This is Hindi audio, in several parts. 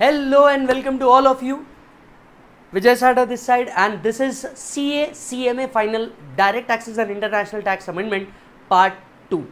Hello and welcome to all of you Vijay Sada this side and this is C A C M A final direct taxes and international tax amendment part two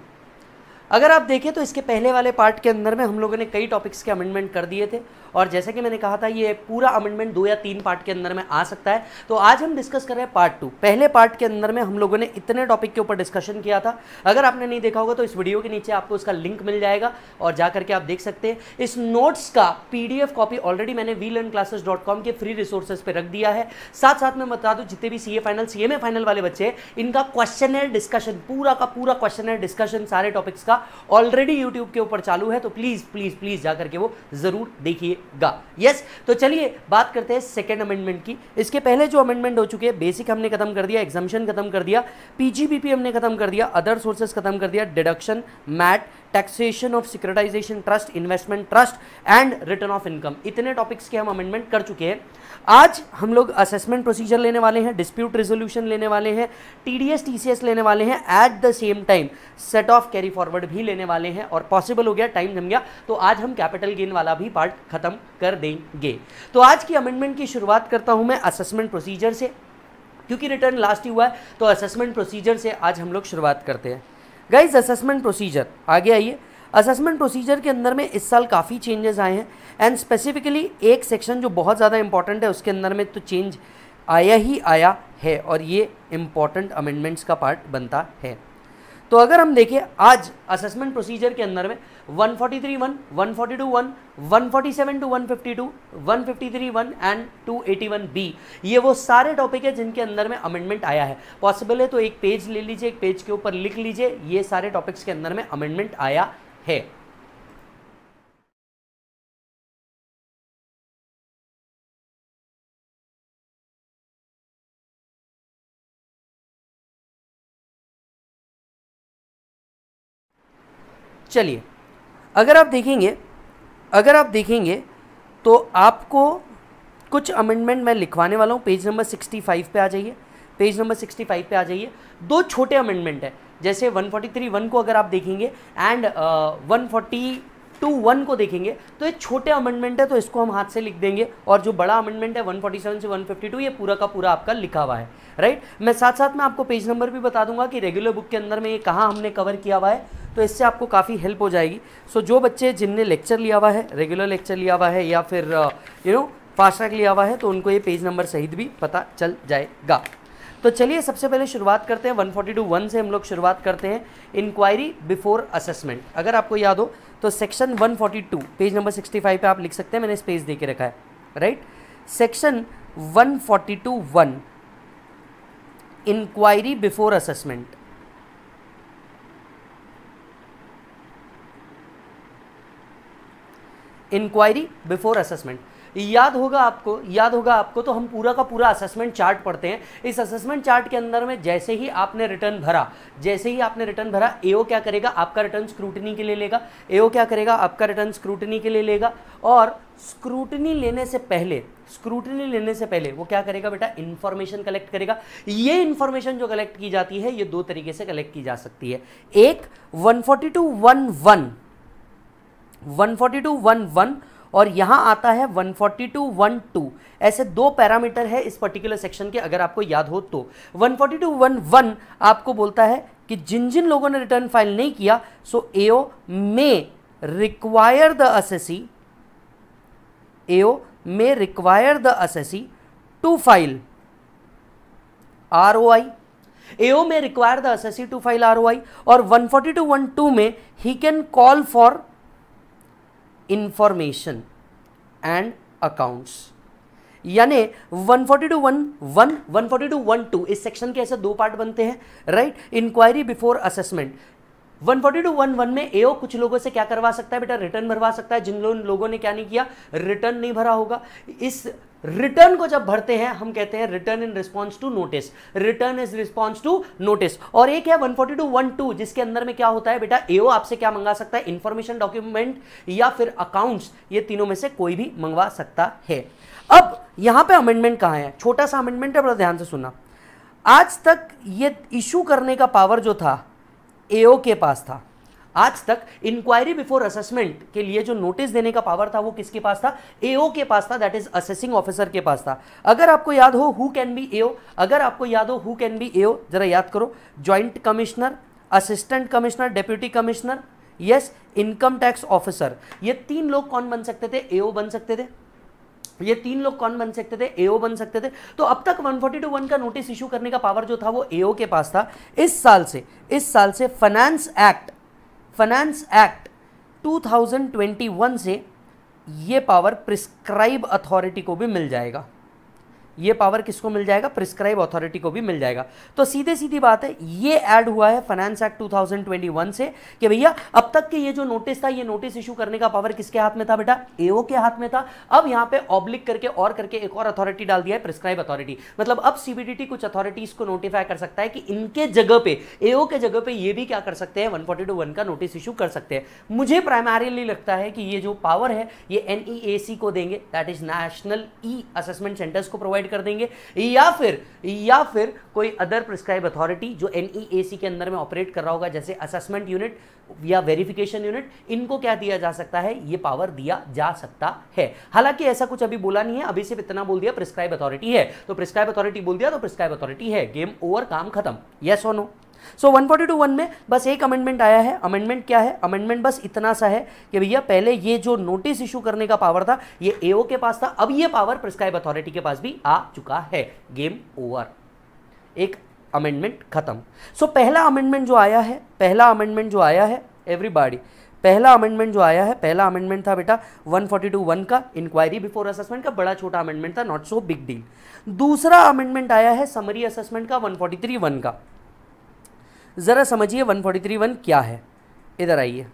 अगर आप देखें तो इसके पहले वाले पार्ट के अंदर में हम लोगों ने कई टॉपिक्स के अमेंडमेंट कर दिए थे और जैसे कि मैंने कहा था ये पूरा अमेंडमेंट दो या तीन पार्ट के अंदर में आ सकता है तो आज हम डिस्कस कर रहे हैं पार्ट टू पहले पार्ट के अंदर में हम लोगों ने इतने टॉपिक के ऊपर डिस्कशन किया था अगर आपने नहीं देखा होगा तो इस वीडियो के नीचे आपको उसका लिंक मिल जाएगा और जा करके आप देख सकते हैं इस नोट्स का पी कॉपी ऑलरेडी मैंने वी लर्न डॉट कॉम के फ्री रिसोर्सेज पर रख दिया है साथ साथ मैं बता दूँ जितने भी सी फाइनल सी फाइनल वाले बच्चे इनका क्वेश्चन डिस्कशन पूरा का पूरा क्वेश्चन डिस्कशन सारे टॉपिक्स का ऑलरेडी यूट्यूब के ऊपर चालू है तो प्लीज़ प्लीज़ प्लीज़ जा करके वो ज़रूर देखिए मिलेगा यस तो चलिए बात करते हैं सेकेंड अमेंडमेंट की इसके पहले जो अमेंडमेंट हो चुके हैं बेसिक हमने खत्म कर दिया एग्जामेशन खत्म कर दिया पीजीबीपी हमने खत्म कर दिया अदर सोर्सेज खत्म कर दिया deduction MAT taxation of securitization trust investment trust and return of income इतने टॉपिक्स के हम अमेंडमेंट कर चुके हैं आज हम लोग असेसमेंट प्रोसीजर लेने वाले हैं डिस्प्यूट रिजोल्यूशन लेने वाले हैं टी डी लेने वाले हैं at the same time set off carry forward भी लेने वाले हैं और पॉसिबल हो गया टाइम जम गया तो आज हम कैपिटल गेन वाला भी पार्ट खत्म कर देंगे तो आज की अमेंडमेंट की शुरुआत करता हूँ मैं असेसमेंट प्रोसीजर से क्योंकि रिटर्न लास्ट ही हुआ है तो असेसमेंट प्रोसीजर से आज हम लोग शुरुआत करते हैं गाइज असेसमेंट प्रोसीजर आगे आइए असेसमेंट प्रोसीजर के अंदर में इस साल काफ़ी चेंजेस आए हैं एंड स्पेसिफिकली एक सेक्शन जो बहुत ज़्यादा इंपॉर्टेंट है उसके अंदर में तो चेंज आया ही आया है और ये इम्पॉर्टेंट अमेंडमेंट्स का पार्ट बनता है तो अगर हम देखें आज असेसमेंट प्रोसीजर के अंदर में 143 one 142 one 147 two 152 two one and 281 B ये वो सारे टॉपिक है जिनके अंदर में अमेंडमेंट आया है पॉसिबल है तो एक पेज ले लीजिए एक पेज के ऊपर लिख लीजिए ये सारे टॉपिक्स के अंदर में अमेंडमेंट आया है चलिए अगर आप देखेंगे अगर आप देखेंगे तो आपको कुछ अमेंडमेंट मैं लिखवाने वाला हूँ पेज नंबर सिक्सटी फाइव पे आ जाइए पेज नंबर सिक्सटी फाइव पे आ जाइए दो छोटे अमेंडमेंट हैं जैसे वन फोर्टी थ्री वन को अगर आप देखेंगे and one forty two one को देखेंगे तो ये छोटे अमेंडमेंट है तो इसको हम हाथ से लिख देंगे और जो बड़ा अमेंडमेंट है 147 से 152 ये पूरा का पूरा आपका लिखा हुआ है राइट मैं साथ साथ में आपको पेज नंबर भी बता दूंगा कि रेगुलर बुक के अंदर में ये कहाँ हमने कवर किया हुआ है तो इससे आपको काफ़ी हेल्प हो जाएगी सो जो बच्चे जिनने लेक्चर लिया हुआ है रेगुलर लेक्चर लिया हुआ है या फिर यू नो फास्ट ट्रैक लिया हुआ है तो उनको ये पेज नंबर सहित भी पता चल जाएगा तो चलिए सबसे पहले शुरुआत करते हैं 142.1 वन से हम लोग शुरुआत करते हैं इंक्वायरी बिफोर असेसमेंट अगर आपको याद हो तो सेक्शन 142 पेज नंबर 65 पे आप लिख सकते हैं मैंने स्पेस दे के रखा है right section 142.1 one inquiry before assessment inquiry before assessment याद होगा आपको याद होगा आपको तो हम पूरा का पूरा असेसमेंट चार्ट पढ़ते हैं इस असेसमेंट चार्ट के अंदर में जैसे ही आपने रिटर्न भरा जैसे ही आपने रिटर्न भरा एओ क्या करेगा आपका रिटर्न स्क्रूटनी के लिए लेगा एओ क्या करेगा आपका रिटर्न स्क्रूटनी के लिए लेगा और स्क्रूटनी लेने से पहले स्क्रूटनी लेने से पहले वो क्या करेगा बेटा इन्फॉर्मेशन कलेक्ट करेगा ये इन्फॉर्मेशन जो कलेक्ट की जाती है ये दो तरीके से कलेक्ट की जा सकती है एक one forty two one one one forty two one one और यहां आता है 142 12 ऐसे दो पैरामीटर है इस पर्टिकुलर सेक्शन के अगर आपको याद हो तो 142 11 आपको बोलता है कि जिन जिन लोगों ने रिटर्न फाइल नहीं किया so AO may require the assessee AO may require the assessee to file R O I AO may require the assessee to file R O I और one forty two one two में ही can call for information and accounts यानी forty two one one one forty two one two इस सेक्शन के ऐसे दो पार्ट बनते हैं right inquiry before assessment one forty two one one में एओ कुछ लोगों से क्या करवा सकता है बेटा रिटर्न भरवा सकता है जिन लोगों ने क्या नहीं किया रिटर्न नहीं भरा होगा इस रिटर्न को जब भरते हैं हम कहते हैं return in response to notice return is response to notice और एक है one one forty two two जिसके अंदर में क्या होता है बेटा एओ आपसे क्या मंगा सकता है इंफॉर्मेशन डॉक्यूमेंट या फिर अकाउंट्स ये तीनों में से कोई भी मंगवा सकता है अब यहां पे अमेंडमेंट कहाँ है छोटा सा अमेंडमेंट है बड़ा ध्यान से सुना आज तक ये इशू करने का पावर जो था एओ के पास था आज तक इंक्वायरी बिफोर असेसमेंट के लिए जो नोटिस देने का पावर था वो किसके पास था एओ के पास था दैट इज असेसिंग ऑफिसर के पास था अगर आपको याद हो हु कैन बी एओ अगर आपको याद हो हु कैन बी एओ जरा याद करो joint commissioner assistant commissioner deputy commissioner yes income tax officer ये तीन लोग कौन बन सकते थे एओ बन सकते थे ये तीन लोग कौन बन सकते थे एओ बन सकते थे तो अब तक 142.1 का नोटिस इशू करने का पावर जो था वो एओ के पास था इस साल से इस साल से फाइनेंस एक्ट फाइनेंस एक्ट 2021 से ये पावर प्रिस्क्राइब अथॉरिटी को भी मिल जाएगा ये पावर किसको मिल जाएगा प्रिस्क्राइब अथॉरिटी को भी मिल जाएगा तो सीधे सीधी बात है ये ऐड हुआ है फाइनेंस एक्ट 2021 से कि भैया अब तक के ये जो नोटिस था ये नोटिस इशू करने का पावर किसके हाथ में था बेटा एओ के हाथ में था अब यहां पे ऑब्लिक करके और करके एक और अथॉरिटी डाल दिया है प्रिस्क्राइब अथॉरिटी मतलब अब सीबीडीटी कुछ अथॉरिटीज को नोटिफाई कर सकता है कि इनके जगह पे एओ के जगह पे ये भी क्या कर सकते हैं वन का नोटिस इशू कर सकते हैं मुझे प्राइमरीली लगता है कि ये जो पावर है ये एनईएसी e को देंगे that is national e assessment centres को प्रोवाइड प्रोवाइड कर देंगे या फिर या फिर कोई अदर प्रिस्क्राइब अथॉरिटी जो एन e के अंदर में ऑपरेट कर रहा होगा जैसे असेसमेंट यूनिट या वेरिफिकेशन यूनिट इनको क्या दिया जा सकता है ये पावर दिया जा सकता है हालांकि ऐसा कुछ अभी बोला नहीं है अभी सिर्फ इतना बोल दिया प्रिस्क्राइब अथॉरिटी है तो प्रिस्क्राइब अथॉरिटी बोल दिया तो प्रिस्क्राइब अथॉरिटी है गेम ओवर काम खत्म यस और no so one forty two one में बस एक अमेंडमेंट आया है अमेंडमेंट क्या है अमेंडमेंट बस इतना सा है कि भैया पहले ये जो नोटिस इशू करने का पावर था ये एओ के पास था अब ये पावर प्रिस्क्राइब अथॉरिटी के पास भी आ चुका है गेम ओवर एक अमेंडमेंट खत्म सो so, पहला अमेंडमेंट जो आया है पहला अमेंडमेंट जो आया है एवरीबॉडी पहला अमेंडमेंट जो आया है पहला अमेंडमेंट था बेटा 142.1 का इंक्वायरी बिफोर असेसमेंट का बड़ा छोटा अमेंडमेंट था नॉट सो बिग डील दूसरा अमेंडमेंट आया है समरी असेसमेंट का 143.1 का ज़रा समझिए थ्री वन क्या है इधर आइए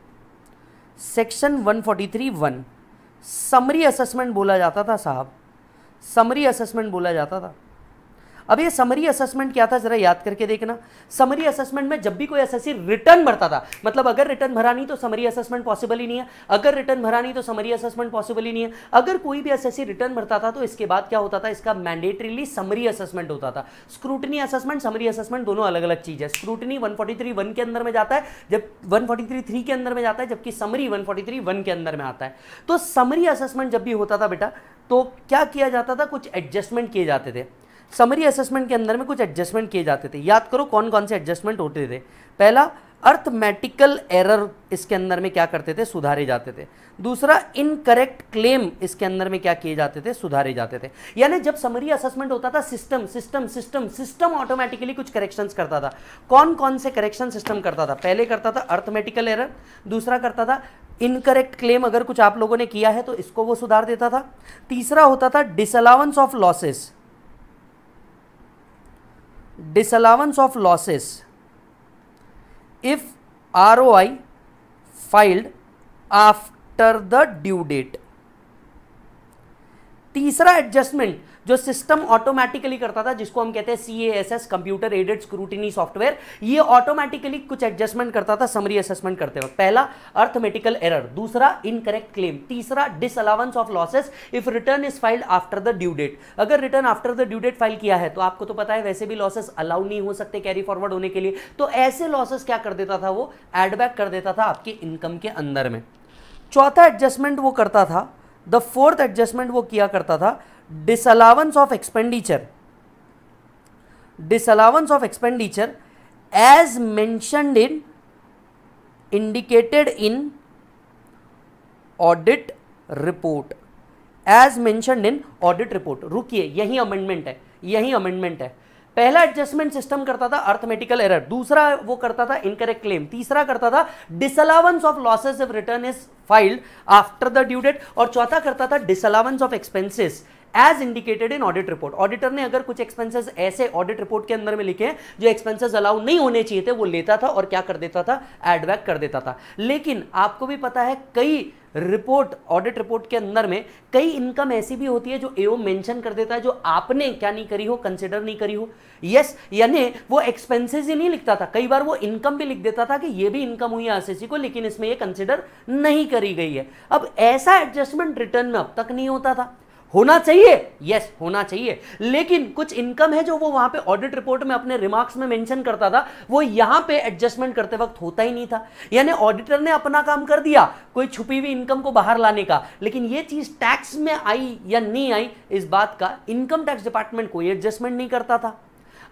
section three one summary assessment बोला जाता था साहब समरी असेसमेंट बोला जाता था अब ये समरी असेसमेंट क्या था जरा याद करके देखना समरी असेसमेंट में जब भी कोई एस रिटर्न भरता था मतलब अगर रिटर्न भरा नहीं तो समरी असेसमेंट पॉसिबल ही नहीं है अगर रिटर्न भरा नहीं तो समरी असेसमेंट पॉसिबल ही नहीं है अगर कोई भी असेसी रिटर्न भरता था तो इसके बाद क्या होता था इसका मैंडेटरीली समरी असेसमेंट होता था स्क्रूटनी असेसमेंट समरी असेसमेंट दोनों अलग अलग चीज है स्क्रूटनी वन वन के अंदर में जाता है जब वन थ्री के अंदर में जाता है जबकि समरी वन वन के अंदर में आता है तो समरी असेसमेंट जब भी होता था बेटा तो क्या किया जाता था कुछ एडजस्टमेंट किए जाते थे समरी असेसमेंट के अंदर में कुछ एडजस्टमेंट किए जाते थे याद करो कौन कौन से एडजस्टमेंट होते थे पहला अर्थमेटिकल एरर इसके अंदर में क्या करते थे सुधारे जाते थे दूसरा इनकरेक्ट क्लेम इसके अंदर में क्या किए जाते थे सुधारे जाते थे यानी जब समरी असेसमेंट होता था system system system system automatically कुछ करेक्शंस करता था कौन कौन से करेक्शन सिस्टम करता था पहले करता था अर्थमेटिकल एरर दूसरा करता था इनकरेक्ट क्लेम अगर कुछ आप लोगों ने किया है तो इसको वो सुधार देता था तीसरा होता था disallowance of losses disallowance of losses if ROI filed after the due date तीसरा एडजस्टमेंट जो सिस्टम ऑटोमेटिकली करता था जिसको हम कहते हैं C S S computer aided scrutiny software ये ऑटोमेटिकली कुछ एडजस्टमेंट करता था समरी असेसमेंट करते वक्त पहला अर्थमेटिकल एरर दूसरा इनकरेक्ट क्लेम तीसरा disallowance of losses if return is filed after the due date अगर return after the due date file किया है तो आपको तो पता है वैसे भी लॉसेस अलाउ नहीं हो सकते कैरी फॉरवर्ड होने के लिए तो ऐसे लॉसेस क्या कर देता था वो एडबैक कर देता था आपके इनकम के अंदर में चौथा एडजस्टमेंट वो करता था द फोर्थ एडजस्टमेंट वो किया करता था disallowance of expenditure disallowance of expenditure as mentioned in indicated in audit report as mentioned in audit report रुकिए यही अमेंडमेंट है यही अमेंडमेंट है पहला एडजस्टमेंट सिस्टम करता था अर्थमेटिकल एरर दूसरा वो करता था इनकरेक्ट क्लेम तीसरा करता था disallowance of losses if return is filed after the due date और चौथा करता था disallowance of expenses as indicated in audit report auditor ने अगर कुछ एक्सपेंसेस ऐसे ऑडिट रिपोर्ट के अंदर में लिखे जो एक्सपेंसेस अलाउ नहीं होने चाहिए थे वो लेता था और क्या कर देता था एडबैक कर देता था लेकिन आपको भी पता है कई रिपोर्ट ऑडिट रिपोर्ट के अंदर में कई इनकम ऐसी भी होती है जो एओ मेंशन कर देता है जो आपने क्या नहीं करी हो कंसिडर नहीं करी हो यस yes, यानी वो एक्सपेंसेस ही नहीं लिखता था कई बार वो इनकम भी लिख देता था कि ये भी इनकम हुई है आरसीसी को लेकिन इसमें ये कंसिडर नहीं करी गई है अब ऐसा एडजस्टमेंट रिटर्न में अब तक नहीं होता था होना चाहिए यस होना चाहिए लेकिन कुछ इनकम है जो वो वहां पे ऑडिट रिपोर्ट में अपने रिमार्क्स में मेंशन करता था वो यहां पे एडजस्टमेंट करते वक्त होता ही नहीं था यानी ऑडिटर ने अपना काम कर दिया कोई छुपी हुई इनकम को बाहर लाने का लेकिन ये चीज टैक्स में आई या नहीं आई इस बात का इनकम टैक्स डिपार्टमेंट कोई एडजस्टमेंट नहीं करता था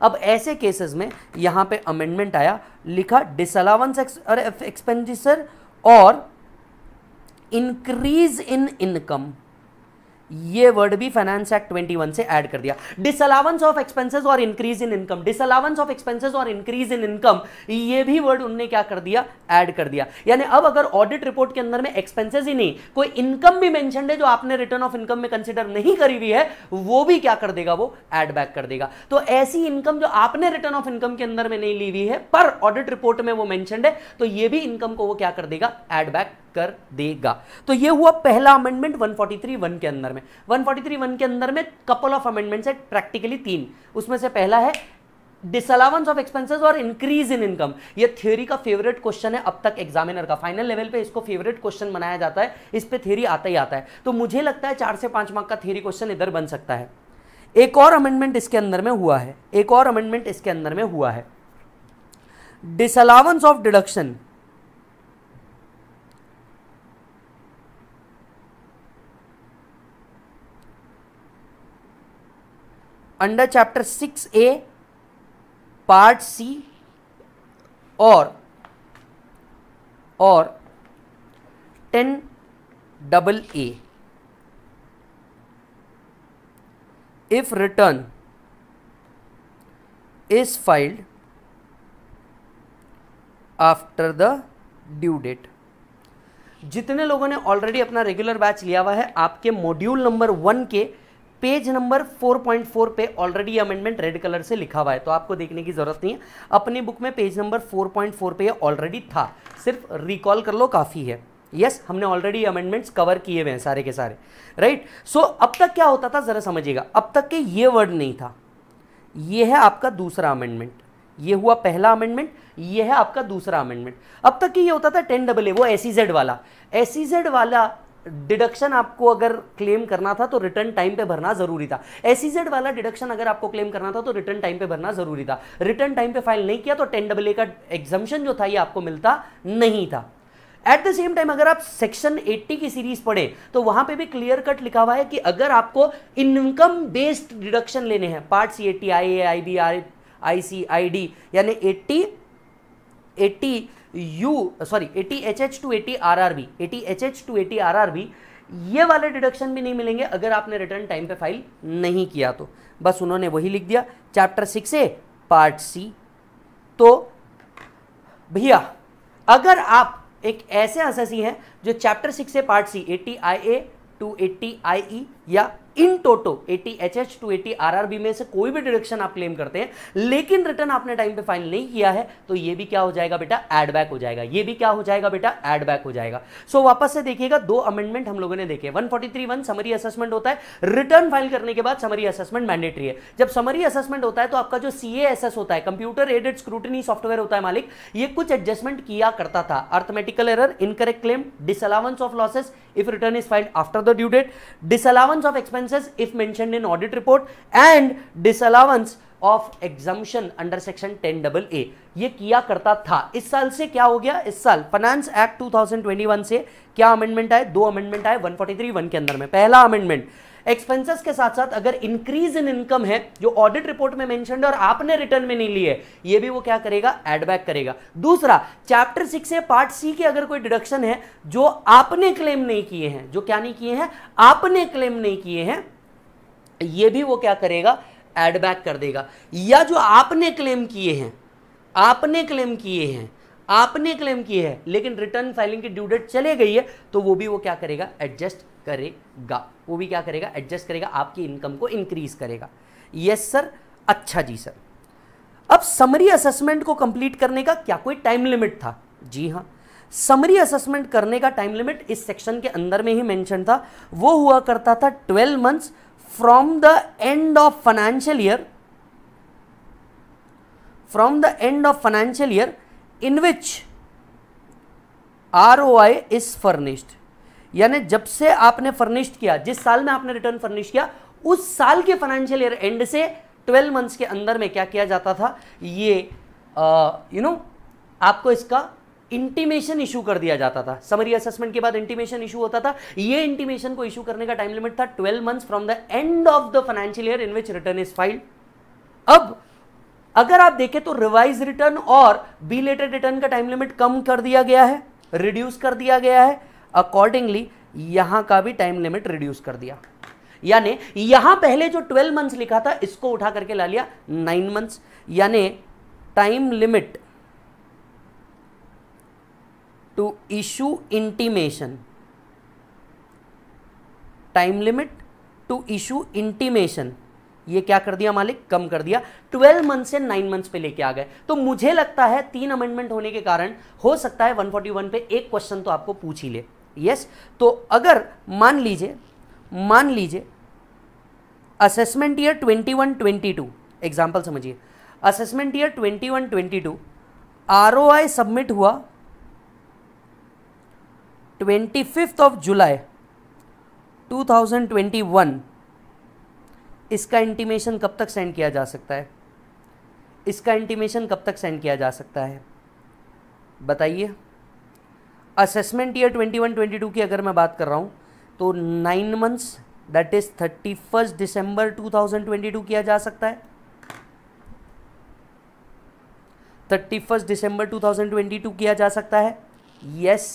अब ऐसे केसेस में यहां पे अमेंडमेंट आया लिखा डिसअलावेंस एक्सपेंडिचर और इंक्रीज इन इनकम ये वर्ड भी फाइनेंस एक्ट 21 से ऐड कर दिया डिसअलावेंस ऑफ एक्सपेंसेस और increase in income disallowance of expenses और इंक्रीज इन इनकम ये भी वर्ड उनने क्या कर दिया ऐड कर दिया यानी अब अगर ऑडिट रिपोर्ट के अंदर में एक्सपेंसेस ही नहीं कोई इनकम भी मैंशन है जो आपने रिटर्न ऑफ इनकम में कंसिडर नहीं करी हुई है वो भी क्या कर देगा वो एड बैक कर देगा तो ऐसी इनकम जो आपने रिटर्न ऑफ इनकम के अंदर में नहीं ली हुई है पर ऑडिट रिपोर्ट में वो मैंशन है तो ये भी इनकम को वो क्या कर देगा एड बैक कर देगा तो ये हुआ पहला अमेंडमेंट 143 वन के अंदर में 143 वन के अंदर में कपल ऑफ अमेंडमेंट्स है प्रैक्टिकली तीन उसमें से पहला है डिसअलावेंस ऑफ एक्सपेंसेस और इंक्रीज इन इनकम ये थ्योरी का फेवरेट क्वेश्चन है अब तक एग्जामिनर का फाइनल लेवल पे इसको फेवरेट क्वेश्चन बनाया जाता है इस पर थ्योरी आता ही आता है तो मुझे लगता है चार से पांच मार्क का थ्योरी क्वेश्चन इधर बन सकता है एक और अमेंडमेंट इसके अंदर में हुआ है एक और अमेंडमेंट इसके अंदर में हुआ है disallowance of deduction under chapter six A part C और और ten double A if return is filed after the due date जितने लोगों ने ऑलरेडी अपना रेगुलर बैच लिया हुआ है आपके मॉड्यूल नंबर वन के पेज नंबर 4.4 पे ऑलरेडी अमेंडमेंट रेड कलर से लिखा हुआ है तो आपको देखने की ज़रूरत नहीं है अपनी बुक में पेज नंबर 4.4 पे ऑलरेडी था सिर्फ रिकॉल कर लो काफ़ी है यस yes, हमने ऑलरेडी अमेंडमेंट्स कवर किए हुए हैं सारे के सारे राइट right? सो so, अब तक क्या होता था ज़रा समझिएगा अब तक के ये वर्ड नहीं था ये है आपका दूसरा अमेंडमेंट ये हुआ पहला अमेंडमेंट ये है आपका दूसरा अमेंडमेंट अब तक ये होता था टेन डबल ए वो एसीजेड e वाला एसीजेड e वाला डिडक्शन आपको अगर क्लेम करना था तो रिटर्न टाइम पे भरना जरूरी था एसीजेड e वाला डिडक्शन अगर आपको क्लेम करना था तो रिटर्न टाइम पे भरना जरूरी था रिटर्न टाइम पे फाइल नहीं किया तो टेन डबल ए का एग्जामेशन जो था ये आपको मिलता नहीं था एट द सेम टाइम अगर आप सेक्शन 80 की सीरीज पढ़े तो वहां पे भी क्लियर कट लिखा हुआ है कि अगर आपको इनकम बेस्ड डिडक्शन लेने हैं part C eighty I A I B or I C I D यानी eighty eighty U sorry eighty H H to eighty R R B eighty H H to eighty R R B ये वाले डिडक्शन भी नहीं मिलेंगे अगर आपने रिटर्न टाइम पे फाइल नहीं किया तो बस उन्होंने वही लिख दिया chapter six A part C तो भैया अगर आप एक ऐसे असेसी हैं जो chapter six A part C eighty I A to eighty I E या in toto eighty H H to eighty R में से कोई भी डायरेक्शन आप क्लेम करते हैं लेकिन रिटर्न आपने टाइम पे फाइल नहीं किया है तो ये भी क्या हो जाएगा बेटा एड बैक हो जाएगा ये भी क्या हो जाएगा बेटा एड बैक हो जाएगा सो so, वापस से देखिएगा दो अमेंडमेंट हम लोगों ने देखे 143 वन समरी असेसमेंट होता है रिटर्न फाइल करने के बाद समरी असेसमेंट मैंडेटरी है जब समरी असेसमेंट होता है तो आपका जो सी होता है कंप्यूटर एडेड स्क्रूटनी सॉफ्टवेयर होता है मालिक ये कुछ एडजस्टमेंट किया करता था arithmetical error incorrect claim disallowance of losses if return is filed after the due date disallowance allowance of expenses if mentioned in audit report and disallowance of exemption under section ten double A ये किया करता था इस साल से क्या हो गया इस साल फाइनेंस एक्ट 2021 से क्या अमेंडमेंट आए दो अमेंडमेंट आए 143 वन के अंदर में पहला अमेंडमेंट एक्सपेंसेस के साथ साथ अगर इंक्रीज इन इनकम है जो ऑडिट रिपोर्ट में मेंशन है और आपने रिटर्न में नहीं लिए है ये भी वो क्या करेगा एडबैक करेगा दूसरा चैप्टर सिक्स है पार्ट सी के अगर कोई डिडक्शन है जो आपने क्लेम नहीं किए हैं जो क्या नहीं किए हैं आपने क्लेम नहीं किए हैं ये भी वो क्या करेगा एडबैक कर देगा या जो आपने क्लेम किए हैं आपने क्लेम किए हैं आपने क्लेम की है लेकिन रिटर्न फाइलिंग की ड्यूडेट चले गई है तो वो भी वो क्या करेगा एडजस्ट करेगा वो भी क्या करेगा एडजस्ट करेगा आपकी इनकम को इंक्रीज करेगा यस सर अच्छा जी सर अब समरी असेसमेंट को कंप्लीट करने का क्या कोई टाइम लिमिट था जी हाँ समरी असेसमेंट करने का टाइम लिमिट इस सेक्शन के अंदर में ही मेंशन था वो हुआ करता था 12 months from the end of financial year from the end of financial year in which R O I is furnished यानी जब से आपने फर्निश्ड किया जिस साल में आपने रिटर्न फर्निश किया उस साल के फाइनेंशियल ईयर एंड से ट्वेल्व मंथ्स के अंदर में क्या किया जाता था ये यू नो आपको इसका इंटीमेशन इशू कर दिया जाता था समरी असेसमेंट के बाद इंटीमेशन इशू होता था ये इंटीमेशन को इशू करने का टाइम लिमिट था 12 months from the end of the financial year in which return is filed अब अगर आप देखें तो रिवाइज रिटर्न और बी लेटेड रिटर्न का टाइम लिमिट कम कर दिया गया है रिड्यूस कर दिया गया है अकॉर्डिंगली यहां का भी टाइम लिमिट रिड्यूस कर दिया यानी यहां पहले जो 12 मंथ्स लिखा था इसको उठा करके ला लिया 9 मंथ्स यानी time limit to issue intimation time limit to issue intimation ये क्या कर दिया मालिक कम कर दिया ट्वेल्व मंथ से नाइन मंथ्स पे लेके आ गए तो मुझे लगता है तीन अमेंडमेंट होने के कारण हो सकता है 141 पे एक क्वेश्चन तो आपको पूछ ही ले यस तो अगर मान लीजिए मान लीजिए असेसमेंट ईयर 21 22 एग्जांपल समझिए assessment year 21 O I submit हुआ twenty fifth of July one इसका इंटीमेशन कब तक सेंड किया जा सकता है इसका इंटीमेशन कब तक सेंड किया जा सकता है बताइए असेसमेंट ईयर 21-22 की अगर मैं बात कर रहा हूँ तो nine months that is thirty first December 2022 किया जा सकता है थर्टी फर्स्ट दिसंबर 2022 किया जा सकता है yes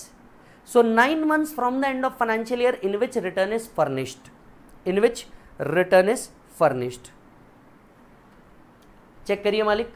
so nine months from the end of financial year in which return is furnished in which return is furnished check करिए मालिक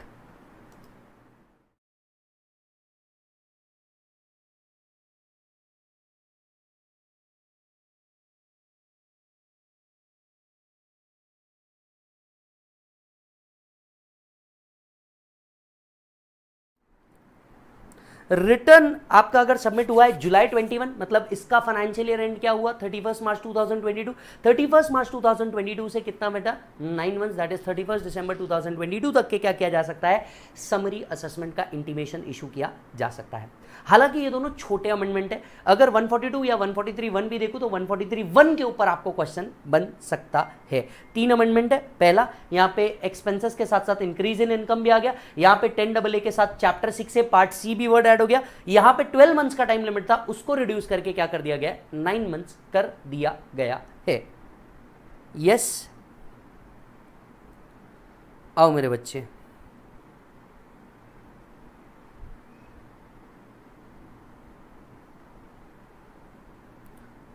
रिटर्न आपका अगर सबमिट हुआ है जुलाई 21 मतलब इसका फाइनेंशियल ईयर एंड क्या हुआ 31 मार्च 2022 31 मार्च 2022 से कितना बेटा nine month that is 31 December 2022 तक के क्या किया जा सकता है समरी असेसमेंट का इंटीमेशन इशू किया जा सकता है हालांकि ये दोनों छोटे अमेंडमेंट है अगर 142 या 143 वन भी देखूँ तो 143 वन के ऊपर आपको क्वेश्चन बन सकता है तीन अमेंडमेंट है पहला यहाँ पे एक्सपेंसेस के साथ साथ इंक्रीज इन इनकम भी आ गया यहाँ पे टेन डबल ए के साथ चैप्टर सिक्स है पार्ट सी भी वर्ड एड हो गया यहाँ पे ट्वेल्व मंथ्स का टाइम लिमिट था उसको रिड्यूस करके क्या कर दिया गया नाइन मंथ्स कर दिया गया है यस yes. आओ मेरे बच्चे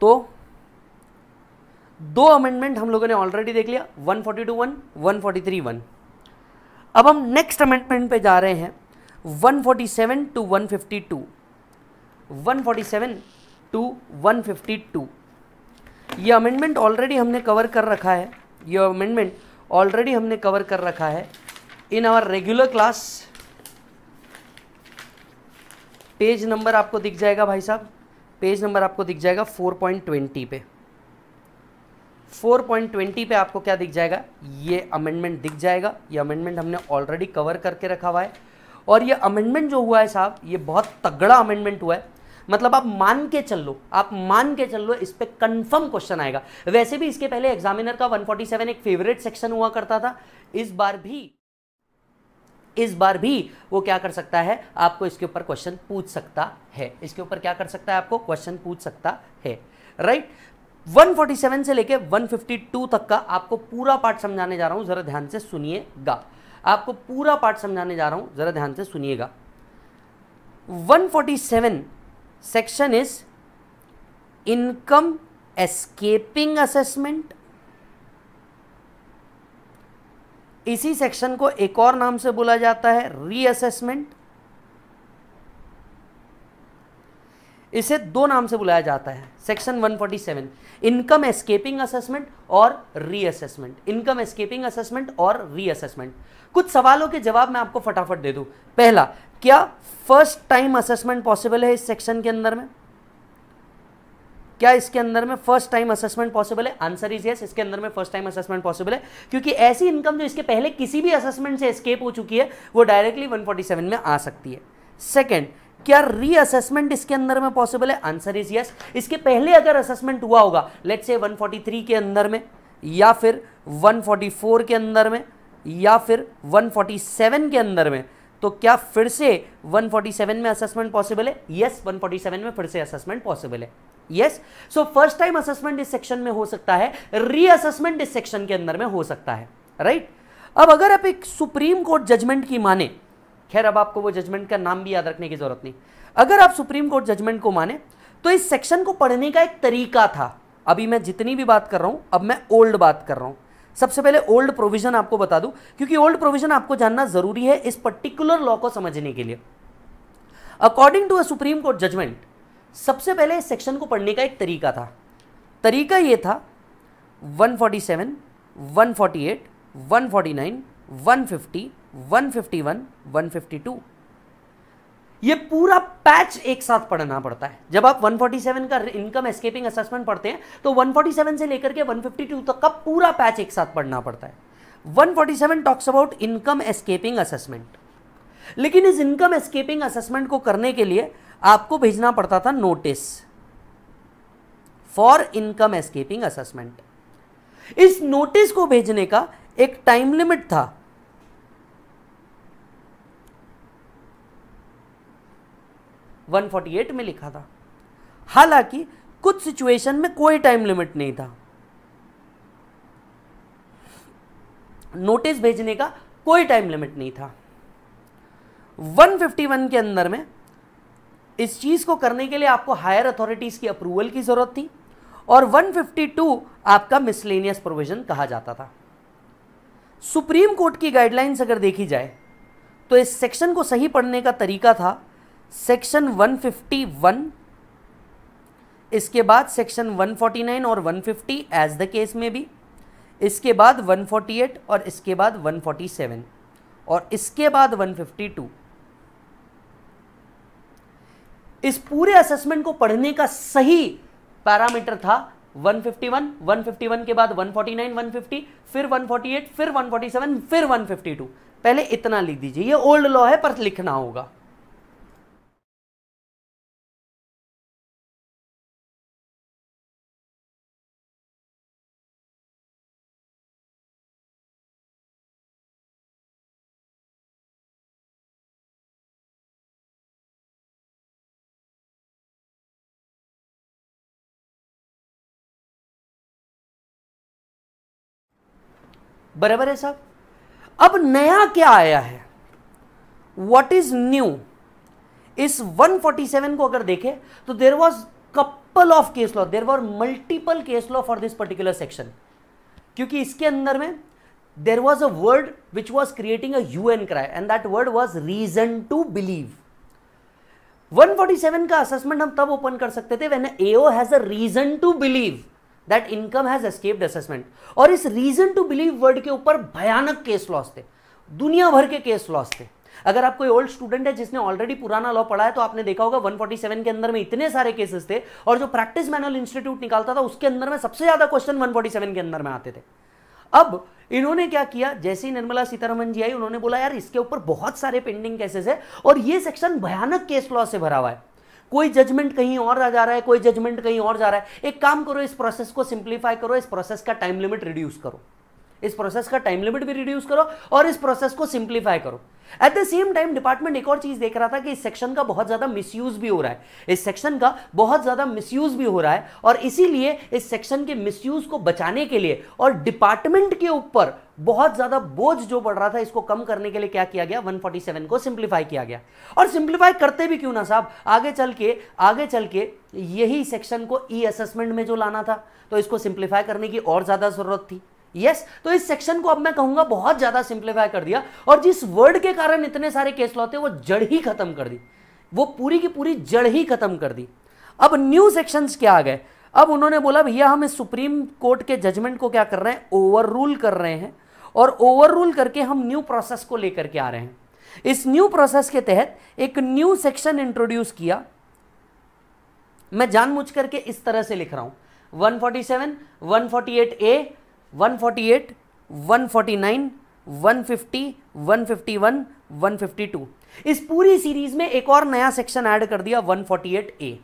तो दो अमेंडमेंट हम लोगों ने ऑलरेडी देख लिया 142 वन 143 वन अब हम नेक्स्ट अमेंडमेंट पे जा रहे हैं 147 टू 152 फिफ्टी टू 152 ये अमेंडमेंट ऑलरेडी हमने कवर कर रखा है ये अमेंडमेंट ऑलरेडी हमने कवर कर रखा है in our regular class page number आपको दिख जाएगा भाई साहब पेज नंबर आपको दिख जाएगा 4.20 पे 4.20 पे आपको क्या दिख जाएगा ये अमेंडमेंट दिख जाएगा ये अमेंडमेंट हमने ऑलरेडी कवर करके रखा हुआ है और ये अमेंडमेंट जो हुआ है साहब ये बहुत तगड़ा अमेंडमेंट हुआ है मतलब आप मान के चल लो आप मान के चल लो इस पर कन्फर्म क्वेश्चन आएगा वैसे भी इसके पहले एग्जामिनर का 147 एक फेवरेट सेक्शन हुआ करता था इस बार भी इस बार भी वो क्या कर सकता है आपको इसके ऊपर क्वेश्चन पूछ सकता है इसके ऊपर क्या कर सकता है आपको क्वेश्चन पूछ सकता है राइट 147 से लेके 152 तक का आपको पूरा पार्ट समझाने जा रहा हूं ज़रा ध्यान से सुनिएगा आपको पूरा पार्ट समझाने जा रहा हूं ज़रा ध्यान से सुनिएगा 147 section is income escaping assessment इसी सेक्शन को एक और नाम से बोला जाता है रीअसेसमेंट इसे दो नाम से बुलाया जाता है सेक्शन 147 इनकम एस्केपिंग असेसमेंट और रीअसेसमेंट इनकम एस्केपिंग असेसमेंट और रीअसेसमेंट कुछ सवालों के जवाब मैं आपको फटाफट दे दूं पहला क्या फर्स्ट टाइम असेसमेंट पॉसिबल है इस सेक्शन के अंदर में क्या इसके अंदर में फर्स्ट टाइम असेसमेंट पॉसिबल है आंसर इज यस इसके अंदर में फर्स्ट टाइम असेसमेंट पॉसिबल है क्योंकि ऐसी इनकम जो इसके पहले किसी भी असेसमेंट से एस्केप हो चुकी है वो डायरेक्टली 147 में आ सकती है सेकंड क्या रीअसेसमेंट इसके अंदर में पॉसिबल है आंसर इज यस इसके पहले अगर असेसमेंट हुआ होगा लेट से वन के अंदर में या फिर वन के अंदर में या फिर वन के अंदर में तो क्या फिर से 147 में असेसमेंट पॉसिबल है यस yes, 147 में फिर से असेसमेंट पॉसिबल है yes so first time assessment इस सेक्शन में हो सकता है री असेसमेंट इस सेक्शन के अंदर में हो सकता है राइट right? अब अगर आप एक सुप्रीम कोर्ट जजमेंट की माने खैर अब आपको वो जजमेंट का नाम भी याद रखने की जरूरत नहीं अगर आप सुप्रीम कोर्ट जजमेंट को माने तो इस सेक्शन को पढ़ने का एक तरीका था अभी मैं जितनी भी बात कर रहा हूं अब मैं ओल्ड बात कर रहा हूं सबसे पहले ओल्ड प्रोविजन आपको बता दूं क्योंकि ओल्ड प्रोविजन आपको जानना जरूरी है इस पर्टिकुलर लॉ को समझने के लिए according to a supreme court judgment सबसे पहले इस सेक्शन को पढ़ने का एक तरीका था तरीका यह था 147, 148, 149, 150, 151, 152 ये पूरा पैच एक साथ पढ़ना पड़ता है जब आप 147 का इनकम एस्केपिंग असेसमेंट पढ़ते हैं तो 147 से लेकर के 152 तक का पूरा पैच एक साथ पढ़ना पड़ता है 147 talks about income escaping assessment लेकिन इस इनकम एस्केपिंग असेसमेंट को करने के लिए आपको भेजना पड़ता था notice for income escaping assessment इस नोटिस को भेजने का एक टाइम लिमिट था 148 में लिखा था हालांकि कुछ सिचुएशन में कोई टाइम लिमिट नहीं था नोटिस भेजने का कोई टाइम लिमिट नहीं था 151 के अंदर में इस चीज़ को करने के लिए आपको हायर अथॉरिटीज़ की अप्रूवल की ज़रूरत थी और 152 आपका मिसलेनियस प्रोविज़न कहा जाता था सुप्रीम कोर्ट की गाइडलाइंस अगर देखी जाए तो इस सेक्शन को सही पढ़ने का तरीका था सेक्शन 151 इसके बाद सेक्शन 149 और 150 एज द केस में भी इसके बाद 148 और इसके बाद 147 और इसके बाद 152 इस पूरे असेसमेंट को पढ़ने का सही पैरामीटर था 151, 151 के बाद 149, 150, फिर 148, फिर 147, फिर 152. पहले इतना लिख दीजिए ये ओल्ड लॉ है पर लिखना होगा बराबर है साहब अब नया क्या आया है वॉट इज न्यू इस 147 को अगर देखें तो there was couple of case law there were multiple case law for this particular section क्योंकि इसके अंदर में there was a word which was creating a hue and cry and that word was reason to believe 147 का असेसमेंट हम तब ओपन कर सकते थे when AO has a reason to believe that income has escaped assessment और इस रीजन टू बिलीव वर्ड के ऊपर भयानक केस लॉस थे दुनिया भर के केस लॉस थे अगर आप कोई ओल्ड स्टूडेंट है जिसने ऑलरेडी पुराना लॉ पढ़ा है तो आपने देखा होगा 147 के अंदर में इतने सारे केसेस थे और जो प्रैक्टिस मैनुअल इंस्टीट्यूट निकालता था उसके अंदर में सबसे ज्यादा क्वेश्चन 147 के अंदर में आते थे अब इन्होंने क्या किया जैसे ही निर्मला सीतारमन जी आई उन्होंने बोला यार इसके ऊपर बहुत सारे पेंडिंग केसेस है और ये सेक्शन भयानक केस लॉ से भरा हुआ है कोई जजमेंट कहीं और आ जा रहा है कोई जजमेंट कहीं और जा रहा है एक काम करो इस प्रोसेस को सिंप्लीफाई करो इस प्रोसेस का टाइम लिमिट रिड्यूस करो इस प्रोसेस का टाइम लिमिट भी रिड्यूस करो और इस प्रोसेस को सिंप्लीफाई करो at the same time department एक और चीज देख रहा था कि इस सेक्शन का बहुत ज्यादा मिसयूज भी हो रहा है इस सेक्शन का बहुत ज्यादा मिसयूज भी हो रहा है और इसीलिए इस सेक्शन के मिसयूज को बचाने के लिए और डिपार्टमेंट के ऊपर बहुत ज्यादा बोझ जो बढ़ रहा था इसको कम करने के लिए क्या किया गया 147 को सिंप्लीफाई किया गया और सिंप्लीफाई करते भी क्यों ना साहब आगे चल के आगे चल के यही सेक्शन को ई e असेसमेंट में जो लाना था तो इसको सिंप्लीफाई करने की और ज्यादा जरूरत थी यस तो इस सेक्शन को अब मैं कहूंगा बहुत ज्यादा सिंप्लीफाई कर दिया और जिस वर्ड के कारण इतने सारे केस लॉ थे वो जड़ ही खत्म कर दी वो पूरी की पूरी जड़ ही खत्म कर दी अब न्यू सेक्शंस क्या आ गए अब उन्होंने बोला भैया हम इस सुप्रीम कोर्ट के जजमेंट को क्या कर रहे हैं ओवर रूल कर रहे हैं और ओवर रूल करके हम न्यू प्रोसेस को लेकर के आ रहे हैं इस न्यू प्रोसेस के तहत एक न्यू सेक्शन इंट्रोड्यूस किया मैं जानबूझ करके इस तरह से लिख रहा हूं 147, 148 A fifty one one fifty 152 इस पूरी सीरीज में एक और नया सेक्शन ऐड कर दिया ए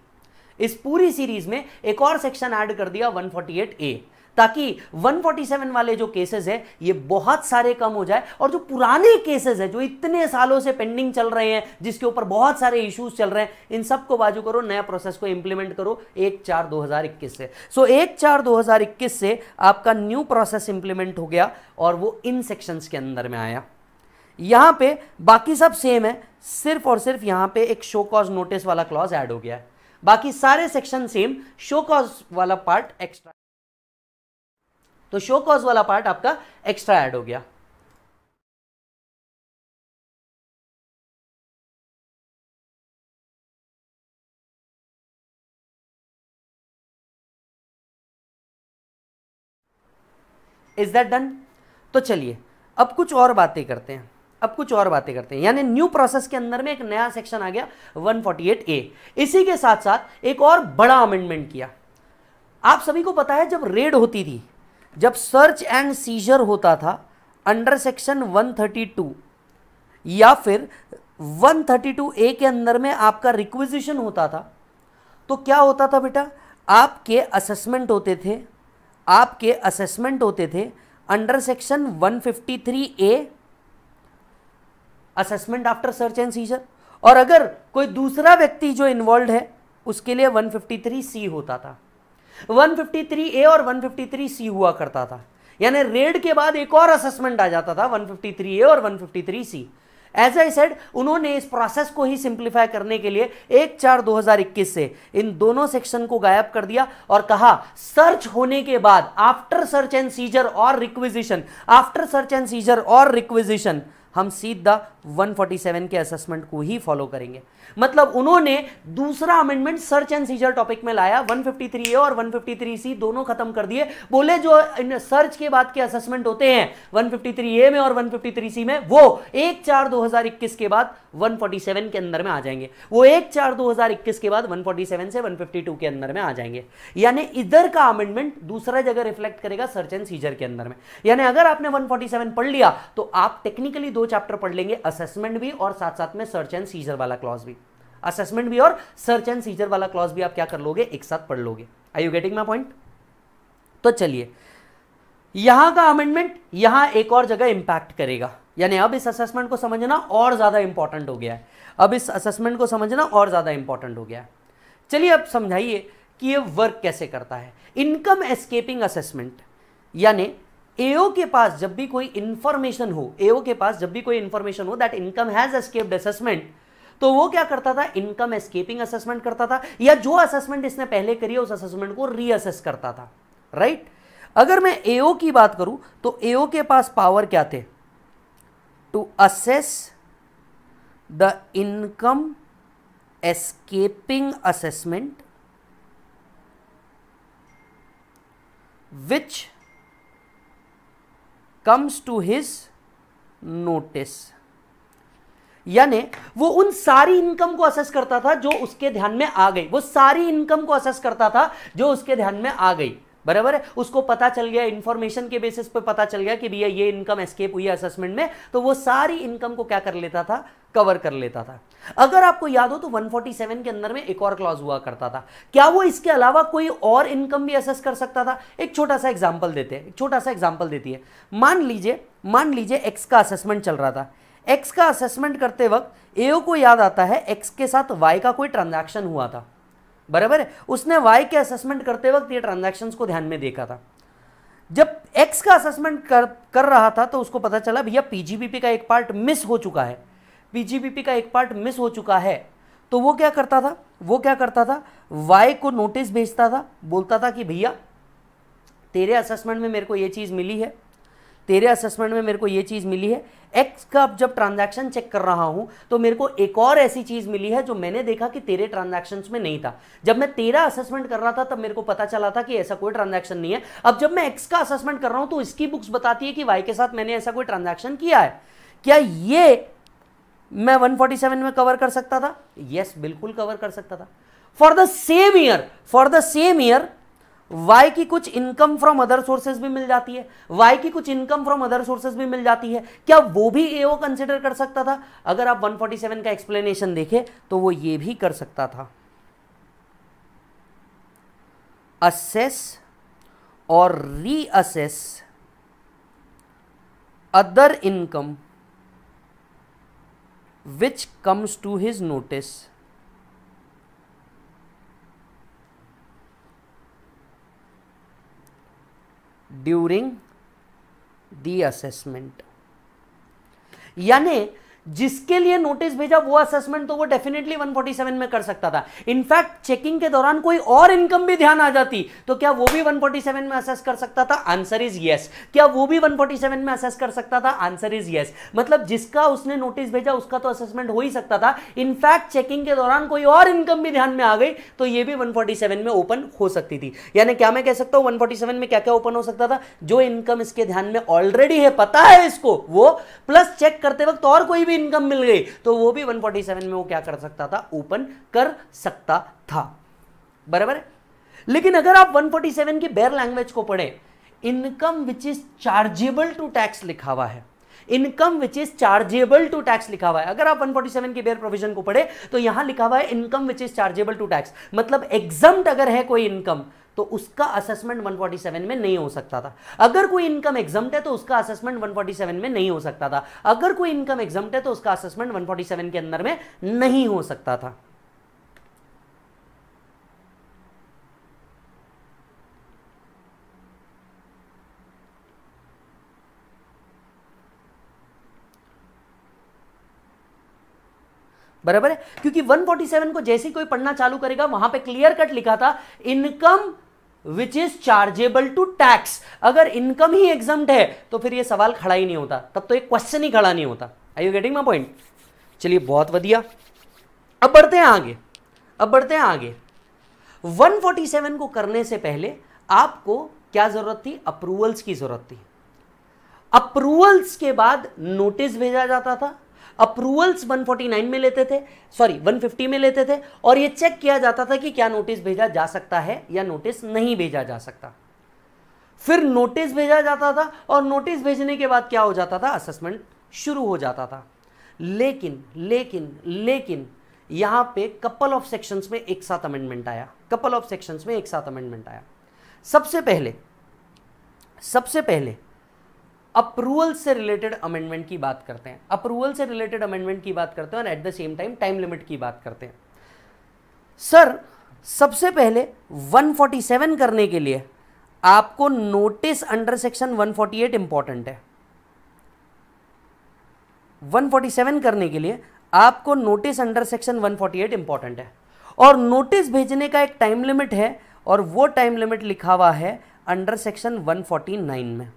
इस पूरी सीरीज में एक और सेक्शन ऐड कर दिया ए ताकि 147 वाले जो केसेस है ये बहुत सारे कम हो जाए और जो पुराने केसेस है जो इतने सालों से पेंडिंग चल रहे हैं जिसके ऊपर बहुत सारे इश्यूज चल रहे हैं इन सबको बाजू करो नया प्रोसेस को इंप्लीमेंट करो एक चार दो से सो एक चार दो से आपका न्यू प्रोसेस इंप्लीमेंट हो गया और वो इन सेक्शन के अंदर में आया यहां पर बाकी सब सेम है सिर्फ और सिर्फ यहां पर एक शो कॉज नोटिस वाला क्लॉज एड हो गया है बाकी सारे सेक्शन सेम शो कॉज वाला पार्ट एक्स्ट्रा तो शो कॉज वाला पार्ट आपका एक्स्ट्रा ऐड हो गया इज दैट डन तो चलिए अब कुछ और बातें करते हैं अब कुछ और बातें करते हैं यानी न्यू प्रोसेस के अंदर में एक नया सेक्शन आ गया 148 ए इसी के साथ साथ एक और बड़ा अमेंडमेंट किया आप सभी को पता है जब रेड होती थी जब सर्च एंड सीजर होता था अंडर सेक्शन 132 या फिर 132 ए के अंदर में आपका रिक्विजिशन होता था तो क्या होता था बेटा आपके असेसमेंट होते थे आपके असेसमेंट होते थे under section 153 A assessment after search and seizure और अगर कोई दूसरा व्यक्ति जो इन्वॉल्व है उसके लिए 153 सी होता था 153 ए और 153 सी हुआ करता था यानी रेड के बाद एक और असेसमेंट आ जाता था 153 ए और 153 सी एज आई सेड उन्होंने इस प्रोसेस को ही सिंप्लीफाई करने के लिए एक चार 2021 से इन दोनों सेक्शन को गायब कर दिया और कहा सर्च होने के बाद आफ्टर सर्च एंड सीजर और requisition after search and seizure और रिक्विजिशन हम सीधा 147 के असेसमेंट को ही फॉलो करेंगे मतलब उन्होंने दूसरा amendment search and seizure topic में लाया 153 ए और 153 सी दोनों खत्म कर दिए बोले जो सर्च के बाद के असेसमेंट होते हैं 153 ए में और 153 सी में वो एक चार 2021 के बाद 147 के अंदर में आ जाएंगे वो एक चार 2021 के बाद 147 से 152 के अंदर में आ जाएंगे यानी इधर का अमेंडमेंट दूसरा जगह रिफ्लेक्ट करेगा सर्च एंड सीजर के अंदर में यानी अगर आपने 147 पढ़ लिया तो आप टेक्निकली दो चैप्टर पढ़ लेंगे असेसमेंट भी और साथ साथ में सर्च एंड सीजर वाला क्लॉज भी असेसमेंट भी और सर्च एंड सीजर वाला क्लॉज भी आप क्या कर लोगे एक साथ पढ़ लोगे I you getting my point तो चलिए यहां का अमेंडमेंट यहां एक और जगह इंपैक्ट करेगा यानी अब इस असेसमेंट को समझना और ज़्यादा इंपॉर्टेंट हो गया है अब इस असेसमेंट को समझना और ज़्यादा इंपॉर्टेंट हो गया है चलिए अब समझाइए कि ये वर्क कैसे करता है इनकम एस्केपिंग असेसमेंट यानी एओ के पास जब भी कोई इंफॉर्मेशन हो एओ के पास जब भी कोई इंफॉर्मेशन हो that income has escaped assessment तो वो क्या करता था इनकम एस्केपिंग असेसमेंट करता था या जो असेसमेंट इसने पहले करी है उस असेसमेंट को रीअसेस करता था राइट right? अगर मैं एओ की बात करूं तो एओ के पास पावर क्या थे to assess the income escaping assessment which comes to his notice यानी वो उन सारी इनकम को असेस करता था जो उसके ध्यान में आ गई वो सारी इनकम को असेस करता था जो उसके ध्यान में आ गई बराबर है उसको पता चल गया इंफॉर्मेशन के बेसिस पे पता चल गया कि भैया ये इनकम एस्केप हुई है असेसमेंट में तो वो सारी इनकम को क्या कर लेता था कवर कर लेता था अगर आपको याद हो तो 147 के अंदर में एक और क्लॉज हुआ करता था क्या वो इसके अलावा कोई और इनकम भी असेस कर सकता था एक छोटा सा एग्जाम्पल देते हैं एक छोटा सा एग्जाम्पल देती है मान लीजिए मान लीजिए एक्स का असेसमेंट चल रहा था एक्स का असेसमेंट करते वक्त एओ को याद आता है एक्स के साथ वाई का कोई ट्रांजेक्शन हुआ था बराबर है उसने वाई के असेसमेंट करते वक्त ये ट्रांजेक्शन को ध्यान में देखा था जब एक्स का असेसमेंट कर कर रहा था तो उसको पता चला भैया पीजीबीपी का एक पार्ट मिस हो चुका है पीजीबीपी का एक पार्ट मिस हो चुका है तो वो क्या करता था वो क्या करता था वाई को नोटिस भेजता था बोलता था कि भैया तेरे असेसमेंट में मेरे को ये चीज़ मिली है तेरे असेसमेंट में मेरे को ये चीज़ मिली है एक्स का जब ट्रांजैक्शन चेक कर रहा हूँ तो मेरे को एक और ऐसी चीज़ मिली है जो मैंने देखा कि तेरे ट्रांजैक्शंस में नहीं था जब मैं तेरा असेसमेंट कर रहा था तब मेरे को पता चला था कि ऐसा कोई ट्रांजैक्शन नहीं है अब जब मैं एक्स का असेसमेंट कर रहा हूँ तो इसकी बुक्स बताती है कि वाई के साथ मैंने ऐसा कोई ट्रांजेक्शन किया है क्या ये मैं 147 में कवर कर सकता था यस yes, बिल्कुल कवर कर सकता था for the same year for the same year Y की कुछ इनकम फ्रॉम अदर सोर्सेज भी मिल जाती है वाई की कुछ इनकम फ्रॉम अदर सोर्सेज भी मिल जाती है क्या वो भी एओ कंसिडर कर सकता था अगर आप 147 का एक्सप्लेनेशन देखें तो वो ये भी कर सकता था असेस और reassess other income which comes to his notice during the assessment यानी जिसके लिए नोटिस भेजा वो असेसमेंट तो वो डेफिनेटली 147 में कर सकता था इनफैक्ट चेकिंग के दौरान कोई और इनकम भी ध्यान आ जाती तो क्या वो भी 147 में असेस कर सकता था आंसर इज यस क्या वो भी 147 में असेस कर सकता था आंसर इज यस मतलब जिसका उसने नोटिस भेजा उसका तो असेसमेंट हो ही सकता था इनफैक्ट चेकिंग के दौरान कोई और इनकम भी ध्यान में आ गई तो यह भी वन में ओपन हो सकती थी यानी क्या मैं कह सकता हूं वन में क्या क्या ओपन हो सकता था जो इनकम इसके ध्यान में ऑलरेडी है पता है इसको वो प्लस चेक करते वक्त और कोई भी इनकम मिल गई तो वो भी 147 में वो क्या कर सकता था ओपन कर सकता था बराबर है लेकिन अगर आप 147 की बेर लैंग्वेज को पढ़े income which is chargeable to tax लिखा हुआ है income which is chargeable to tax लिखा हुआ है अगर आप 147 के बेर प्रोविजन को पढ़े तो यहां लिखा हुआ है income which is chargeable to tax मतलब एग्जाम अगर है कोई इनकम तो उसका असेसमेंट 147 में नहीं हो सकता था अगर कोई इनकम एग्जाम है तो उसका असेसमेंट 147 में नहीं हो सकता था अगर कोई इनकम एग्जाम है तो उसका असेसमेंट 147 के अंदर में नहीं हो सकता था बराबर है क्योंकि 147 को जैसे कोई पढ़ना चालू करेगा वहां पे क्लियर कट लिखा था income which is chargeable to tax अगर इनकम ही एग्जाम है तो फिर ये सवाल खड़ा ही नहीं होता तब तो एक क्वेश्चन ही खड़ा नहीं होता I you getting my point चलिए बहुत वधिया अब बढ़ते हैं आगे अब बढ़ते हैं आगे 147 को करने से पहले आपको क्या जरूरत थी अप्रूवल्स की जरूरत थी अप्रूवल्स के बाद नोटिस भेजा जाता था अप्रूवल्स 149 में लेते थे सॉरी 150 में लेते थे और ये चेक किया जाता था कि क्या नोटिस भेजा जा सकता है या नोटिस नहीं भेजा जा सकता फिर नोटिस भेजा जाता था और नोटिस भेजने के बाद क्या हो जाता था असेसमेंट शुरू हो जाता था लेकिन लेकिन लेकिन यहां पे कपल ऑफ सेक्शंस में एक साथ अमेंडमेंट आया कपल ऑफ सेक्शंस में एक साथ अमेंडमेंट आया सबसे पहले सबसे पहले अप्रूवल से रिलेटेड अमेंडमेंट की बात करते हैं अप्रूवल से रिलेटेड अमेंडमेंट की बात करते हैं और at the same time time limit की बात करते हैं सर सबसे पहले 147 करने के लिए आपको नोटिस अंडर सेक्शन 148 इंपॉर्टेंट है 147 करने के लिए आपको नोटिस अंडर सेक्शन 148 इंपॉर्टेंट है और नोटिस भेजने का एक टाइम लिमिट है और वो टाइम लिमिट लिखा हुआ है अंडर सेक्शन 149 में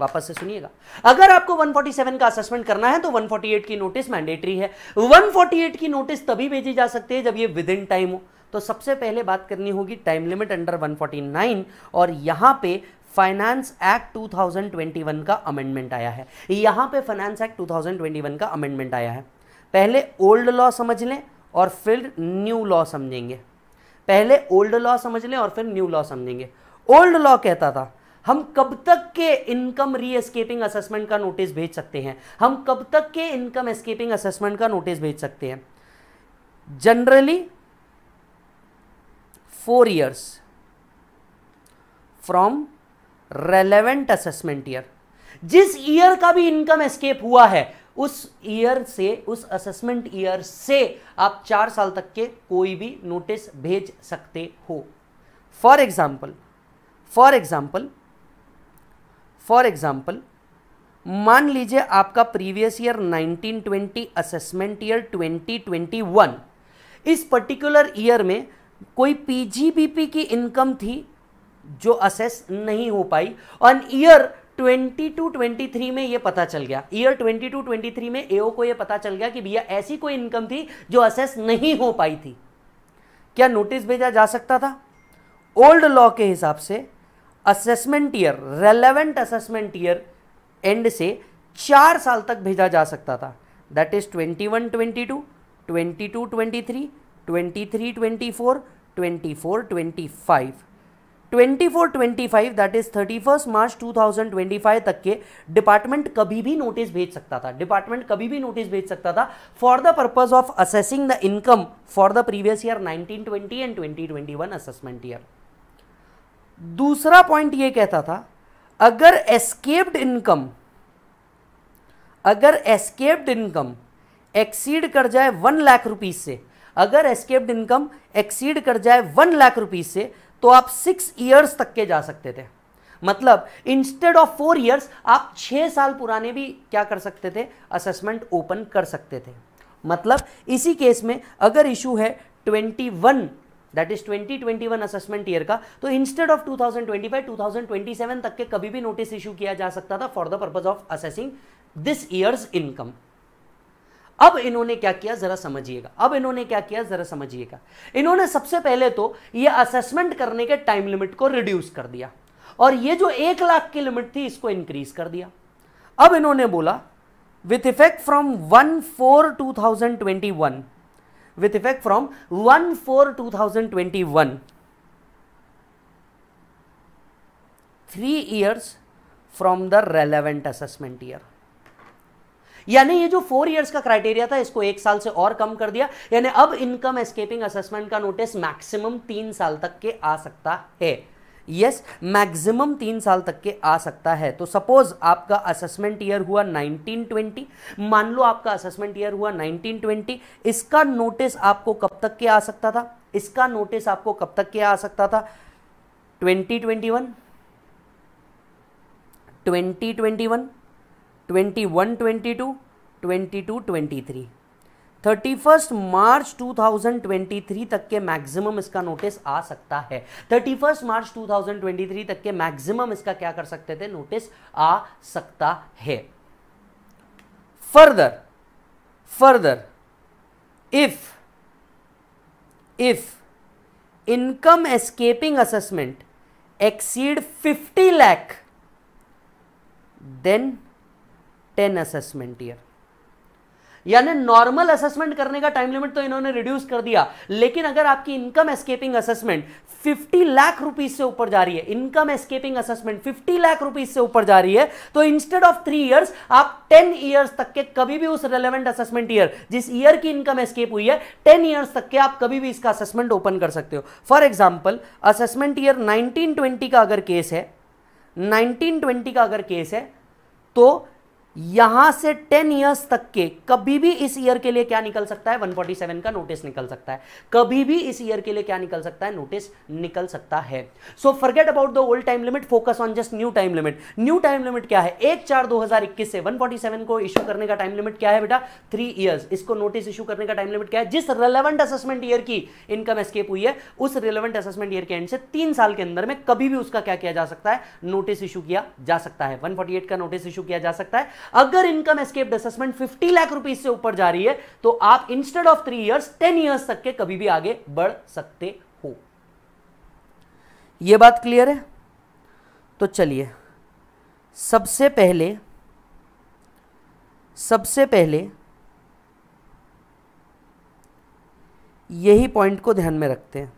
वापस से सुनिएगा अगर आपको 147 का असेसमेंट करना है तो 148 की नोटिस मैंडेटरी है 148 की नोटिस तभी भेजी जा सकती है जब ये विद इन टाइम हो तो सबसे पहले बात करनी होगी टाइम लिमिट अंडर 149 और यहाँ पे फाइनेंस एक्ट 2021 का अमेंडमेंट आया है यहां पे फाइनेंस एक्ट 2021 का अमेंडमेंट आया है पहले ओल्ड लॉ समझ लें और फिर न्यू लॉ समझेंगे पहले ओल्ड लॉ समझ लें और फिर न्यू लॉ समझेंगे ओल्ड लॉ कहता था हम कब तक के इनकम री एस्केपिंग असेसमेंट का नोटिस भेज सकते हैं हम कब तक के इनकम एस्केपिंग असेसमेंट का नोटिस भेज सकते हैं generally four years from relevant assessment year जिस ईयर का भी इनकम एस्केप हुआ है उस ईयर से उस असेसमेंट ईयर से आप चार साल तक के कोई भी नोटिस भेज सकते हो for example for example for example मान लीजिए आपका प्रीवियस ईयर 1920 असेसमेंट ईयर 2021 इस पर्टिकुलर ईयर में कोई पीजीबीपी की इनकम थी जो असेस नहीं हो पाई और ईयर 22 23 में ये पता चल गया ईयर 22 23 में एओ को ये पता चल गया कि भैया ऐसी कोई इनकम थी जो असेस नहीं हो पाई थी क्या नोटिस भेजा जा सकता था ओल्ड लॉ के हिसाब से assessment year relevant assessment year end से चार साल तक भेजा जा सकता था that is twenty one twenty two twenty two twenty three twenty three twenty four twenty four twenty five twenty four twenty five that is thirty first March two thousand twenty five तक के डिपार्टमेंट कभी भी नोटिस भेज सकता था डिपार्टमेंट कभी भी नोटिस भेज सकता था for the purpose of assessing the income for the previous year nineteen twenty and twenty twenty one assessment year दूसरा पॉइंट ये कहता था अगर एस्केप्ड इनकम अगर एस्केप्ड इनकम एक्सीड कर जाए वन लाख रुपीज से अगर एस्केप्ड इनकम एक्सीड कर जाए वन लाख रुपीज से तो आप सिक्स ईयर्स तक के जा सकते थे मतलब इंस्टेड ऑफ फोर ईयर्स आप छह साल पुराने भी क्या कर सकते थे असेसमेंट ओपन कर सकते थे मतलब इसी केस में अगर इशू है twenty one that is 2021 assessment year का तो इंस्टेड ऑफ 2025 2027 तक के कभी भी नोटिस इशू किया जा सकता था for the purpose of assessing this year's income अब इन्होंने क्या किया जरा समझिएगा अब इन्होंने क्या किया जरा समझिएगा इन्होंने सबसे पहले तो यह असेसमेंट करने के टाइम लिमिट को रिड्यूस कर दिया और ये जो एक लाख की लिमिट थी इसको इंक्रीज कर दिया अब इन्होंने बोला with effect from one four two thousand twenty one effect from one four two thousand twenty one three years from the relevant assessment year यानी ये जो फोर इयर्स का क्राइटेरिया था इसको एक साल से और कम कर दिया यानी अब इनकम एस्केपिंग असेसमेंट का नोटिस मैक्सिमम तीन साल तक के आ सकता है यस मैक्सिमम तीन साल तक के आ सकता है तो सपोज आपका असेसमेंट ईयर हुआ 1920 मान लो आपका असेसमेंट ईयर हुआ 1920 इसका नोटिस आपको कब तक के आ सकता था इसका नोटिस आपको कब तक के आ सकता था 2021 2021 22 23 थर्टी फर्स्ट मार्च 2023 तक के मैक्सिमम इसका नोटिस आ सकता है थर्टी फर्स्ट मार्च 2023 तक के मैक्सिमम इसका क्या कर सकते थे नोटिस आ सकता है further further if if income escaping assessment exceed 50 lakh then 10 assessment year यानी नॉर्मल असेसमेंट करने का टाइम लिमिट तो इन्होंने रिड्यूस कर दिया लेकिन अगर आपकी income escaping assessment 50 lakh rupees से ऊपर जा रही है income escaping assessment 50 lakh rupees से ऊपर जा रही है तो इंस्टेड ऑफ थ्री इयर्स आप 10 इयर्स तक के कभी भी उस रेलेवेंट असेसमेंट ईयर जिस ईयर की इनकम एस्केप हुई है 10 ईयर्स तक के आप कभी भी इसका असेसमेंट ओपन कर सकते हो for example assessment year nineteen का अगर केस है नाइनटीन का अगर केस है तो यहां से टेन ईयर्स तक के कभी भी इस ईयर के लिए क्या निकल सकता है 147 का नोटिस निकल सकता है कभी भी इस ईयर के लिए क्या निकल सकता है नोटिस निकल सकता है so forget about the old time limit focus on just new time limit new time limit क्या है एक चार दो हजार इक्कीस से 147 को इशू करने का टाइम लिमिट क्या है बेटा थ्री ईयर्स इसको नोटिस इशू करने का टाइम लिमिट क्या है जिस रिलेवेंट असेसमेंट ईयर की इनकम एस्केप हुई है उस रिलेवेंट असेसमेंट ईयर के एंड से तीन साल के अंदर में कभी भी उसका क्या किया जा सकता है नोटिस इशू किया जा सकता है एट का नोटिस इशू किया जा सकता है अगर income escape assessment 50 lakh rupees से ऊपर जा रही है तो आप instead of three years ten years तक के कभी भी आगे बढ़ सकते हो यह बात क्लियर है तो चलिए सबसे पहले सबसे पहले यही पॉइंट को ध्यान में रखते हैं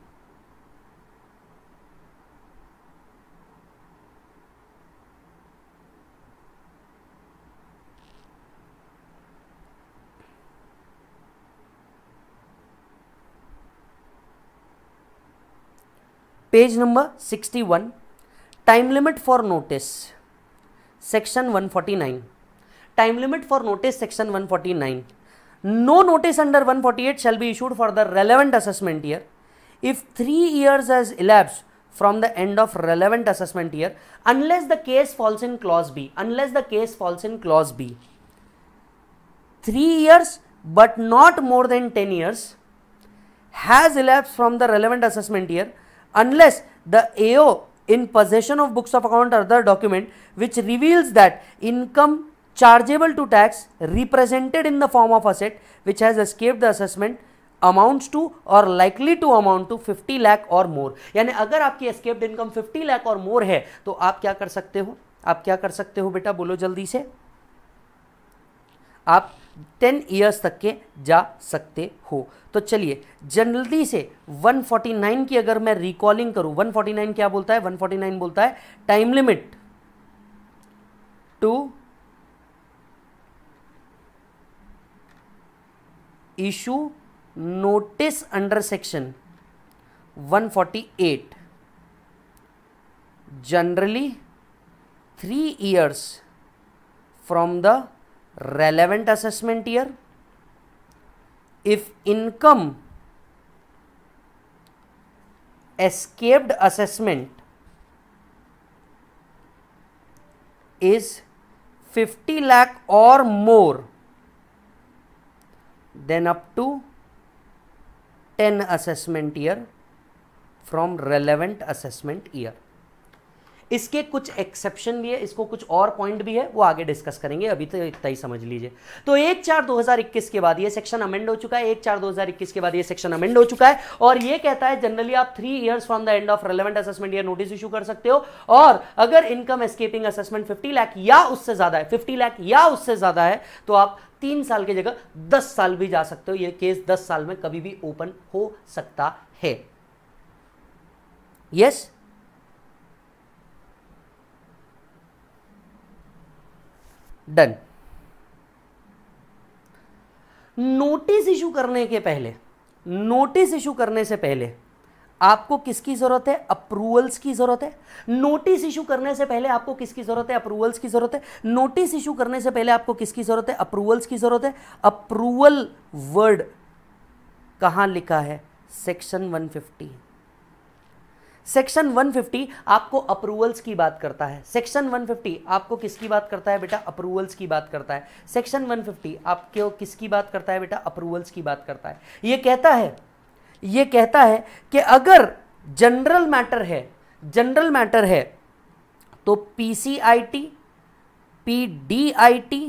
page number 61 time limit for notice section 149 time limit for notice section 149 no notice under 148 shall be issued for the relevant assessment year if 3 years has elapsed from the end of relevant assessment year unless the case falls in clause b unless the case falls in clause b 3 years but not more than 10 years has elapsed from the relevant assessment year unless the AO in possession of books of account or other document which reveals that income chargeable to tax represented in the form of asset which has escaped the assessment amounts to और likely to amount to 50 lakh और मोर यानी अगर आपकी एस्केप्ड इनकम 50 लाख और मोर है तो आप क्या कर सकते हो आप क्या कर सकते हो बेटा बोलो जल्दी से आप टेन ईयर्स तक के जा सकते हो तो चलिए जनरली से 149 की अगर मैं रिकॉलिंग करूं 149 क्या बोलता है 149 बोलता है time limit to issue notice under section 148 generally three years from the relevant assessment year. If income escaped assessment is 50 lakh or more then up to 10 assessment year from relevant assessment year. इसके कुछ एक्सेप्शन भी है इसको कुछ और पॉइंट भी है वो आगे डिस्कस करेंगे अभी तो इतना ही समझ लीजिए तो एक चार 2021 के बाद ये सेक्शन अमेंड हो चुका है एक चार 2021 के बाद ये सेक्शन अमेंड हो चुका है और ये कहता है जनरली आप three years from the end of relevant assessment year notice issue कर सकते हो और अगर income escaping assessment fifty lakh या उससे ज़्यादा है फिफ्टी लैख या उससे ज़्यादा है तो आप तीन साल की जगह दस साल भी जा सकते हो ये केस दस साल में कभी भी ओपन हो सकता है yes yes? Done notice issue करने के पहले नोटिस इशू करने से पहले आपको किसकी ज़रूरत है अप्रूवल्स की ज़रूरत है नोटिस इशू करने से पहले आपको किसकी ज़रूरत है अप्रूवल्स की ज़रूरत है नोटिस इशू करने से पहले आपको किसकी ज़रूरत है अप्रूवल्स की ज़रूरत है अप्रूवल वर्ड कहां लिखा है सेक्शन 150 सेक्शन 150 आपको अप्रूवल्स की बात करता है सेक्शन 150 आपको किसकी बात करता है बेटा अप्रूवल्स की बात करता है सेक्शन 150 आपको किसकी बात करता है बेटा अप्रूवल्स की बात करता है ये कहता है ये कहता है कि अगर जनरल मैटर है जनरल मैटर है तो P C I T P D I T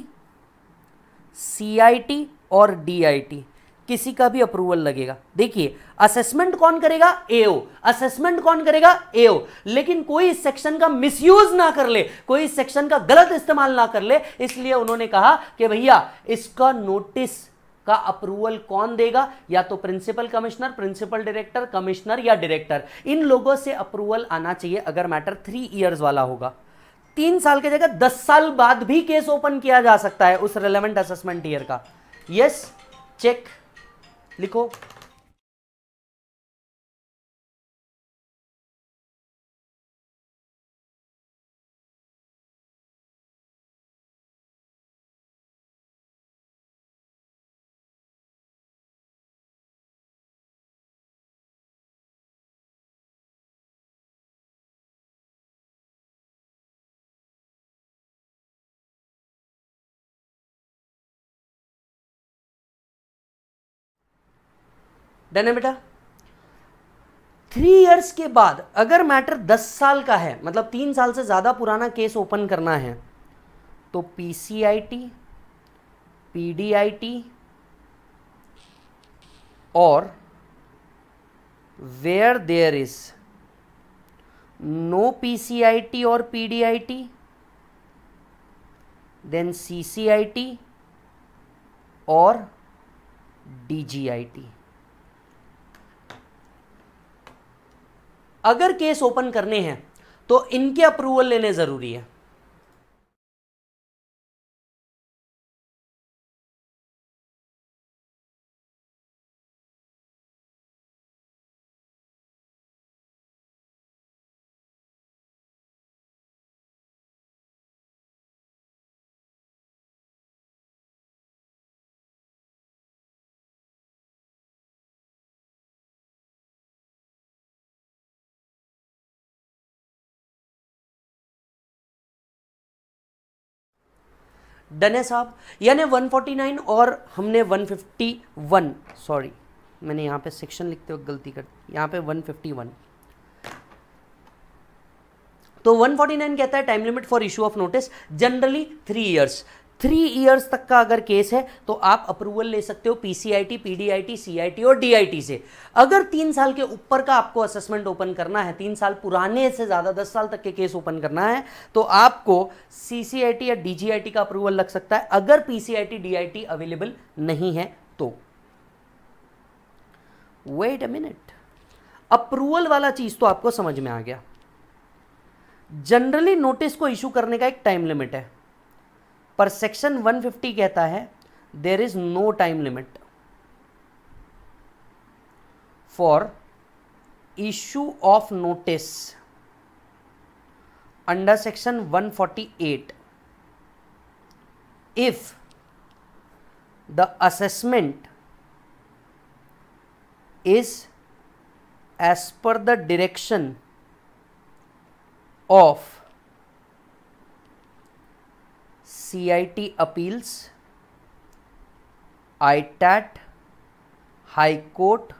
C I T और डी आई टी किसी का भी अप्रूवल लगेगा देखिए असेसमेंट कौन करेगा एओ असेसमेंट कौन करेगा एओ लेकिन कोई सेक्शन का मिसयूज ना कर ले कोई सेक्शन का गलत इस्तेमाल ना कर ले इसलिए उन्होंने कहा कि भैया इसका नोटिस का अप्रूवल कौन देगा या तो principal commissioner principal director commissioner या डायरेक्टर इन लोगों से अप्रूवल आना चाहिए अगर मैटर थ्री इयर्स वाला होगा तीन साल की जगह दस साल बाद भी केस ओपन किया जा सकता है उस रेलेवेंट असेसमेंट ईयर का यस yes, चेक लिखो डन है बेटा थ्री इयर्स के बाद अगर मैटर दस साल का है मतलब तीन साल से ज़्यादा पुराना केस ओपन करना है तो P C I T P D I T और where there is no P C I T और P D I T then C C I T और डी जी आई टी अगर केस ओपन करने हैं तो इनके अप्रूवल लेने ज़रूरी है डन है साहब यानी 149 और हमने 151 सॉरी मैंने यहाँ पे सेक्शन लिखते हुए गलती कर दी यहाँ पे 151 तो 149 कहता है time limit for issue of notice generally three years three years तक का अगर केस है तो आप अप्रूवल ले सकते हो पीसीआईटी पीडीआईटी सीआईटी और डीआईटी से अगर तीन साल के ऊपर का आपको असेसमेंट ओपन करना है तीन साल पुराने से ज़्यादा दस साल तक के केस ओपन करना है तो आपको सीसीआईटी या डीजीआईटी का अप्रूवल लग सकता है अगर पीसीआईटी डीआईटी अवेलेबल नहीं है तो वेट अ मिनट अप्रूवल वाला चीज़ तो आपको समझ में आ गया जनरली नोटिस को इशू करने का एक टाइम लिमिट है पर सेक्शन 150 कहता है there is no time limit for issue of notice under section 148 if the assessment is as per the direction of CIT appeals ITAT high court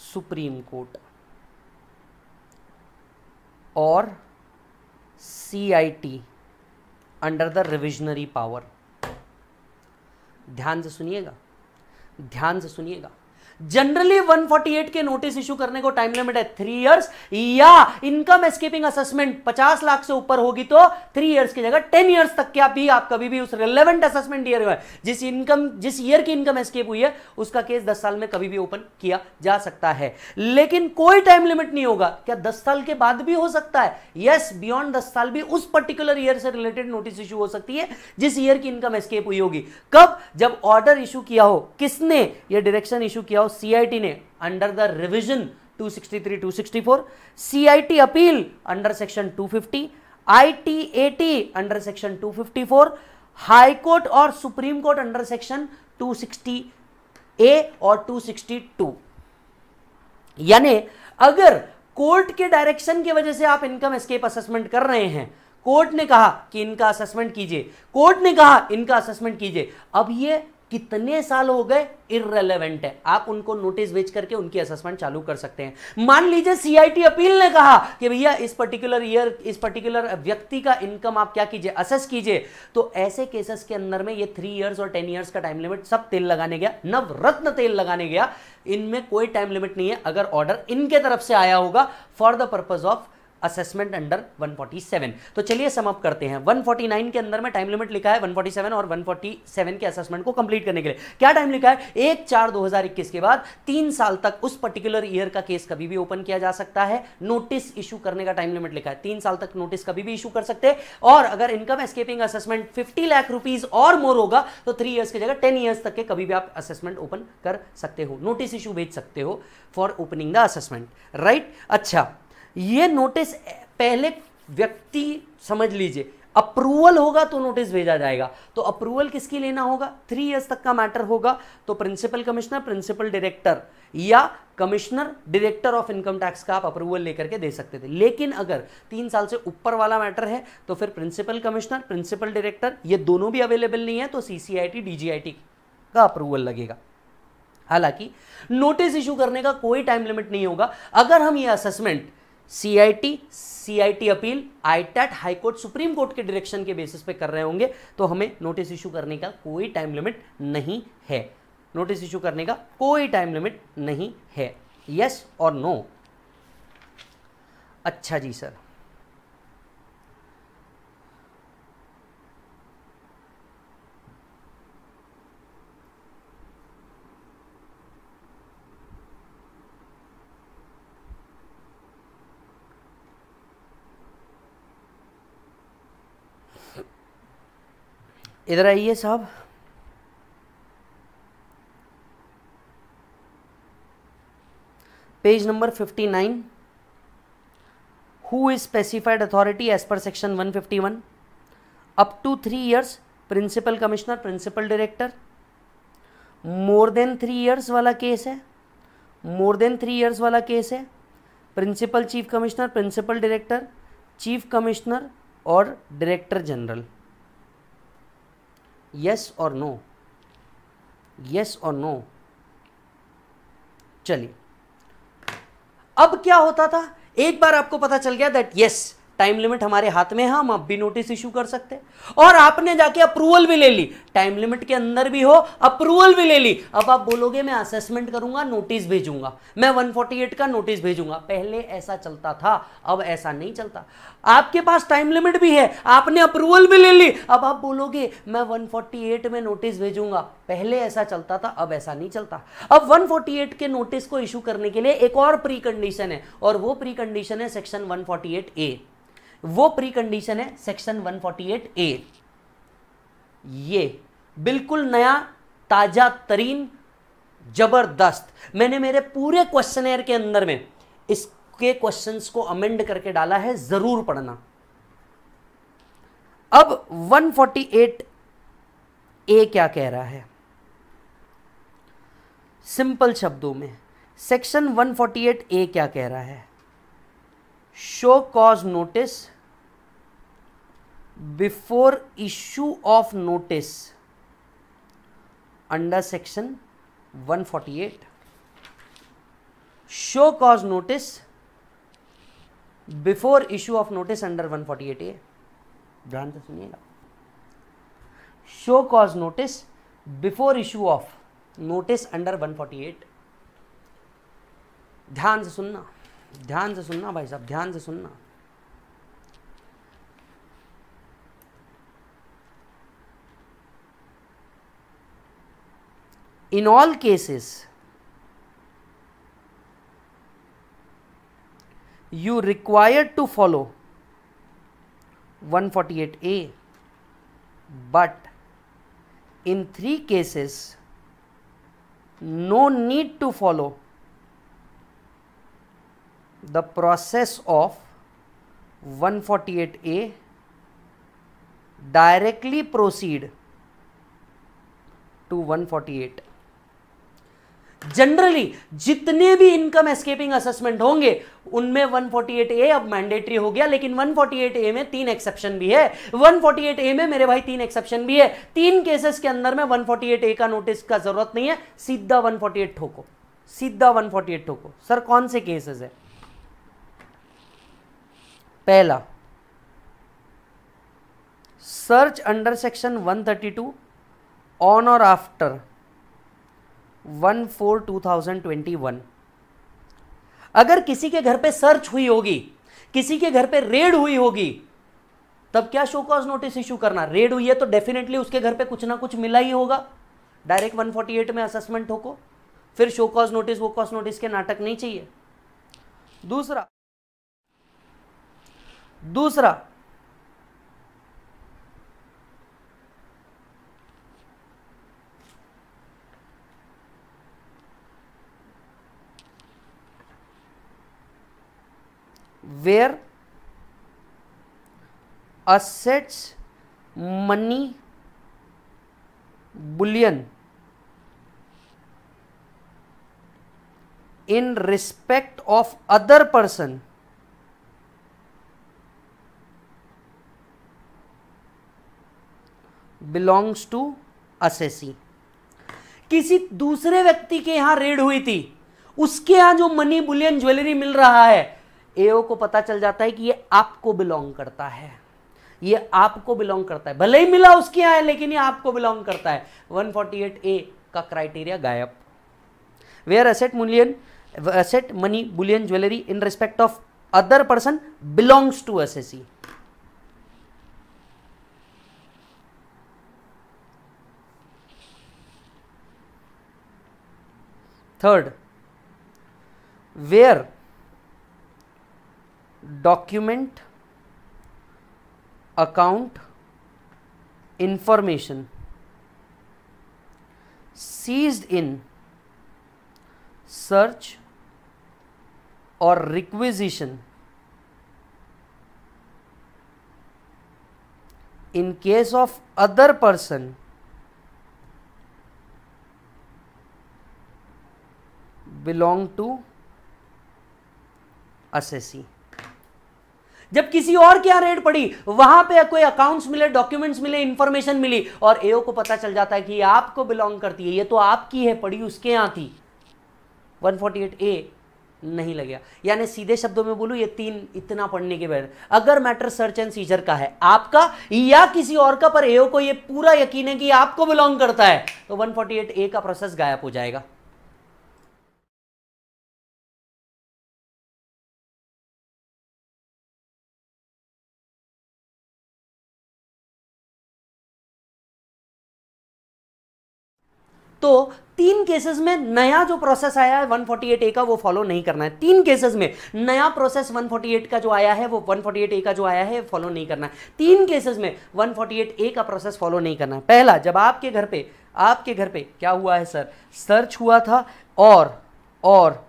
supreme court और CIT under the revisionary power ध्यान से सुनिएगा ध्यान से सुनिएगा जनरली 148 के नोटिस इश्यू करने को टाइम लिमिट है थ्री इयर्स या इनकम एस्केपिंग असेसमेंट 50 लाख से ऊपर होगी तो थ्री इयर्स की जगह 10 इयर्स तक के आप भी आप कभी भी उस रिलेवेंट असेसमेंट ईयर में जिस इनकम जिस ईयर की इनकम एस्केप हुई है उसका केस दस साल में कभी भी ओपन किया जा सकता है लेकिन कोई टाइम लिमिट नहीं होगा क्या दस साल के बाद भी हो सकता है यस बियॉन्ड दस साल भी उस पर्टिकुलर ईयर से रिलेटेड नोटिस इशू हो सकती है जिस ईयर की इनकम एस्केप हुई होगी कब जब ऑर्डर इशू किया हो किसने यह डायरेक्शन इशू किया हो सीआईटी ने under the revision 263 264 CIT appeal under section 250 fifty ITAT under section 254 fifty four high court और supreme court under section 260 A और 262 यानी अगर कोर्ट के डायरेक्शन की वजह से आप इनकम एस्केप असेसमेंट कर रहे हैं कोर्ट ने कहा कि इनका असेसमेंट कीजिए कोर्ट ने कहा इनका असेसमेंट कीजिए अब ये कितने साल हो गए इरेलीवेंट है आप उनको नोटिस भेज करके उनकी असेसमेंट चालू कर सकते हैं मान लीजिए सीआईटी अपील ने कहा कि भैया इस पर्टिकुलर ईयर इस पर्टिकुलर व्यक्ति का इनकम आप क्या कीजिए असेस कीजिए तो ऐसे केसेस के अंदर में ये थ्री इयर्स और टेन इयर्स का टाइम लिमिट सब तेल लगाने गया नवरत्न तेल लगाने गया इनमें कोई टाइम लिमिट नहीं है अगर ऑर्डर इनके तरफ से आया होगा for the purpose of assessment under 147 तो चलिए समअप करते हैं 149 के अंदर में टाइम लिमिट लिखा है 147 और 147 के असेसमेंट को कंप्लीट करने के लिए क्या टाइम लिखा है एक चार 2021 के बाद तीन साल तक उस पर्टिकुलर ईयर का केस कभी भी ओपन किया जा सकता है नोटिस इशू करने का टाइम लिमिट लिखा है तीन साल तक नोटिस कभी भी इशू कर सकते हैं और अगर income escaping assessment fifty lakh rupees और मोर होगा तो थ्री ईयर्स की जगह टेन ईयर्स तक के कभी भी आप असेसमेंट ओपन कर सकते हो नोटिस इशू भेज सकते हो for opening the assessment right अच्छा ये नोटिस पहले व्यक्ति समझ लीजिए अप्रूवल होगा तो नोटिस भेजा जाएगा तो अप्रूवल किसकी लेना होगा थ्री इयर्स तक का मैटर होगा तो प्रिंसिपल कमिश्नर प्रिंसिपल डायरेक्टर या commissioner director of income tax का आप अप्रूवल लेकर के दे सकते थे लेकिन अगर तीन साल से ऊपर वाला मैटर है तो फिर प्रिंसिपल कमिश्नर प्रिंसिपल डायरेक्टर ये दोनों भी अवेलेबल नहीं है तो CCIT DGIT D G I T का अप्रूवल लगेगा हालांकि नोटिस इशू करने का कोई टाइम लिमिट नहीं होगा अगर हम ये assessment CIT CIT appeal ITAT high court supreme court के डायरेक्शन के बेसिस पे कर रहे होंगे तो हमें नोटिस इशू करने का कोई टाइम लिमिट नहीं है नोटिस इशू करने का कोई टाइम लिमिट नहीं है यस और नो अच्छा जी सर इधर आइए साहब page number 59 who is specified authority as per section 151 up to three years principal commissioner principal director more than three years वाला केस है मोर देन थ्री इयर्स वाला केस है principal chief commissioner principal director chief commissioner और डायरेक्टर जनरल यस और नो यस और नो चलिए अब क्या होता था एक बार आपको पता चल गया दैट यस टाइम लिमिट हमारे हाथ में है हम अब भी नोटिस इश्यू कर सकते हैं और आपने जाके अप्रूवल भी ले ली टाइम लिमिट के अंदर भी हो अप्रूवल भी ले ली अब आप बोलोगे मैं असेसमेंट करूंगा नोटिस भेजूंगा मैं 148 का नोटिस भेजूंगा पहले ऐसा चलता था अब ऐसा नहीं चलता आपके पास टाइम लिमिट भी है आपने अप्रूवल भी ले ली अब आप बोलोगे मैं वन में नोटिस भेजूंगा पहले ऐसा चलता था अब ऐसा नहीं चलता अब वन के नोटिस को इशू करने के लिए एक और प्री कंडीशन है और वो प्री कंडीशन है सेक्शन वन ए वो प्री कंडीशन है सेक्शन 148 ए ये बिल्कुल नया ताजा तरीन जबरदस्त मैंने मेरे पूरे क्वेश्चन के अंदर में इसके क्वेश्चंस को अमेंड करके डाला है जरूर पढ़ना अब 148 ए क्या कह रहा है सिंपल शब्दों में सेक्शन 148 ए क्या कह रहा है show cause notice before issue of notice under section 148 forty eight show cause notice before issue of notice under one forty eight A ध्यान से सुनिएगा show cause notice before issue of notice under one forty eight ध्यान से सुनना ध्यान से सुनना भाई साहब ध्यान से सुनना in all cases you required to follow 148a but in three cases no need to follow the process of 148a directly proceed to 148 generally जितने भी इनकम एस्केपिंग असेसमेंट होंगे उनमें 148 ए अब मैंडेटरी हो गया लेकिन 148 ए में तीन एक्सेप्शन भी है 148 ए में मेरे भाई तीन एक्सेप्शन भी है तीन केसेस के अंदर में 148 ए का नोटिस का जरूरत नहीं है सीधा 148 ठोको सीधा 148 ठोको सर कौन से केसेस है पहला सर्च अंडर सेक्शन 132 ऑन और after one four two thousand twenty one अगर किसी के घर पे सर्च हुई होगी किसी के घर पे रेड हुई होगी तब क्या शो कॉज नोटिस इश्यू करना रेड हुई है तो डेफिनेटली उसके घर पे कुछ ना कुछ मिला ही होगा डायरेक्ट वन फोर्टी एट में असेसमेंट को फिर शो कॉज नोटिस वो कॉज नोटिस के नाटक नहीं चाहिए दूसरा दूसरा where assets money bullion in respect of other person belongs to assessee किसी दूसरे व्यक्ति के यहां रेड हुई थी उसके यहां जो मनी बुलियन ज्वेलरी मिल रहा है एओ को पता चल जाता है कि ये आपको बिलोंग करता है ये आपको बिलोंग करता है भले ही मिला उसके यहां है लेकिन ये आपको बिलोंग करता है 148 ए का क्राइटेरिया गायब वेयर असेट मूल्यन asset money bullion jewellery in respect of other person belongs to as third where document account information seized in search or requisition in case of other person belong to assessee जब किसी और क्या रेड पड़ी वहां पे कोई अकाउंट्स मिले डॉक्यूमेंट्स मिले इंफॉर्मेशन मिली और एओ को पता चल जाता है कि आपको बिलोंग करती है ये तो आपकी है पड़ी उसके यहां थी 148 ए नहीं लगे यानी सीधे शब्दों में बोलू ये तीन इतना पढ़ने के बाद अगर मैटर सर्च एंड सीजर का है आपका या किसी और का पर एओ को ये पूरा यकीन है कि आपको बिलोंग करता है तो 148 ए का प्रोसेस गायब हो जाएगा तो तीन केसेस में नया जो प्रोसेस आया है 148 ए का वो फॉलो नहीं करना है तीन केसेस में नया प्रोसेस 148 का जो आया है वो 148 ए का जो आया है फॉलो नहीं करना है तीन केसेस में 148 ए का प्रोसेस फॉलो नहीं करना है पहला जब आपके घर पे आपके घर पे क्या हुआ है सर सर्च हुआ था और और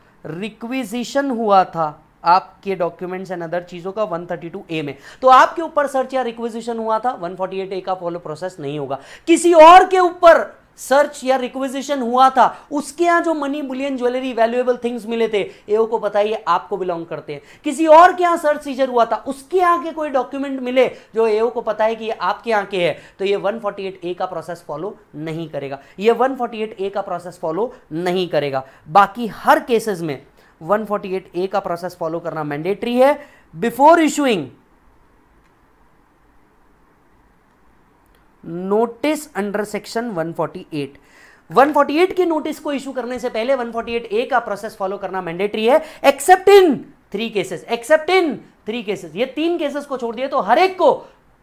रिक्विजिशन हुआ था आपके डॉक्यूमेंट्स एंड अदर चीज़ों का 132 ए में तो आपके ऊपर सर्च या रिक्विजिशन हुआ था 148 ए का फॉलो प्रोसेस नहीं होगा किसी और के ऊपर सर्च या रिक्वेजिशन हुआ था उसके यहां जो money bullion jewellery valuable things मिले थे एओ को पता ही आपको बिलोंग करते हैं किसी और के यहां सर्च सीजर हुआ था उसके यहां के कोई डॉक्यूमेंट मिले जो एओ को पता है कि आपके यहां के है तो ये 148 ए का प्रोसेस फॉलो नहीं करेगा ये 148 ए का प्रोसेस फॉलो नहीं करेगा बाकी हर केसेज में वन ए का प्रोसेस फॉलो करना मैंडेटरी है before issuing notice under section 148 148 के नोटिस को इश्यू करने से पहले 148 ए का प्रोसेस फॉलो करना मैंडेटरी है except in three cases except in three cases ये तीन केसेस को छोड़ दिए तो हर एक को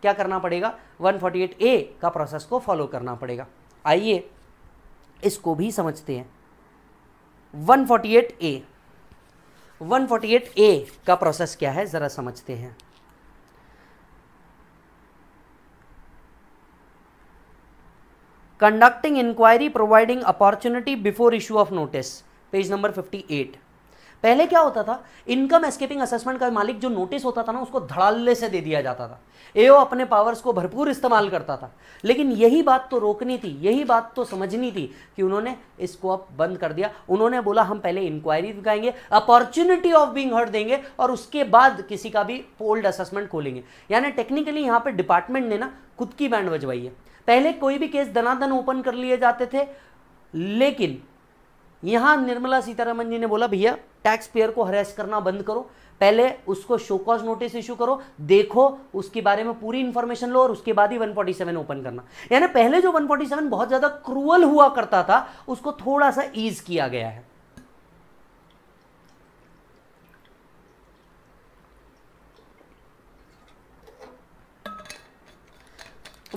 क्या करना पड़ेगा 148 ए का प्रोसेस को फॉलो करना पड़ेगा आइए इसको भी समझते हैं 148 ए 148 ए का प्रोसेस क्या है ज़रा समझते हैं conducting inquiry providing opportunity before issue of notice page number 58 पहले क्या होता था इनकम एस्केपिंग असेसमेंट का मालिक जो नोटिस होता था ना उसको धड़ाल्ले से दे दिया जाता था एओ अपने पावर्स को भरपूर इस्तेमाल करता था लेकिन यही बात तो रोकनी थी यही बात तो समझनी थी कि उन्होंने इसको अब बंद कर दिया उन्होंने बोला हम पहले इंक्वायरी दिखाएंगे अपॉर्चुनिटी ऑफ बींग हर्ट देंगे और उसके बाद किसी का भी ओल्ड असेसमेंट खोलेंगे यानी टेक्निकली यहाँ पर डिपार्टमेंट ने ना खुद की बैंड बजवाई है पहले कोई भी केस धनाधन ओपन कर लिए जाते थे लेकिन यहां निर्मला सीतारमन जी ने बोला भैया टैक्स पेयर को हरेस करना बंद करो पहले उसको शोकॉज नोटिस इशू करो देखो उसके बारे में पूरी इंफॉर्मेशन लो और उसके बाद ही 147 ओपन करना यानी पहले जो 147 बहुत ज़्यादा क्रूअल हुआ करता था उसको थोड़ा सा ईज किया गया है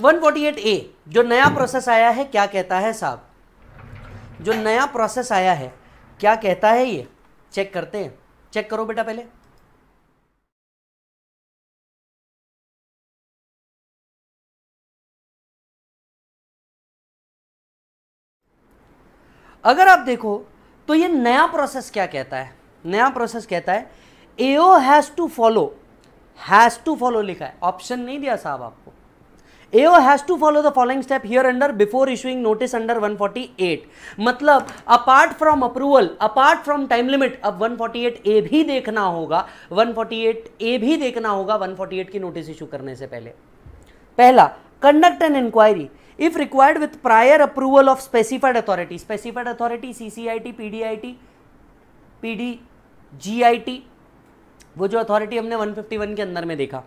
वन ए जो नया प्रोसेस आया है क्या कहता है साहब जो नया प्रोसेस आया है क्या कहता है ये चेक करते हैं चेक करो बेटा पहले अगर आप देखो तो ये नया प्रोसेस क्या कहता है नया प्रोसेस कहता है AO has to follow has to follow लिखा है ऑप्शन नहीं दिया साहब आपको AO has to follow the following step hereunder before issuing notice under 148 मतलब apart from approval apart from time limit अब 148 ए भी देखना होगा 148 ए भी देखना होगा 148 की नोटिस इशू करने से पहले पहला conduct an inquiry if required with prior approval of specified authority specified authority CCIT PDIT PD GIT वो जो अथॉरिटी हमने 151 के अंदर में देखा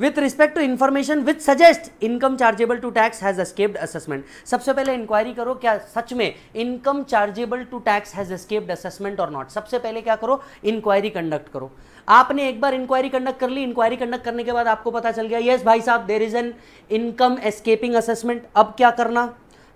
with respect to information with suggest income chargeable to tax has escaped assessment सबसे पहले इंक्वायरी करो क्या सच में income chargeable to tax has escaped assessment और नॉट सबसे पहले क्या करो इंक्वायरी कंडक्ट करो आपने एक बार इंक्वायरी कंडक्ट कर ली इंक्वायरी कंडक्ट करने के बाद आपको पता चल गया येस भाई साहब there is an income escaping assessment अब क्या करना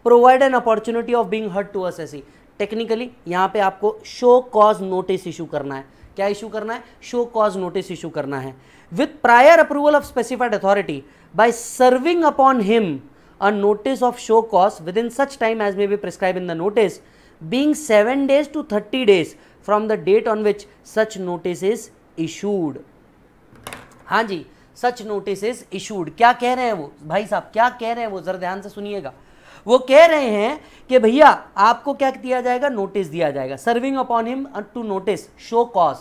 provide an opportunity of being heard to assessee technically यहाँ पे आपको शो कॉज नोटिस इशू करना है क्या इशू करना है शो कॉज नोटिस इशू करना है with prior approval of specified authority by serving upon him notice of show cause within such time as may be prescribe in the notice being seven days to thirty days from the date on which such notice is issued हाँ जी सच नोटिस इज इशूड क्या कह रहे हैं वो भाई साहब क्या कह रहे हैं वो जरा ध्यान से सुनिएगा वो कह रहे हैं कि भैया आपको क्या दिया जाएगा नोटिस दिया जाएगा serving upon him to notice show cause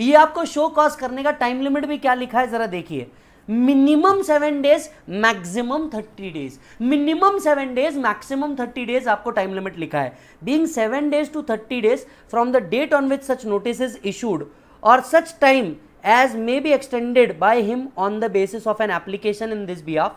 ये आपको शो कॉज करने का टाइम लिमिट भी क्या लिखा है जरा देखिए minimum seven days maximum thirty days minimum seven days maximum thirty days आपको टाइम लिमिट लिखा है being seven days to thirty days from the date on which such notice is issued और such time as may be extended by him on the basis of an application in this behalf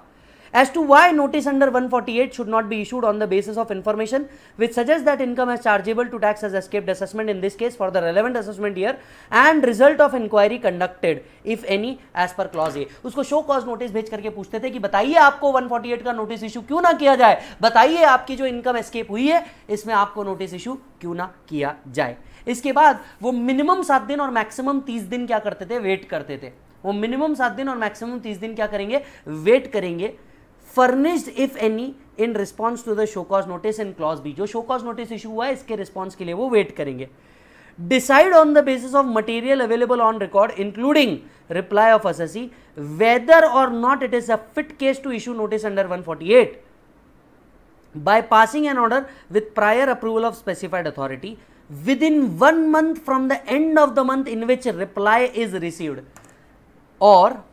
as to why notice under 148 should not be issued on the basis of information which suggests that income as chargeable to tax has escaped assessment in this case for the relevant assessment year and result of inquiry conducted if any as per clause A उसको show cause notice भेज करके पूछते थे कि बताइए आपको 148 का notice issue क्यों ना किया जाए बताइए आपकी जो income escape हुई है इसमें आपको notice issue क्यों ना किया जाए इसके बाद वो मिनिमम सात दिन और मैक्सिमम तीस दिन क्या करते थे वेट करते थे वो मिनिमम सात दिन और मैक्सिमम तीस दिन क्या करेंगे वेट करेंगे furnished if any in response to the show cause notice in clause B जो शोकॉज नोटिस इशू हुआ है इसके रिस्पॉन्स के लिए वो वेट करेंगे decide on the basis of material available on record including reply of assessee whether or not it is a fit case to issue notice under one forty eight by passing an order with prior approval of specified authority with within one month from the end of the month in which reply is received or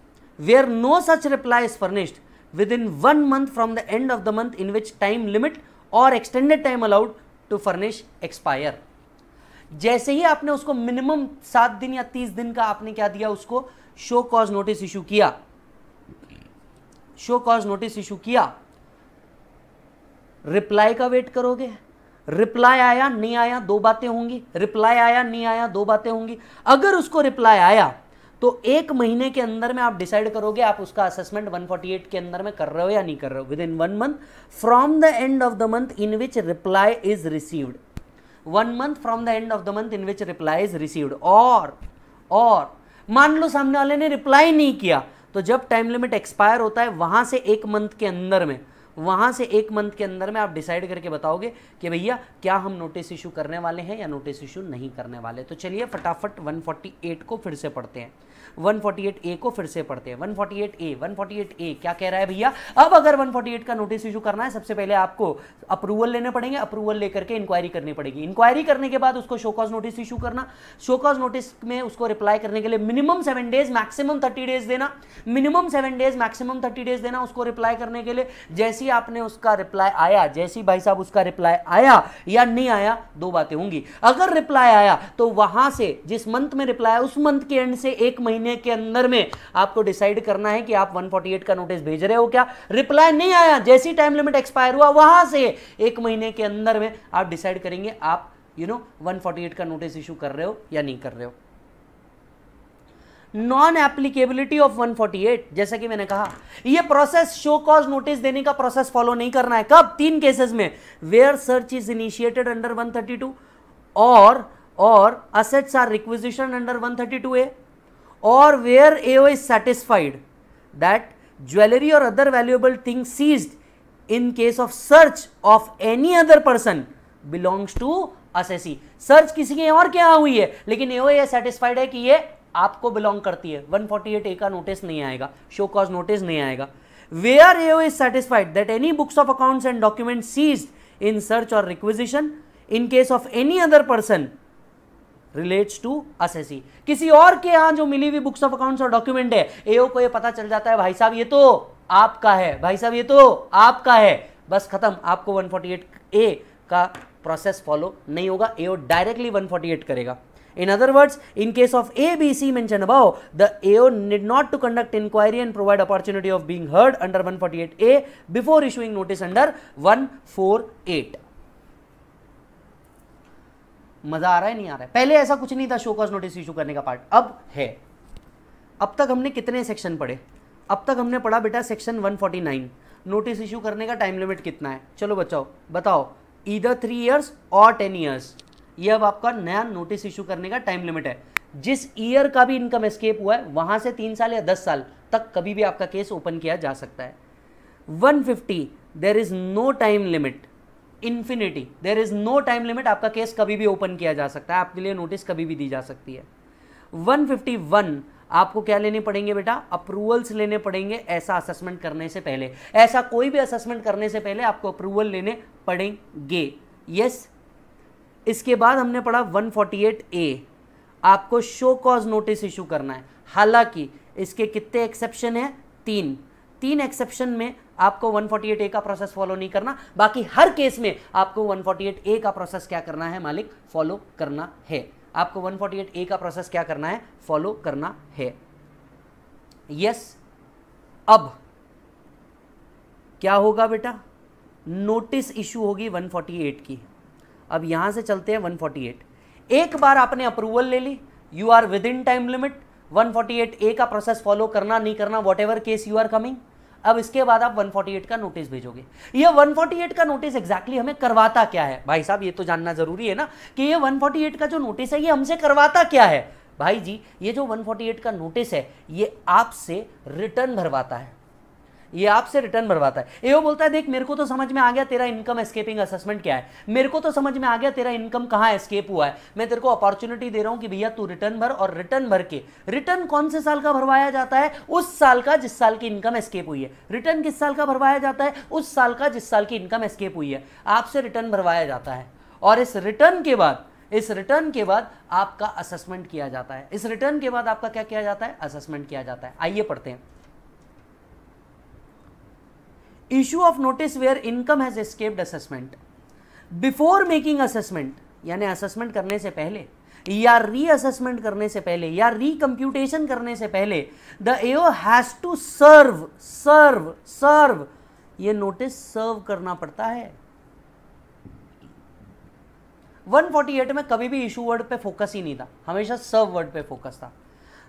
where no such reply is furnished within one month from the end of the month in which time limit or extended time allowed to furnish expire जैसे ही आपने उसको मिनिमम सात दिन या तीस दिन का आपने क्या दिया उसको शो कॉज नोटिस इशू किया शो कॉज नोटिस इशू किया रिप्लाई का वेट करोगे रिप्लाई आया नहीं आया दो बातें होंगी रिप्लाई आया नहीं आया दो बातें होंगी अगर उसको रिप्लाई आया तो एक महीने के अंदर में आप डिसाइड करोगे आप उसका असेसमेंट 148 के अंदर में कर रहे हो या नहीं कर रहे हो within one month from the end of the month in which reply is received one month from the end of the month in which reply is received और और मान लो सामने वाले ने रिप्लाई नहीं किया तो जब टाइम लिमिट एक्सपायर होता है वहां से एक मंथ के अंदर में वहां से एक मंथ के अंदर में आप डिसाइड करके बताओगे कि भैया क्या हम नोटिस इशू करने वाले हैं या नोटिस इशू नहीं करने वाले तो चलिए फटाफट 148 को फिर से पढ़ते हैं 148 ए को फिर से पढ़ते हैं 148 ए 148 ए क्या कह रहा है भैया अब अगर 148 का नोटिस इशू करना है सबसे पहले आपको अप्रूवल लेने पड़ेंगे अप्रूवल लेकर के इंक्वायरी करनी पड़ेगी इंक्वायरी करने के बाद उसको शोकॉज नोटिस इशू करना शोकॉज नोटिस में उसको रिप्लाई करने के लिए minimum seven days maximum thirty days देना minimum seven days maximum thirty days देना उसको रिप्लाई करने के लिए जैसे ही आपने उसका रिप्लाई आया जैसे ही भाई साहब उसका रिप्लाई आया या नहीं आया दो बातें होंगी अगर रिप्लाई आया तो वहां से जिस मंथ में रिप्लाई उस मंथ के एंड से एक महीने महीने के अंदर में आपको डिसाइड करना है कि आप 148 का नोटिस भेज रहे हो क्या रिप्लाई नहीं आया जैसी टाइम लिमिट एक्सपायर हुआ वहां से एक महीने के अंदर में आप डिसाइड करेंगे आप यू नो वन का नोटिस इशू कर रहे हो या नहीं कर रहे हो नॉन एप्लीकेबिलिटी ऑफ 148 जैसा कि मैंने कहा यह प्रोसेस शो कॉज नोटिस देने का प्रोसेस फॉलो नहीं करना है कब तीन केसेस में where search is initiated under 132 or or assets are requisition under 132 A or where AO is satisfied that jewelry or other valuable thing seized in case of search of any other person belongs to assessee. Search किसी के और क्या हुई है लेकिन AO ये satisfied है कि ये आपको बिलोंग करती है 148 ए का नोटिस नहीं आएगा शो कॉज नोटिस नहीं आएगा where AO is satisfied that any books of accounts and document seized in search or requisition in case of any other person relates to assessee किसी और के यहां जो मिली हुई बुक्स ऑफ अकाउंट्स और डॉक्यूमेंट है एओ को ये पता चल जाता है भाई साहब ये तो आपका है भाई साहब ये तो आपका है बस खत्म आपको 148 ए का प्रोसेस फॉलो नहीं होगा एओ डायरेक्टली 148 करेगा in other words in case of A B C मैं above the AO need not to conduct inquiry and provide opportunity of being heard under 148 A before issuing notice under 148 मज़ा आ रहा है नहीं आ रहा है पहले ऐसा कुछ नहीं था शो कॉज नोटिस इशू करने का पार्ट अब है अब तक हमने कितने सेक्शन पढ़े अब तक हमने पढ़ा बेटा सेक्शन 149 नोटिस इशू करने का टाइम लिमिट कितना है चलो बचाओ बताओ इधर थ्री ईयर्स और टेन ईयर्स ये अब आपका नया नोटिस इशू करने का टाइम लिमिट है जिस ईयर का भी इनकम एस्केप हुआ है वहां से तीन साल या दस साल तक कभी भी आपका केस ओपन किया जा सकता है 150 there is no time limit infinity there is no time limit आपका केस कभी भी ओपन किया जा सकता है आपके लिए नोटिस कभी भी दी जा सकती है 151 आपको क्या लेने पड़ेंगे बेटा अप्रूवल्स लेने पड़ेंगे ऐसा असेसमेंट करने से पहले ऐसा कोई भी असेसमेंट करने से पहले आपको अप्रूवल लेने पड़ेंगे यस yes. इसके बाद हमने पढ़ा 148 ए आपको शो कॉज नोटिस इशू करना है हालांकि इसके कितने एक्सेप्शन है तीन तीन एक्सेप्शन में आपको 148 ए का प्रोसेस फॉलो नहीं करना बाकी हर केस में आपको 148 ए का प्रोसेस क्या करना है मालिक फॉलो करना है आपको 148 ए का प्रोसेस क्या करना है फॉलो करना है यस अब क्या होगा बेटा नोटिस इशू होगी 148 की अब यहां से चलते हैं 148 एक बार आपने अप्रूवल ले ली you are within time limit 148 A का प्रोसेस फॉलो करना नहीं करना whatever case you are coming अब इसके बाद आप 148 का नोटिस भेजोगे ये 148 का नोटिस एग्जैक्टली हमें करवाता क्या है भाई साहब ये तो जानना जरूरी है ना कि ये 148 का जो नोटिस है ये हमसे करवाता क्या है भाई जी ये जो 148 का नोटिस है ये आपसे रिटर्न भरवाता है ये आपसे रिटर्न भरवाता है एओ बोलता है देख मेरे को तो समझ में आ गया तेरा इनकम एस्केपिंग असेसमेंट क्या है मेरे को तो समझ में आ गया तेरा इनकम कहाँ एस्केप हुआ है मैं तेरे को अपॉर्चुनिटी दे रहा हूँ कि भैया तू रिटर्न भर और रिटर्न भर के रिटर्न कौन से साल का भरवाया जाता है उस साल का जिस साल की इनकम एस्केप हुई है रिटर्न किस साल का भरवाया जाता है उस साल का जिस साल की इनकम एस्केप हुई है आपसे रिटर्न भरवाया जाता है और इस रिटर्न के बाद इस रिटर्न के बाद आपका असेसमेंट किया जाता है इस रिटर्न के बाद आपका क्या किया जाता है असेसमेंट किया जाता है आइए पढ़ते हैं issue of notice where income has escaped assessment before making assessment यानी असेसमेंट करने से पहले या री असेसमेंट करने से पहले या रिकम्प्यूटेशन करने से पहले the AO has to serve serve serve ये नोटिस सर्व करना पड़ता है 148 में कभी भी इशू वर्ड पे फोकस ही नहीं था हमेशा सर्व वर्ड पे फोकस था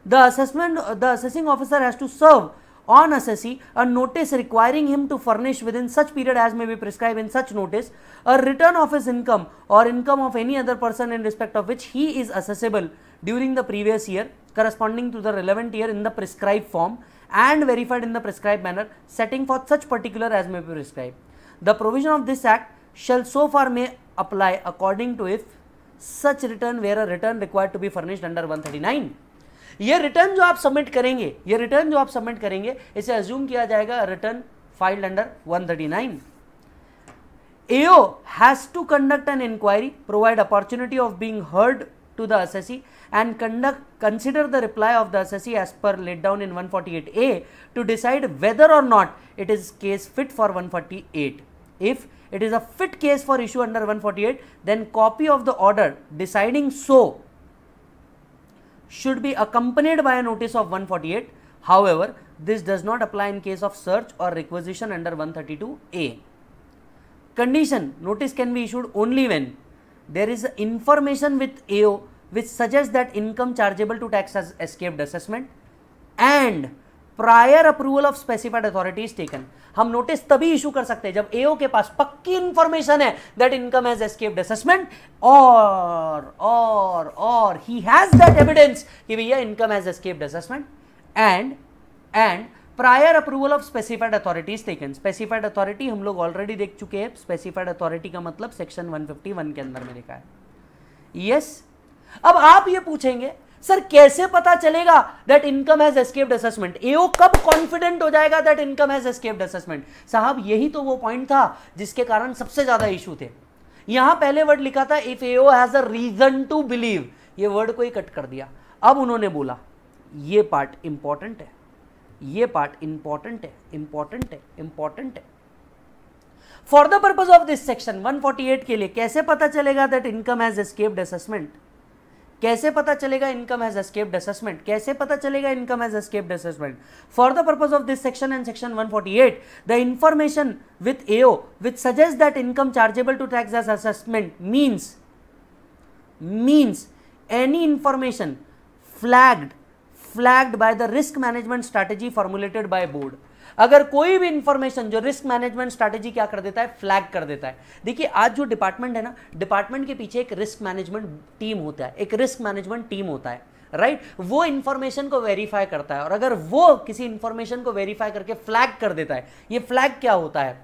the assessment the assessing officer has to serve on assessee a notice requiring him to furnish within such period as may be prescribed in such notice a return of his income or income of any other person in respect of which he is assessable during the previous year corresponding to the relevant year in the prescribed form and verified in the prescribed manner setting for such particular as may be prescribed. The provision of this act shall so far may apply according to if such return were a return required to be furnished under 139. ये रिटर्न जो आप सबमिट करेंगे ये रिटर्न जो आप सबमिट करेंगे इसे अज्यूम किया जाएगा return file under one thirty nine AO has to conduct an inquiry provide opportunity of being heard to the assessee and conduct consider the reply of the assessee as per laid down in one forty eight A to decide whether or not it is case fit for one forty eight if it is a fit case for issue under one forty eight then copy of the order deciding so should be accompanied by a notice of 148. However, this does not apply in case of search or requisition under 132A. Condition notice can be issued only when there is information with AO which suggests that income chargeable to tax has escaped assessment and prior approval of specified authorities taken हम नोटिस तभी इशू कर सकते हैं जब एओ के पास पक्की इंफॉर्मेशन है that income has escaped assessment और और और ही हैज दैट एविडेंस कि भैया income has escaped assessment and and prior approval of specified authorities taken specified authority हम लोग ऑलरेडी देख चुके हैं स्पेसिफाइड अथॉरिटी का मतलब सेक्शन 151 के अंदर में लिखा है यस yes. अब आप ये पूछेंगे सर कैसे पता चलेगा that income has escaped assessment AO कब कॉन्फिडेंट हो जाएगा that income has escaped assessment साहब यही तो वो पॉइंट था जिसके कारण सबसे ज्यादा इशू थे यहां पहले वर्ड लिखा था if AO has a reason to believe ये वर्ड को ही कट कर दिया अब उन्होंने बोला ये पार्ट इंपॉर्टेंट है ये पार्ट इंपॉर्टेंट है इंपॉर्टेंट है इंपॉर्टेंट है for the purpose of this section 148 के लिए कैसे पता चलेगा that income has escaped assessment कैसे पता चलेगा इनकम हैज एस्केप्ड असेसमेंट कैसे पता चलेगा income has escaped assessment for the purpose of this section and section 148 the information with AO which suggest that income chargeable to tax has assessment means means any information flagged flagged by the risk management strategy formulated by board अगर कोई भी इंफॉर्मेशन जो रिस्क मैनेजमेंट स्ट्रेटेजी क्या कर देता है फ्लैग कर देता है देखिए आज जो डिपार्टमेंट है ना डिपार्टमेंट के पीछे एक रिस्क मैनेजमेंट टीम होता है एक रिस्क मैनेजमेंट टीम होता है राइट right? वो इंफॉर्मेशन को वेरीफाई करता है और अगर वो किसी इंफॉर्मेशन को वेरीफाई करके फ्लैग कर देता है ये फ्लैग क्या होता है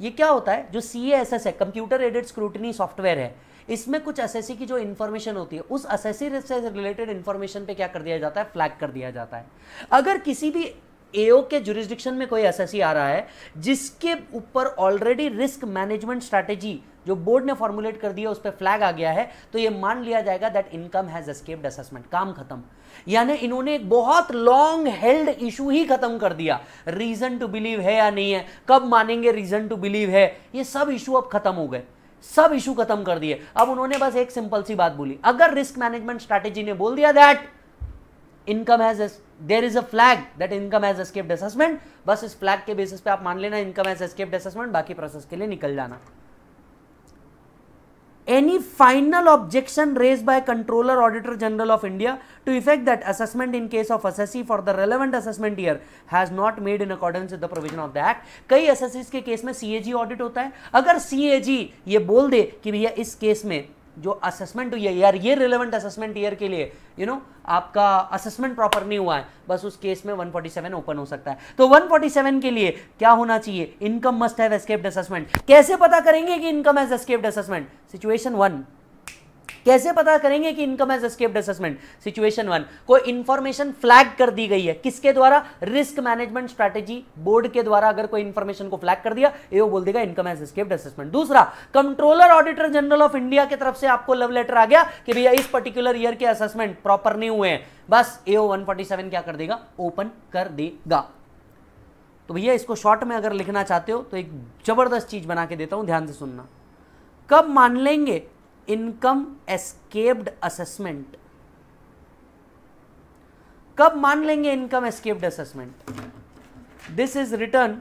ये क्या होता है जो सी एस एस है कंप्यूटर एडेड स्क्रूटनी सॉफ्टवेयर है इसमें कुछ एसएससी की जो इंफॉर्मेशन होती है उस एसएससी से रिलेटेड इंफॉर्मेशन पे क्या कर दिया जाता है फ्लैग कर दिया जाता है अगर किसी भी एओ के जुरिस्डिक्शन में कोई एसएससी आ रहा है जिसके ऊपर ऑलरेडी रिस्क मैनेजमेंट स्ट्रेटेजी जो बोर्ड ने फॉर्मुलेट कर दिया उस पर फ्लैग आ गया है तो ये मान लिया जाएगा that income has escaped assessment काम खत्म यानी इन्होंने एक बहुत लॉन्ग हेल्ड इशू ही खत्म कर दिया रीजन टू बिलीव है या नहीं है कब मानेंगे रीजन टू बिलीव है ये सब इशू अब खत्म हो गए सब इशू खत्म कर दिए अब उन्होंने बस एक सिंपल सी बात बोली अगर रिस्क मैनेजमेंट स्ट्रैटेजी ने बोल दिया that income has there is a flag that income has escaped assessment बस इस फ्लैग के बेसिस पे आप मान लेना इनकम हैज एस्केप्ड असेसमेंट बाकी प्रोसेस के लिए निकल जाना any final objection raised by controller auditor general of india to effect that assessment in case of assessee for the relevant assessment year has not made in accordance with the provision of the act kai assessees ke case mein cag audit hota hai agar cag ye bol de ki bhaiya is case mein जो असेसमेंट हुई है यार ये रिलेवेंट असेसमेंट ईयर के लिए यू you नो know, आपका असेसमेंट प्रॉपर नहीं हुआ है बस उस केस में 147 ओपन हो सकता है तो 147 के लिए क्या होना चाहिए income must have escaped assessment कैसे पता करेंगे कि income has escaped assessment situation one कैसे पता करेंगे कि income has escaped assessment situation one कोई इन्फॉर्मेशन फ्लैग कर दी गई है किसके द्वारा रिस्क मैनेजमेंट स्ट्रेटेजी बोर्ड के द्वारा अगर कोई इंफॉर्मेशन को फ्लैग कर दिया ये वो बोल देगा इनकम एज एस्केप्ड असेसमेंट दूसरा controller auditor general of India की तरफ से आपको लव लेटर आ गया कि भैया इस पर्टिकुलर ईयर के असेसमेंट प्रॉपर नहीं हुए हैं बस AO one forty seven क्या कर देगा ओपन कर देगा तो भैया इसको शॉर्ट में अगर लिखना चाहते हो तो एक ज़बरदस्त चीज़ बना के देता हूं ध्यान से सुनना कब मान लेंगे इनकम एस्केप्ड असेसमेंट कब मान लेंगे income escaped assessment this is return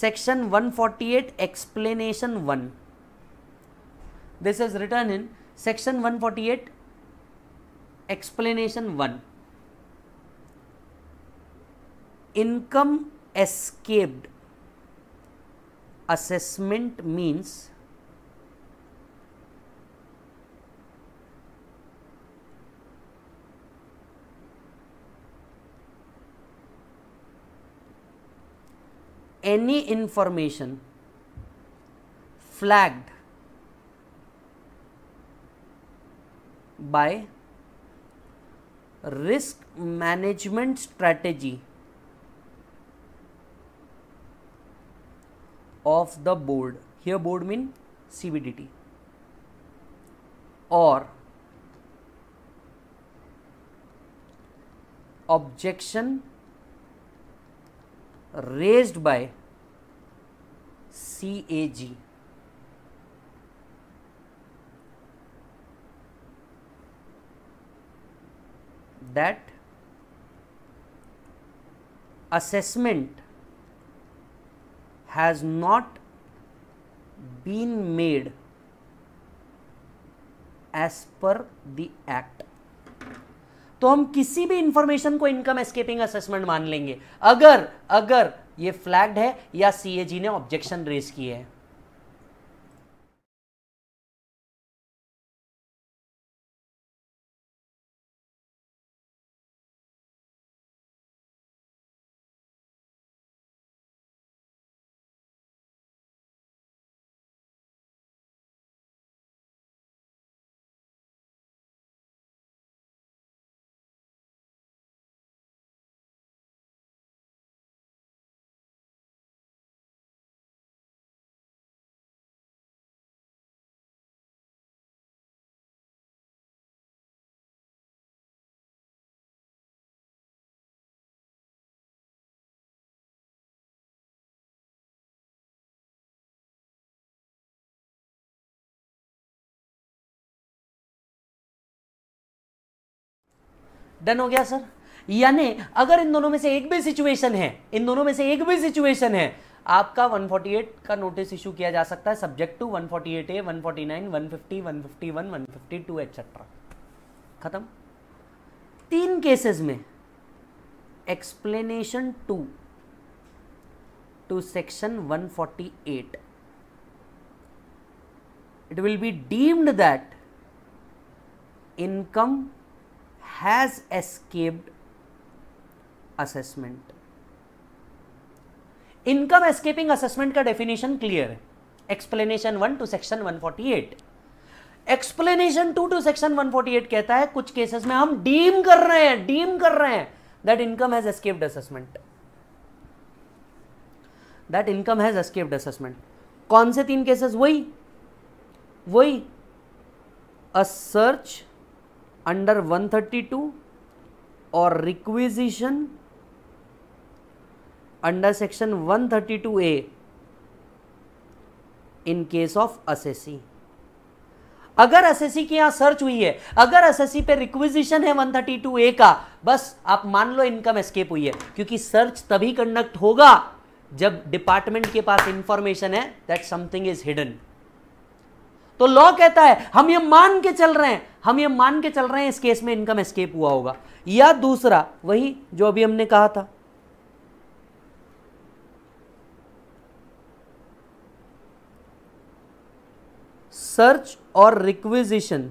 section 148 explanation one this is return in section 148 explanation one income escaped assessment means any information flagged by risk management strategy of the board here board mean CBDT or objection raised by CAG that assessment has not been made as per the act तो हम किसी भी इंफॉर्मेशन को इनकम एस्केपिंग असेसमेंट मान लेंगे अगर अगर ये फ्लैग्ड है या सीएजी ने ऑब्जेक्शन रेज किए हैं डन हो गया सर यानी अगर इन दोनों में से एक भी सिचुएशन है इन दोनों में से एक भी सिचुएशन है आपका 148 का नोटिस इशू किया जा सकता है subject to 148 A one forty one one fifty two etcetera खत्म तीन केसेस में explanation two to section 148 it will be deemed that income has escaped assessment income escaping assessment का डेफिनेशन क्लियर है explanation one to section 148 explanation two to section 148 कहता है कुछ केसेस में हम डीम कर रहे हैं डीम कर रहे हैं that income has escaped assessment that income has escaped assessment कौन से तीन केसेस वही वही अ search under 132 or requisition under section 132 A in case of assessee अगर एसएससी की यहां सर्च हुई है अगर एसएससी पे रिक्विजिशन है 132 ए का बस आप मान लो इनकम एस्केप हुई है क्योंकि सर्च तभी कंडक्ट होगा जब डिपार्टमेंट के पास इंफॉर्मेशन है दैट समथिंग इज हिडन तो लॉ कहता है हम ये मान के चल रहे हैं हम ये मान के चल रहे हैं इस केस में इनकम एस्केप हुआ होगा या दूसरा वही जो अभी हमने कहा था search or requisition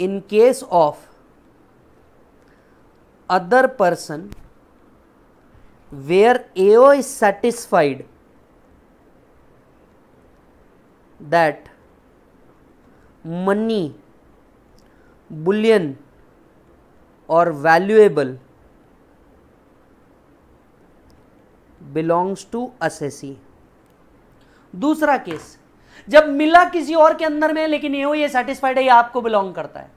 in case of other person where AO is satisfied that money bullion or valuable belongs to assessee दूसरा केस जब मिला किसी और के अंदर में लेकिन ये हो ये सेटिस्फाइड है ये आपको बिलोंग करता है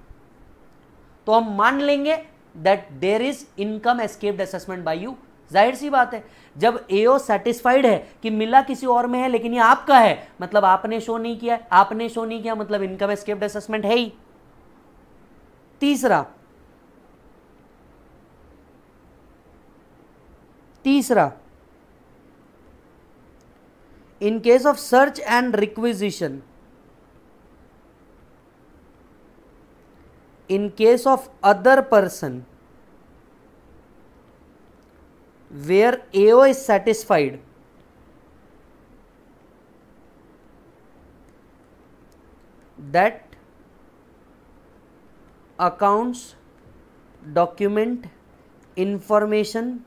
तो हम मान लेंगे that there is income escaped assessment by you जाहिर सी बात है जब एओ सेटिस्फाइड है कि मिला किसी और में है लेकिन ये आपका है मतलब आपने शो नहीं किया आपने शो नहीं किया मतलब इनकम एस्केप्ड असेसमेंट है ही तीसरा तीसरा in case of search and requisition in case of other person where AO is satisfied that accounts document information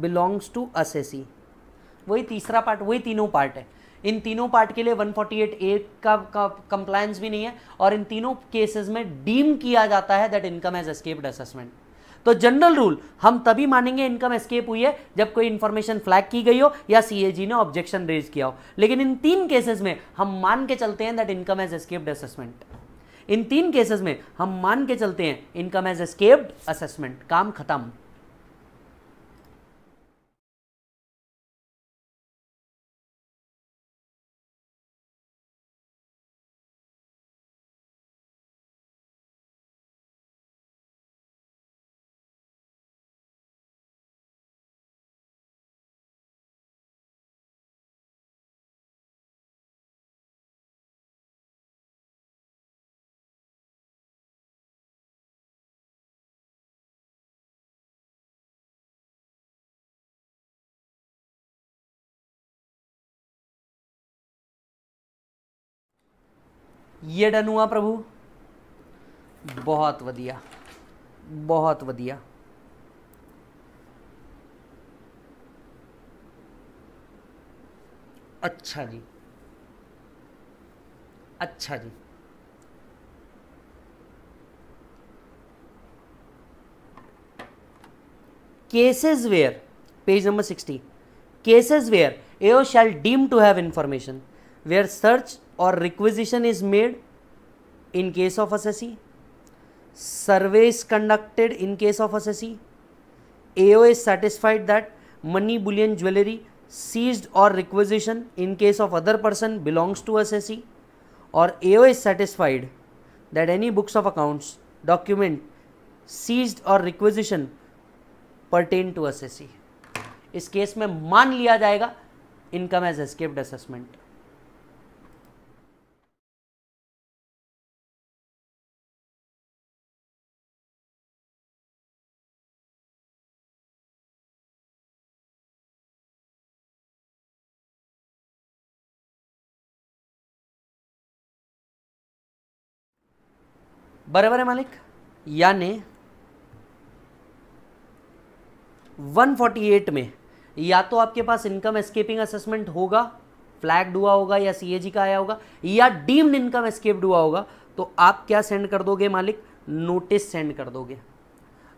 belongs to assessee वही तीसरा पार्ट वही तीनों पार्ट है इन तीनों पार्ट के लिए 148 ए का कंप्लायंस भी नहीं है और इन तीनों केसेस में डीम किया जाता है that income has escaped assessment तो जनरल रूल हम तभी मानेंगे इनकम एस्केप हुई है जब कोई इंफॉर्मेशन फ्लैग की गई हो या सी ने ऑब्जेक्शन रेज किया हो लेकिन इन तीन केसेस में हम मान के चलते हैं that income has escaped assessment इन तीन केसेस में हम मान के चलते हैं इनकम एज एस्केप्ड असेसमेंट काम खत्म ये डन हुआ प्रभु बहुत वदिया बहुत वदिया अच्छा जी अच्छा जी cases where page number sixty cases where AO shall deem to have information where search or requisition is made in case of assessee survey is conducted in case of C AO is satisfied that money bullion jewellery seized or requisition in case of other person belongs to assessee or AO is satisfied that any books of accounts document seized or requisition pertain to assessee इस केस में मान लिया जाएगा इनकम एज एस्केप्ड असेसमेंट बराबर है मालिक यानी 148 में या तो आपके पास इनकम एस्केपिंग असेसमेंट होगा फ्लैग्ड हुआ होगा या सीएजी का आया होगा या डीम्ड इनकम एस्केप्ड हुआ होगा तो आप क्या सेंड कर दोगे मालिक नोटिस सेंड कर दोगे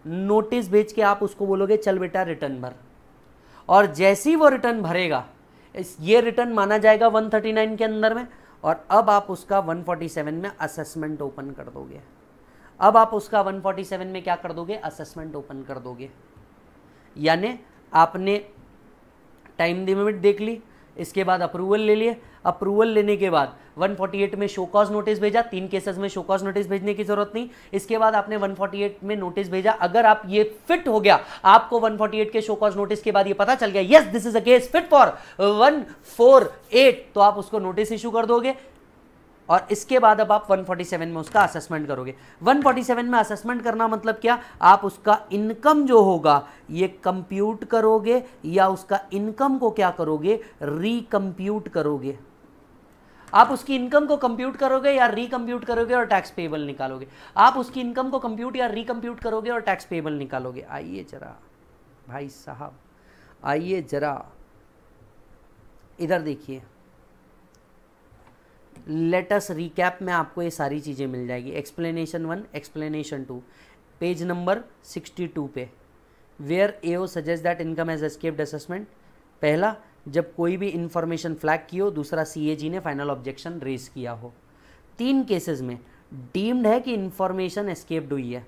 नोटिस भेज के आप उसको बोलोगे चल बेटा रिटर्न भर और जैसे ही वो रिटर्न भरेगा ये रिटर्न माना जाएगा 139 के अंदर में और अब आप उसका 147 में असेसमेंट ओपन कर दोगे अब आप उसका 147 में क्या कर दोगे असेसमेंट ओपन कर दोगे यानी आपने टाइम लिमिट देख ली इसके बाद अप्रूवल ले लिए अप्रूवल लेने के बाद 148 में शोकॉज नोटिस भेजा तीन केसेस में शोकॉज नोटिस भेजने की जरूरत नहीं इसके बाद आपने 148 में नोटिस भेजा अगर आप ये फिट हो गया आपको 148 के शोकॉज नोटिस के बाद ये पता चल गया yes this is a case fit for 148 तो आप उसको नोटिस इशू कर दोगे और इसके बाद अब आप 147 में उसका असेसमेंट करोगे 147 में असेसमेंट करना मतलब क्या आप उसका इनकम जो होगा ये कंप्यूट करोगे या उसका इनकम को क्या करोगे रिकम्प्यूट करोगे आप उसकी इनकम को कंप्यूट करोगे या रिकम्प्यूट करोगे और टैक्स पेबल निकालोगे आप उसकी इनकम को कंप्यूट या रिकम्प्यूट करोगे और टैक्स पेबल निकालोगे आइए जरा भाई साहब आइए जरा इधर देखिए लेटस रिकैप में आपको ये सारी चीज़ें मिल जाएगी explanation one explanation two page number sixty two पे where A O suggest that income has escaped assessment पहला जब कोई भी इंफॉर्मेशन फ्लैग की हो दूसरा सी ए जी ने फाइनल ऑब्जेक्शन रेज किया हो तीन केसेस में डीम्ड है कि इंफॉर्मेशन एस्केप्ड हुई है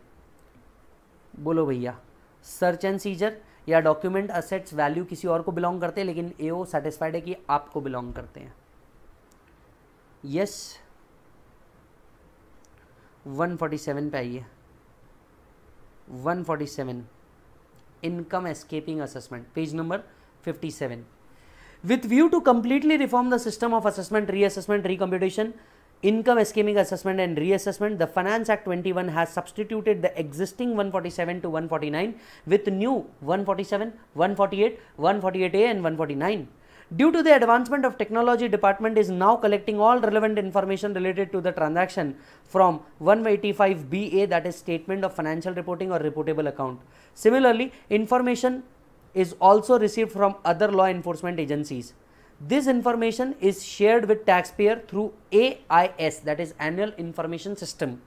बोलो भैया सर्च एंड सीजर या डॉक्यूमेंट असेट्स वैल्यू किसी और को बिलोंग करते हैं लेकिन ए ओ सेटिस्फाइड है कि आपको बिलोंग करते हैं यस 147 पे आइए 147 income escaping assessment page number 57 with view to completely reform the system of assessment reassessment recomputation income scheming assessment and reassessment the finance act 21 has substituted the existing 147 to 149 with new 147 148 148a and 149 Due to the advancement of technology, department is now collecting all relevant information related to the transaction from 185BA that is statement of financial reporting or reportable account. Similarly, information is also received from other law enforcement agencies. This information is shared with taxpayer through AIS that is annual information system.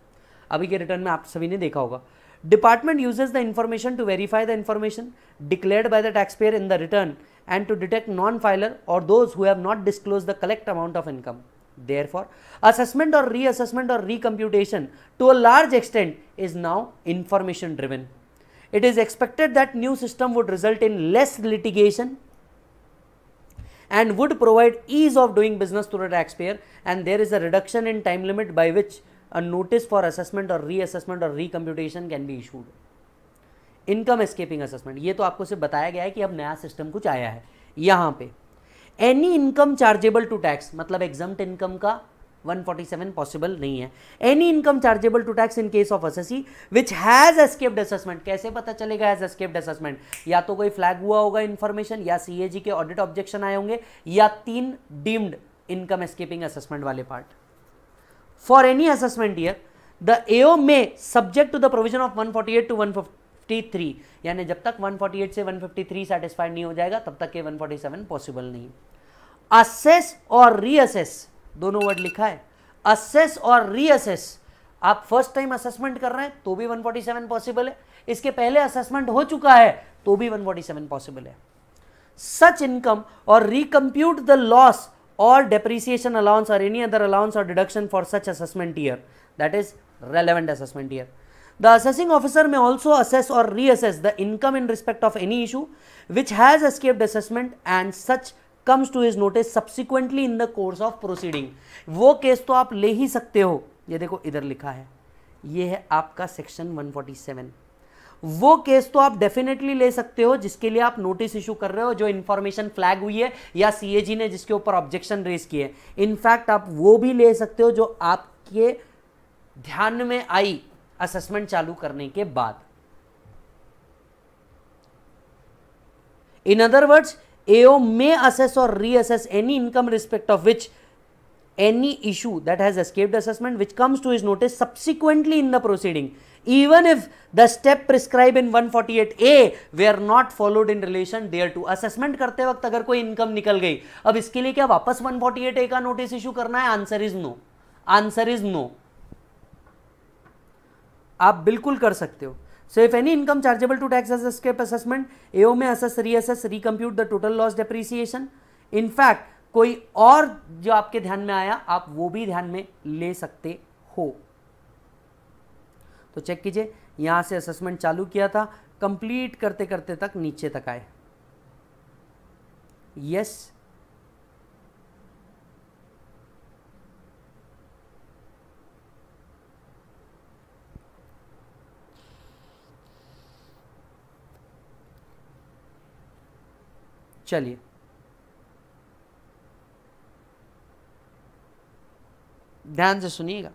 अभी के रिटर्न में आप सभी ने देखा होगा Department uses the information to verify the information declared by the taxpayer in the return and to detect non-filer or those who have not disclosed the correct amount of income. Therefore, assessment or reassessment or recomputation to a large extent is now information driven. It is expected that new system would result in less litigation and would provide ease of doing business to the taxpayer and there is a reduction in time limit by which a notice for assessment or reassessment or recomputation can be issued income escaping assessment ये तो आपको सिर्फ बताया गया है कि अब नया सिस्टम कुछ आया है यहाँ पे any income chargeable to tax मतलब एग्जाम इनकम का 147 पॉसिबल नहीं है any income chargeable to tax in case of assessee which has escaped assessment कैसे पता चलेगा एज एस्केप्ड असेसमेंट या तो कोई फ्लैग हुआ होगा इन्फॉर्मेशन या सीएजी के ऑडिट ऑब्जेक्शन आए होंगे या तीन डीम्ड इनकम एस्केपिंग असेसमेंट वाले part for any assessment year the AO may subject to the provision of 148 to 153 yani jab tak 148 se 153 satisfied nahi ho jayega tab tak ये 147 possible nahi assess or reassess dono word likha hai assess or reassess आप फर्स्ट टाइम असेसमेंट कर रहे हैं तो भी 147 पॉसिबल है इसके पहले असेसमेंट हो चुका है तो भी 147 पॉसिबल है सच इनकम और recompute the loss or depreciation allowance or any other allowance or deduction for such assessment year that is relevant assessment year. The assessing officer may also assess or reassess the income in respect of any issue which has escaped assessment and such comes to his notice subsequently in the course of proceeding. wo case to aap le hi sakte ho ye dekho idhar likha hai ये है आपका सेक्शन 147 वो केस तो आप डेफिनेटली ले सकते हो जिसके लिए आप नोटिस इशू कर रहे हो जो इन्फॉर्मेशन फ्लैग हुई है या सीएजी ने जिसके ऊपर ऑब्जेक्शन रेज किए इनफैक्ट आप वो भी ले सकते हो जो आपके ध्यान में आई असेसमेंट चालू करने के बाद in other words AO may assess और reassess any income respect of which any issue that has escaped assessment which comes to his notice subsequently in the proceeding even if the step prescribed in 148a were not followed in relation thereto assessment करते वक्त अगर कोई इनकम निकल गई अब इसके लिए क्या वापस 148a का नोटिस इशू करना है answer is no answer is no आप बिल्कुल कर सकते हो So if any income chargeable to tax has escaped assessment, AO may assess, reassess, recompute the total loss depreciation. In fact, कोई और जो आपके ध्यान में आया आप वो भी ध्यान में ले सकते हो तो चेक कीजिए यहां से असेसमेंट चालू किया था कंप्लीट करते करते तक नीचे तक आए यस चलिए ध्यान से सुनिएगा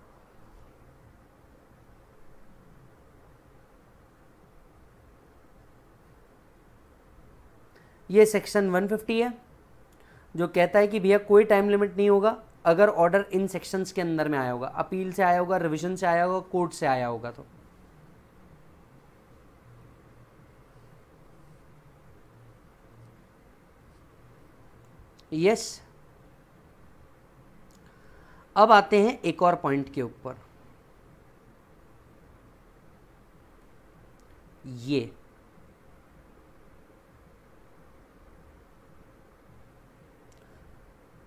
ये सेक्शन 150 है जो कहता है कि भैया कोई टाइम लिमिट नहीं होगा अगर ऑर्डर इन सेक्शंस के अंदर में आया होगा अपील से आया होगा रिविजन से आया होगा कोर्ट से आया होगा तो यस अब आते हैं एक और पॉइंट के ऊपर ये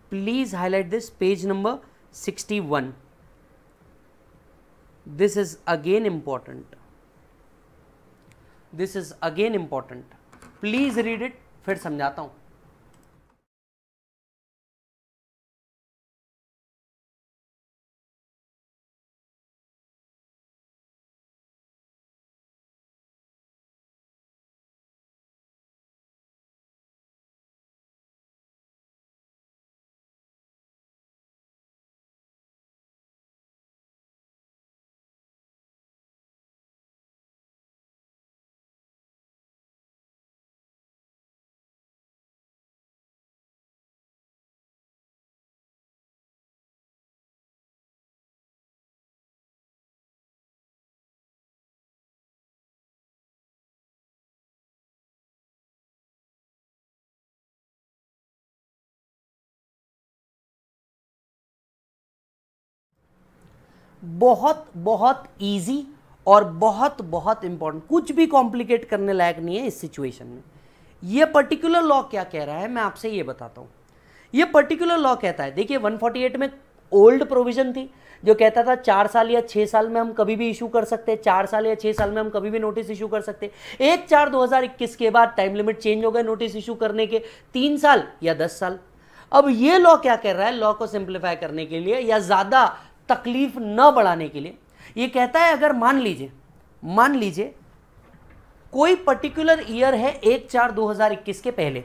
please highlight this page number sixty one this is again important this is again important please read it फिर समझाता हूं बहुत बहुत ईजी और बहुत बहुत इंपॉर्टेंट कुछ भी कॉम्प्लिकेट करने लायक नहीं है इस सिचुएशन में ये पर्टिकुलर लॉ क्या कह रहा है मैं आपसे ये बताता हूँ ये पर्टिकुलर लॉ कहता है देखिए 148 में ओल्ड प्रोविजन थी जो कहता था चार साल या छः साल में हम कभी भी इशू कर सकते हैं चार साल या छः साल में हम कभी भी नोटिस इशू कर सकते हैं एक चार 2021 के बाद टाइम लिमिट चेंज हो गए नोटिस इशू करने के तीन साल या दस साल अब ये लॉ क्या कह रहा है लॉ को सिंप्लीफाई करने के लिए या ज़्यादा तकलीफ न बढ़ाने के लिए ये कहता है अगर मान लीजिए मान लीजिए कोई पर्टिकुलर ईयर है एक चार 2021 के पहले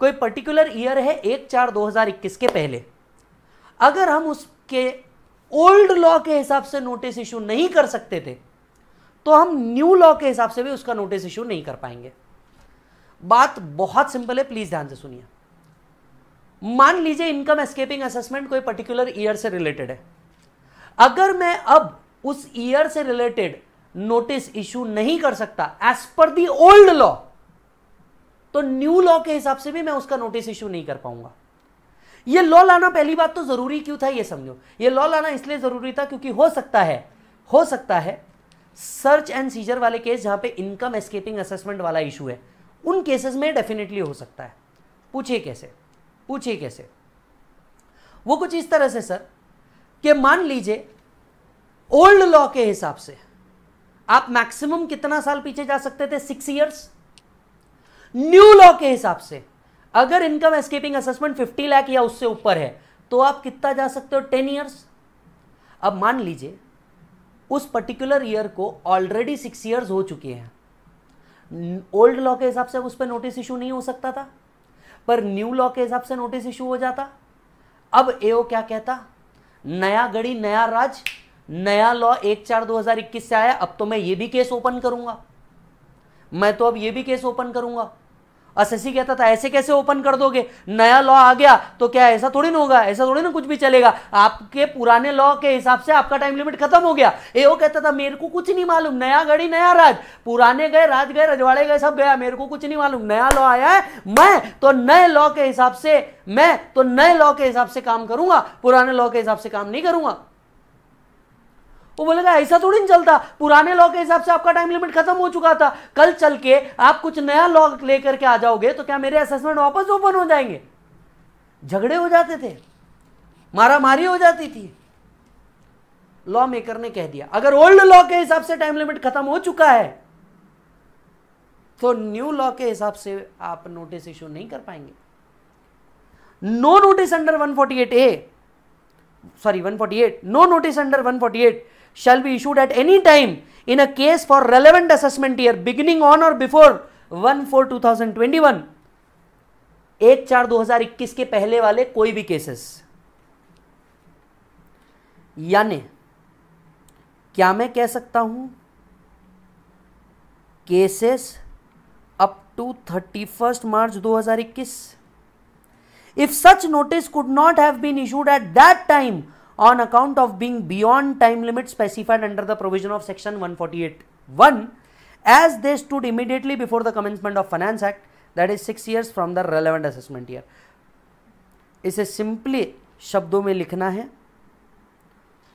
कोई पर्टिकुलर ईयर है एक चार 2021 के पहले अगर हम उसके ओल्ड लॉ के हिसाब से नोटिस इशू नहीं कर सकते थे तो हम न्यू लॉ के हिसाब से भी उसका नोटिस इशू नहीं कर पाएंगे बात बहुत सिंपल है प्लीज ध्यान से सुनिए मान लीजिए इनकम एस्केपिंग असेसमेंट कोई पर्टिकुलर ईयर से रिलेटेड है अगर मैं अब उस ईयर से रिलेटेड नोटिस इशू नहीं कर सकता as per the old law तो न्यू लॉ के हिसाब से भी मैं उसका नोटिस इश्यू नहीं कर पाऊंगा ये लॉ लाना पहली बात तो जरूरी क्यों था ये समझो ये लॉ लाना इसलिए जरूरी था क्योंकि हो सकता है हो सकता है सर्च एंड सीजर वाले केस जहां पे इनकम एस्केपिंग असेसमेंट वाला इशू है उन केसेस में डेफिनेटली हो सकता है पूछिए कैसे पूछिए कैसे वो कुछ इस तरह से सर कि मान लीजिए ओल्ड लॉ के हिसाब से आप मैक्सिमम कितना साल पीछे जा सकते थे सिक्स इयर्स न्यू लॉ के हिसाब से अगर income escaping assessment fifty lakh या उससे ऊपर है तो आप कितना जा सकते हो टेन ईयर्स अब मान लीजिए उस पर्टिकुलर ईयर को ऑलरेडी सिक्स ईयर्स हो चुके हैं ओल्ड लॉ के हिसाब से उस पर नोटिस इशू नहीं हो सकता था पर न्यू लॉ के हिसाब से नोटिस इशू हो जाता अब एओ क्या कहता नया गढ़ी नया राज नया लॉ एक चार दो हजार इक्कीस से आया अब तो मैं ये भी केस ओपन करूंगा मैं तो अब ये भी केस ओपन करूंगा असेसी कहता था ऐसे कैसे ओपन कर दोगे नया लॉ आ गया तो क्या ऐसा थोड़ी ना होगा ऐसा थोड़ी ना कुछ भी चलेगा आपके पुराने लॉ के हिसाब से आपका टाइम लिमिट खत्म हो गया एओ कहता था मेरे को कुछ नहीं मालूम नया घड़ी नया राज पुराने गए राज गए रजवाड़े गए सब गया मेरे को कुछ नहीं मालूम नया लॉ आया है मैं तो नए लॉ के हिसाब से मैं तो नए लॉ के हिसाब से काम करूंगा पुराने लॉ के हिसाब से काम नहीं करूंगा वो बोलेगा ऐसा थोड़ी नहीं चलता पुराने लॉ के हिसाब से आपका टाइम लिमिट खत्म हो चुका था कल चल के आप कुछ नया लॉ लेकर के आ जाओगे तो क्या मेरे असेसमेंट वापस ओपन हो जाएंगे झगड़े हो जाते थे मारा मारी हो जाती थी लॉ मेकर ने कह दिया अगर ओल्ड लॉ के हिसाब से टाइम लिमिट खत्म हो चुका है तो न्यू लॉ के हिसाब से आप नोटिस इश्यू नहीं कर पाएंगे no notice under 148 A sorry 148 no notice under 148 shall be issued at any time in a case for relevant assessment year beginning on or before 1 4 2021 एक चार 2021 के पहले वाले कोई भी केसेस यानी क्या मैं कह सकता हूं cases up to thirty March 2021 if such notice could not have been issued at that time on account of being beyond time limit specified under the provision of section 148 1 as they stood immediately before the commencement of finance act that is 6 years from the relevant assessment year इसे सिंपली शब्दों में लिखना है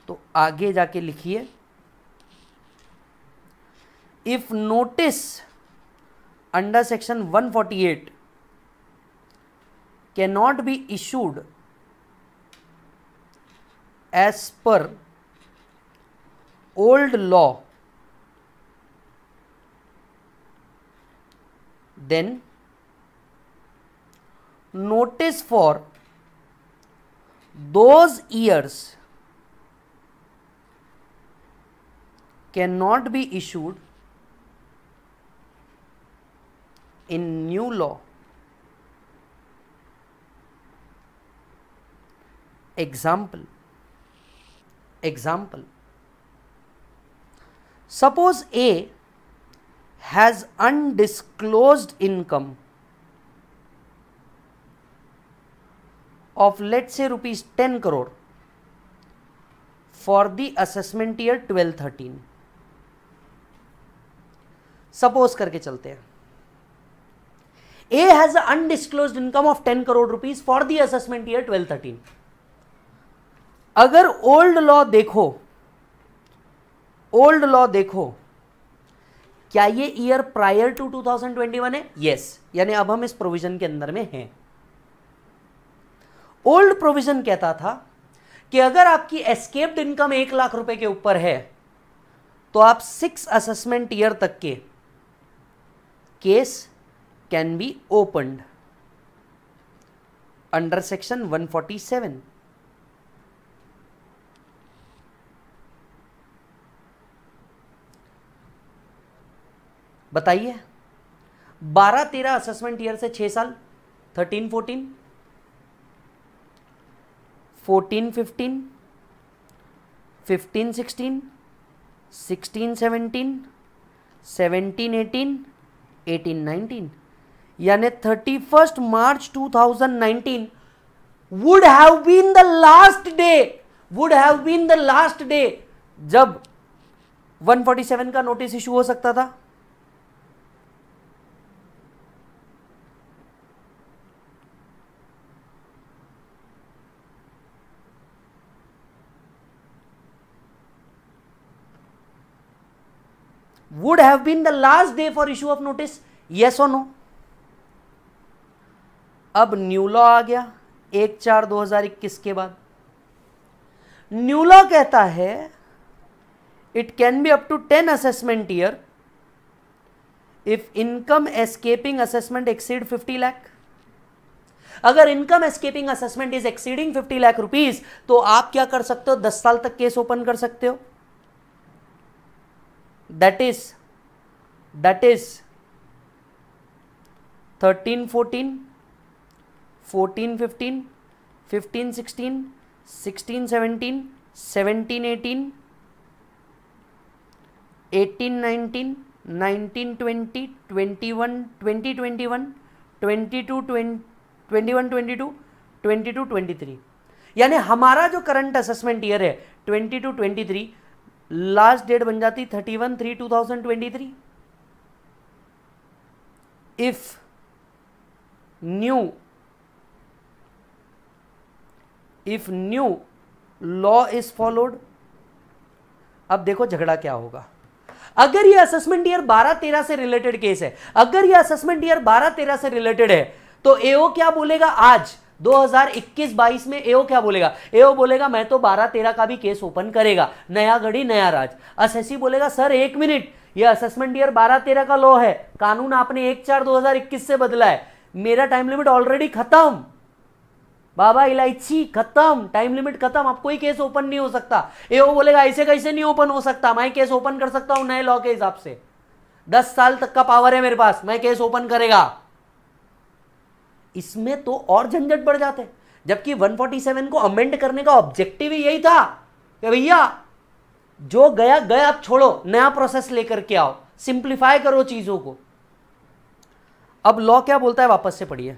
तो आगे जाके लिखिए if notice under section 148 cannot be issued as per old law then notice for those years cannot be issued in new law example example. Suppose A has undisclosed income of let's say rupees 10 crore for the assessment year 12-13. suppose karke chalte hain a has undisclosed income of ten crore rupees for the assessment year twelve thirteen अगर ओल्ड लॉ देखो ओल्ड लॉ देखो क्या ये ईयर प्रायर टू 2021 है यस yes. यानी अब हम इस प्रोविजन के अंदर में हैं ओल्ड प्रोविजन कहता था कि अगर आपकी एस्केप्ड इनकम एक लाख रुपए के ऊपर है तो आप सिक्स असेसमेंट ईयर तक के case can be opened under section 147 बताइए बारह तेरह असेसमेंट ईयर से छह साल thirteen fourteen fourteen fifteen fifteen sixteen sixteen seventeen seventeen eighteen eighteen nineteen यानी thirty first March two thousand nineteen would have been the last day would have been the last day जब 147 का नोटिस इशू हो सकता था would have been the last day for issue of notice yes और नो अब न्यू लॉ आ गया एक चार दो हजार इक्कीस के बाद न्यू लॉ कहता है it can be up to ten assessment year if income escaping assessment exceed fifty lakh अगर income escaping assessment is exceeding fifty lakh rupees तो आप क्या कर सकते हो दस साल तक केस ओपन कर सकते हो that is that is thirteen fourteen fourteen fifteen fifteen sixteen sixteen seventeen seventeen eighteen eighteen nineteen nineteen twenty twenty one twenty twenty one twenty two twenty twenty one twenty two twenty two twenty three यानी हमारा जो करंट असेसमेंट ईयर है twenty two twenty three last date बन जाती thirty one three two thousand twenty three if new if new law is followed अब देखो झगड़ा क्या होगा अगर ये असेसमेंट ईयर 12 तेरह से रिलेटेड केस है अगर ये असेसमेंट ईयर 12 तेरह से रिलेटेड है तो एओ क्या बोलेगा आज 2021-22 में एओ क्या बोलेगा एओ बोलेगा मैं तो 12-13 का भी केस ओपन करेगा नया घड़ी नया राज एसएससी बोलेगा सर एक मिनट ये असेसमेंट ईयर 12-13 का लॉ है कानून आपने एक चार 2021 से बदला है मेरा टाइम लिमिट ऑलरेडी खत्म बाबा इलायची खत्म टाइम लिमिट खत्म अब कोई केस ओपन नहीं हो सकता ए वो बोलेगा ऐसे कैसे नहीं ओपन हो सकता मैं केस ओपन कर सकता हूं नए लॉ के हिसाब से दस साल तक का पावर है मेरे पास मैं केस ओपन करेगा इसमें तो और झंझट बढ़ जाते जबकि 147 को अमेंड करने का ऑब्जेक्टिव ही यही था कि भैया जो गया गया अब छोड़ो नया प्रोसेस लेकर के आओ सिंप्लीफाई करो चीजों को अब लॉ क्या बोलता है वापस से पढ़िए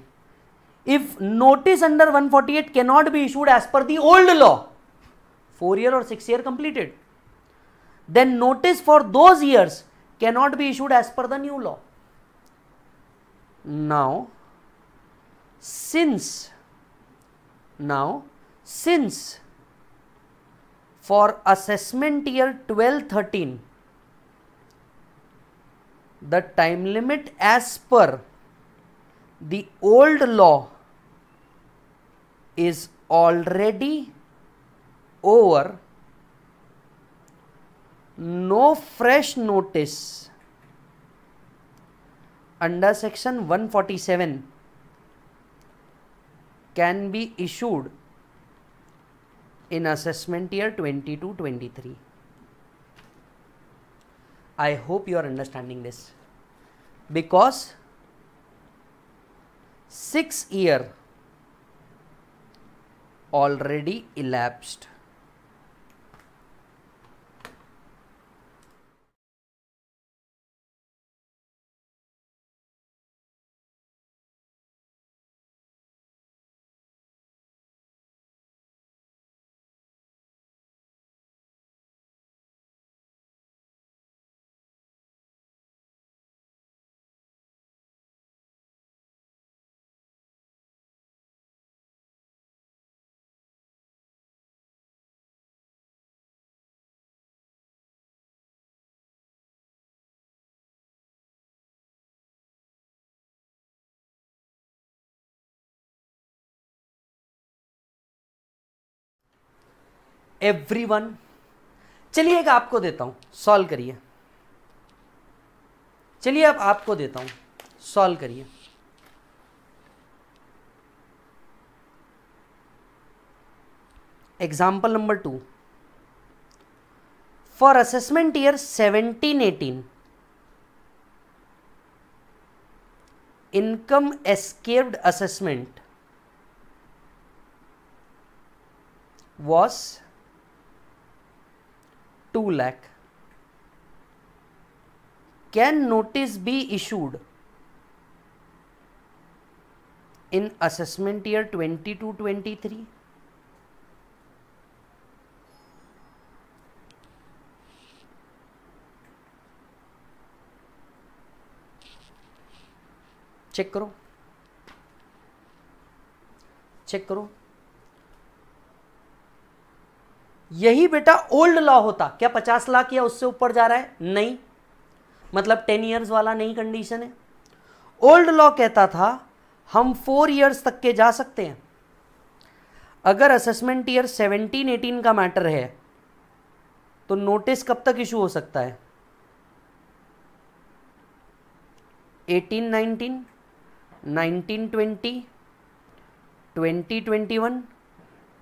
if notice under 148 forty eight के not be issued as per the old law four year और six year completed then notice for those years cannot be issued as per the new law now since now since for assessment year 12 13 the time limit as per the old law is already over no fresh notice under section 147 can be issued in assessment year 22-23. I hope you are understanding this because 6 year already elapsed every one चलिए आपको देता हूं सॉल्व करिए चलिए अब आपको देता हूं सॉल्व करिए example number two for assessment year seventeen eighteen income escaped assessment was two lakh can notice be issued in assessment year twenty two twenty three check करो चेक करो यही बेटा ओल्ड लॉ होता क्या पचास लाख या उससे ऊपर जा रहा है नहीं मतलब टेन ईयर्स वाला नहीं कंडीशन है ओल्ड लॉ कहता था हम फोर ईयर्स तक के जा सकते हैं अगर असेसमेंट ईयर सेवनटीन एटीन का मैटर है तो नोटिस कब तक इशू हो सकता है eighteen nineteen nineteen twenty twenty twenty one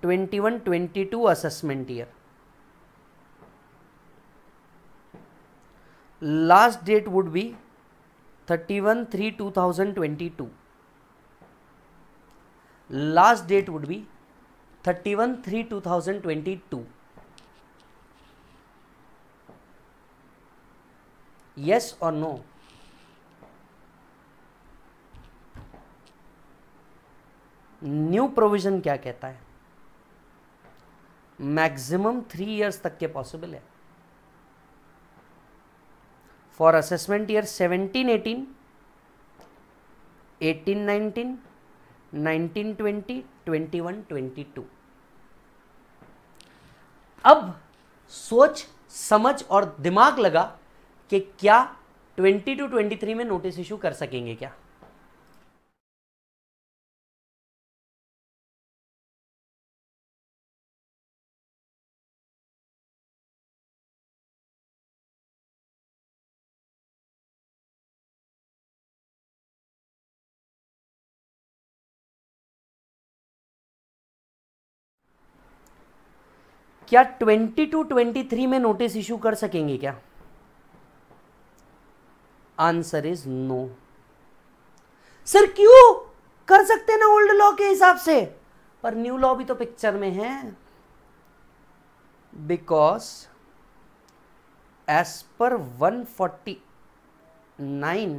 twenty one twenty two assessment year last date would be thirty one three two thousand twenty two last date would be thirty one three two thousand twenty two yes और नो न्यू प्रोविजन क्या कहता है मैक्सिमम थ्री इयर्स तक के पॉसिबल है for assessment year seventeen eighteen eighteen nineteen nineteen twenty twenty one twenty two अब सोच समझ और दिमाग लगा कि क्या ट्वेंटी टू ट्वेंटी थ्री में नोटिस इशू कर सकेंगे क्या क्या 22 23 में नोटिस इशू कर सकेंगे क्या आंसर इज नो सर क्यों कर सकते ना ओल्ड लॉ के हिसाब से पर न्यू लॉ भी तो पिक्चर में है because as per 149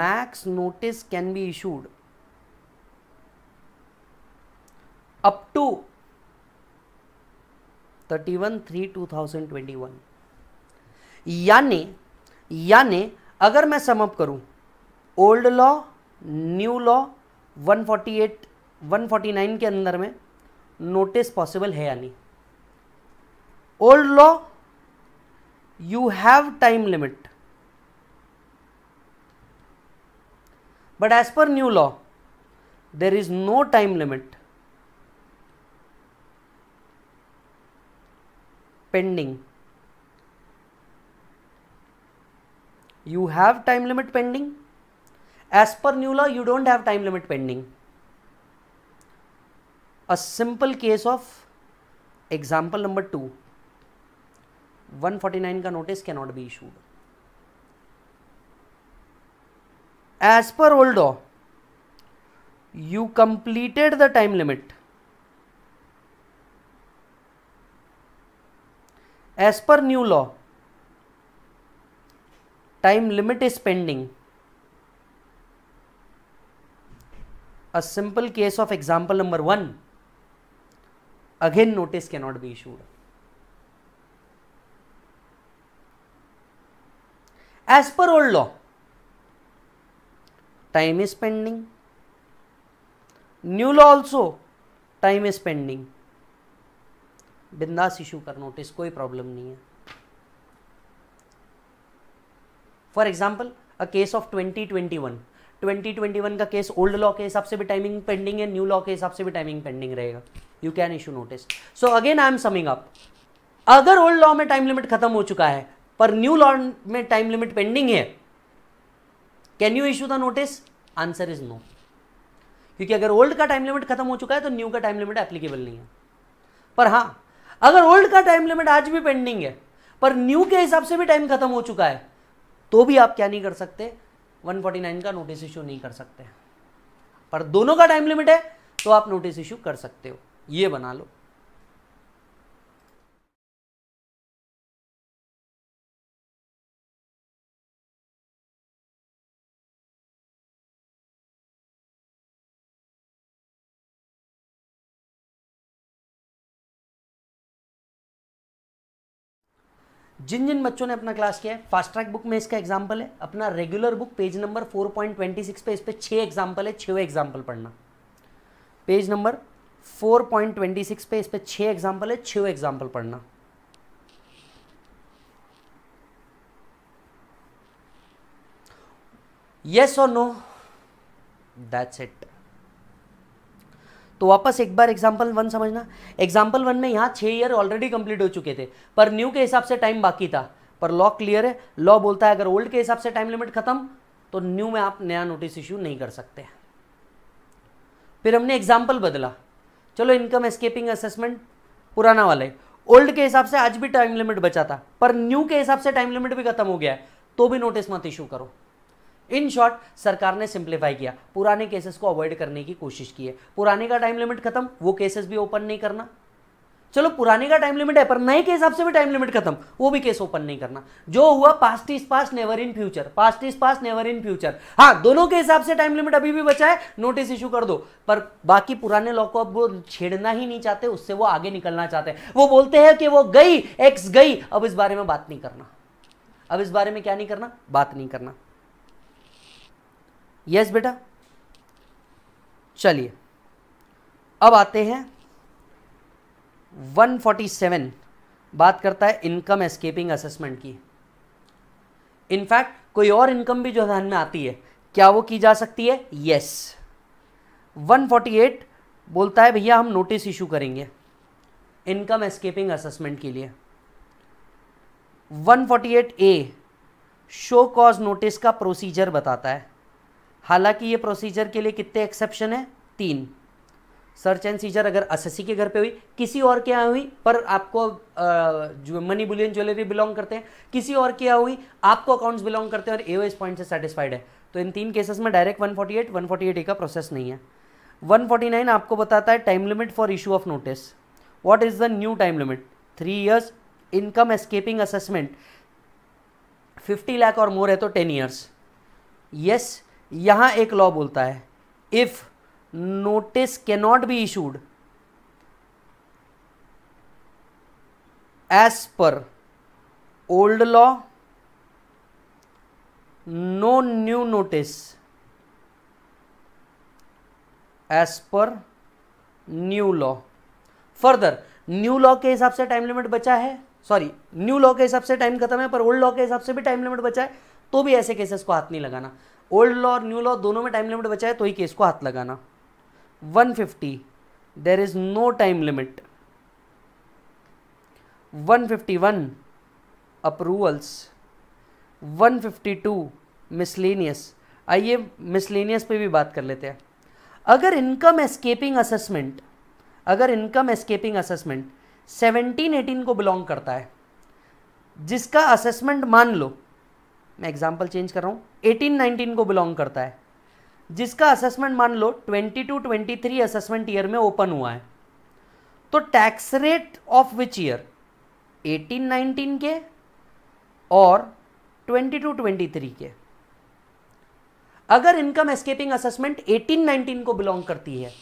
max notice can be issued up to thirty one three two thousand twenty one यानी यानी अगर मैं समअप करूं old law new law one one forty eight forty nine के अंदर में नोटिस पॉसिबल है यानी old law you have time limit but as per new law there is no time limit pending you have time limit pending as per new law you don't have time limit pending a simple case of example number 2 149 ka notice cannot be issued as per old law you completed the time limit as per new law time limit is pending a simple case of example number 1 again notice cannot be issued as per old law time is pending new law also time is pending बिंदास इशू कर नोटिस कोई प्रॉब्लम नहीं है for example a case of 2021 2021 का केस ओल्ड लॉ के हिसाब से भी टाइमिंग पेंडिंग है न्यू लॉ के हिसाब से भी टाइमिंग पेंडिंग रहेगा you can issue notice so again I am summing up अगर ओल्ड लॉ में टाइम लिमिट खत्म हो चुका है पर न्यू लॉ में टाइम लिमिट पेंडिंग है can you issue the notice answer is no क्योंकि अगर ओल्ड का टाइम लिमिट खत्म हो चुका है तो न्यू का टाइम लिमिट एप्लीकेबल नहीं है पर हाँ अगर ओल्ड का टाइम लिमिट आज भी पेंडिंग है पर न्यू के हिसाब से भी टाइम खत्म हो चुका है तो भी आप क्या नहीं कर सकते 149 का नोटिस इशू नहीं कर सकते पर दोनों का टाइम लिमिट है तो आप नोटिस इशू कर सकते हो ये बना लो जिन जिन बच्चों ने अपना क्लास किया है फास्ट ट्रैक बुक में इसका एग्जाम्पल है अपना रेगुलर बुक पेज नंबर 4.26 पे इस पर छः एग्जाम्पल है छः एग्जाम्पल पढ़ना पेज नंबर 4.26 पे इस पर छः एग्जाम्पल है छः एग्जाम्पल पढ़ना यस और नो दैट्स इट तो वापस एक बार एग्जाम्पल वन समझना एग्जाम्पल वन में यहाँ छः ईयर ऑलरेडी कंप्लीट हो चुके थे पर न्यू के हिसाब से टाइम बाकी था पर लॉ क्लियर है लॉ बोलता है अगर ओल्ड के हिसाब से टाइम लिमिट खत्म तो न्यू में आप नया नोटिस इश्यू नहीं कर सकते फिर हमने एग्जाम्पल बदला चलो इनकम एस्केपिंग असेसमेंट पुराना वाला है ओल्ड के हिसाब से आज भी टाइम लिमिट बचा था पर न्यू के हिसाब से टाइम लिमिट भी खत्म हो गया है तो भी नोटिस मत इशू करो इन शॉर्ट सरकार ने सिंप्लीफाई किया पुराने केसेस को अवॉइड करने की कोशिश की है पुराने का टाइम लिमिट खत्म वो केसेस भी ओपन नहीं करना चलो पुराने का टाइम लिमिट है पर नए के हिसाब से भी टाइम लिमिट खत्म वो भी केस ओपन नहीं करना जो हुआ past is past never in future past is past never in future हाँ दोनों के हिसाब से टाइम लिमिट अभी भी बचा है नोटिस इशू कर दो पर बाकी पुराने लॉ को अब वो छेड़ना ही नहीं चाहते उससे वो आगे निकलना चाहते हैं वो बोलते हैं कि वो गई एक्स गई अब इस बारे में बात नहीं करना अब इस बारे में क्या नहीं करना बात नहीं करना यस बेटा चलिए अब आते हैं 147 बात करता है इनकम एस्केपिंग असेसमेंट की इनफैक्ट कोई और इनकम भी जो ध्यान में आती है क्या वो की जा सकती है यस 148 बोलता है भैया हम नोटिस इशू करेंगे इनकम एस्केपिंग असेसमेंट के लिए 148 ए शो कॉज नोटिस का प्रोसीजर बताता है हालांकि ये प्रोसीजर के लिए कितने एक्सेप्शन है तीन सर्च एंड सीजर अगर अससी के घर पे हुई किसी और के यहाँ हुई पर आपको जो मनी बुलियन ज्वेलरी बिलोंग करते हैं किसी और के यहाँ हुई आपको अकाउंट्स बिलोंग करते हैं और एओएस पॉइंट से सेटिस्फाइड है तो इन तीन केसेस में डायरेक्ट 148 148 ए का प्रोसेस नहीं है 149 आपको बताता है time limit for issue of notice what is the new time limit three years income escaping assessment fifty lakh और मोर है तो टेन ईयर्स यस यहां एक लॉ बोलता है if notice not be issued as per old law no new notice as per new law further new law के हिसाब से टाइम लिमिट बचा है सॉरी न्यू लॉ के हिसाब से टाइम खत्म है पर ओल्ड लॉ के हिसाब से भी टाइम लिमिट बचा है तो भी ऐसे केसेस को हाथ नहीं लगाना ओल्ड लॉ और न्यू लॉ दोनों में टाइम लिमिट बचा है तो ही केस को हाथ लगाना 150 there is no time limit 151 approvals to miscellaneous आइए मिसलेनियस पे भी बात कर लेते हैं अगर इनकम एस्केपिंग असेसमेंट अगर इनकम एस्केपिंग असेसमेंट 18 को बिलोंग करता है जिसका असेसमेंट मान लो मैं एग्जाम्पल चेंज कर रहा हूँ एटीन नाइनटीन को बिलोंग करता है जिसका असेसमेंट मान लो twenty two twenty three assessment year में ओपन हुआ है तो tax rate of which year eighteen nineteen के और ट्वेंटी टू ट्वेंटी थ्री के अगर income escaping assessment eighteen nineteen को बिलोंग करती है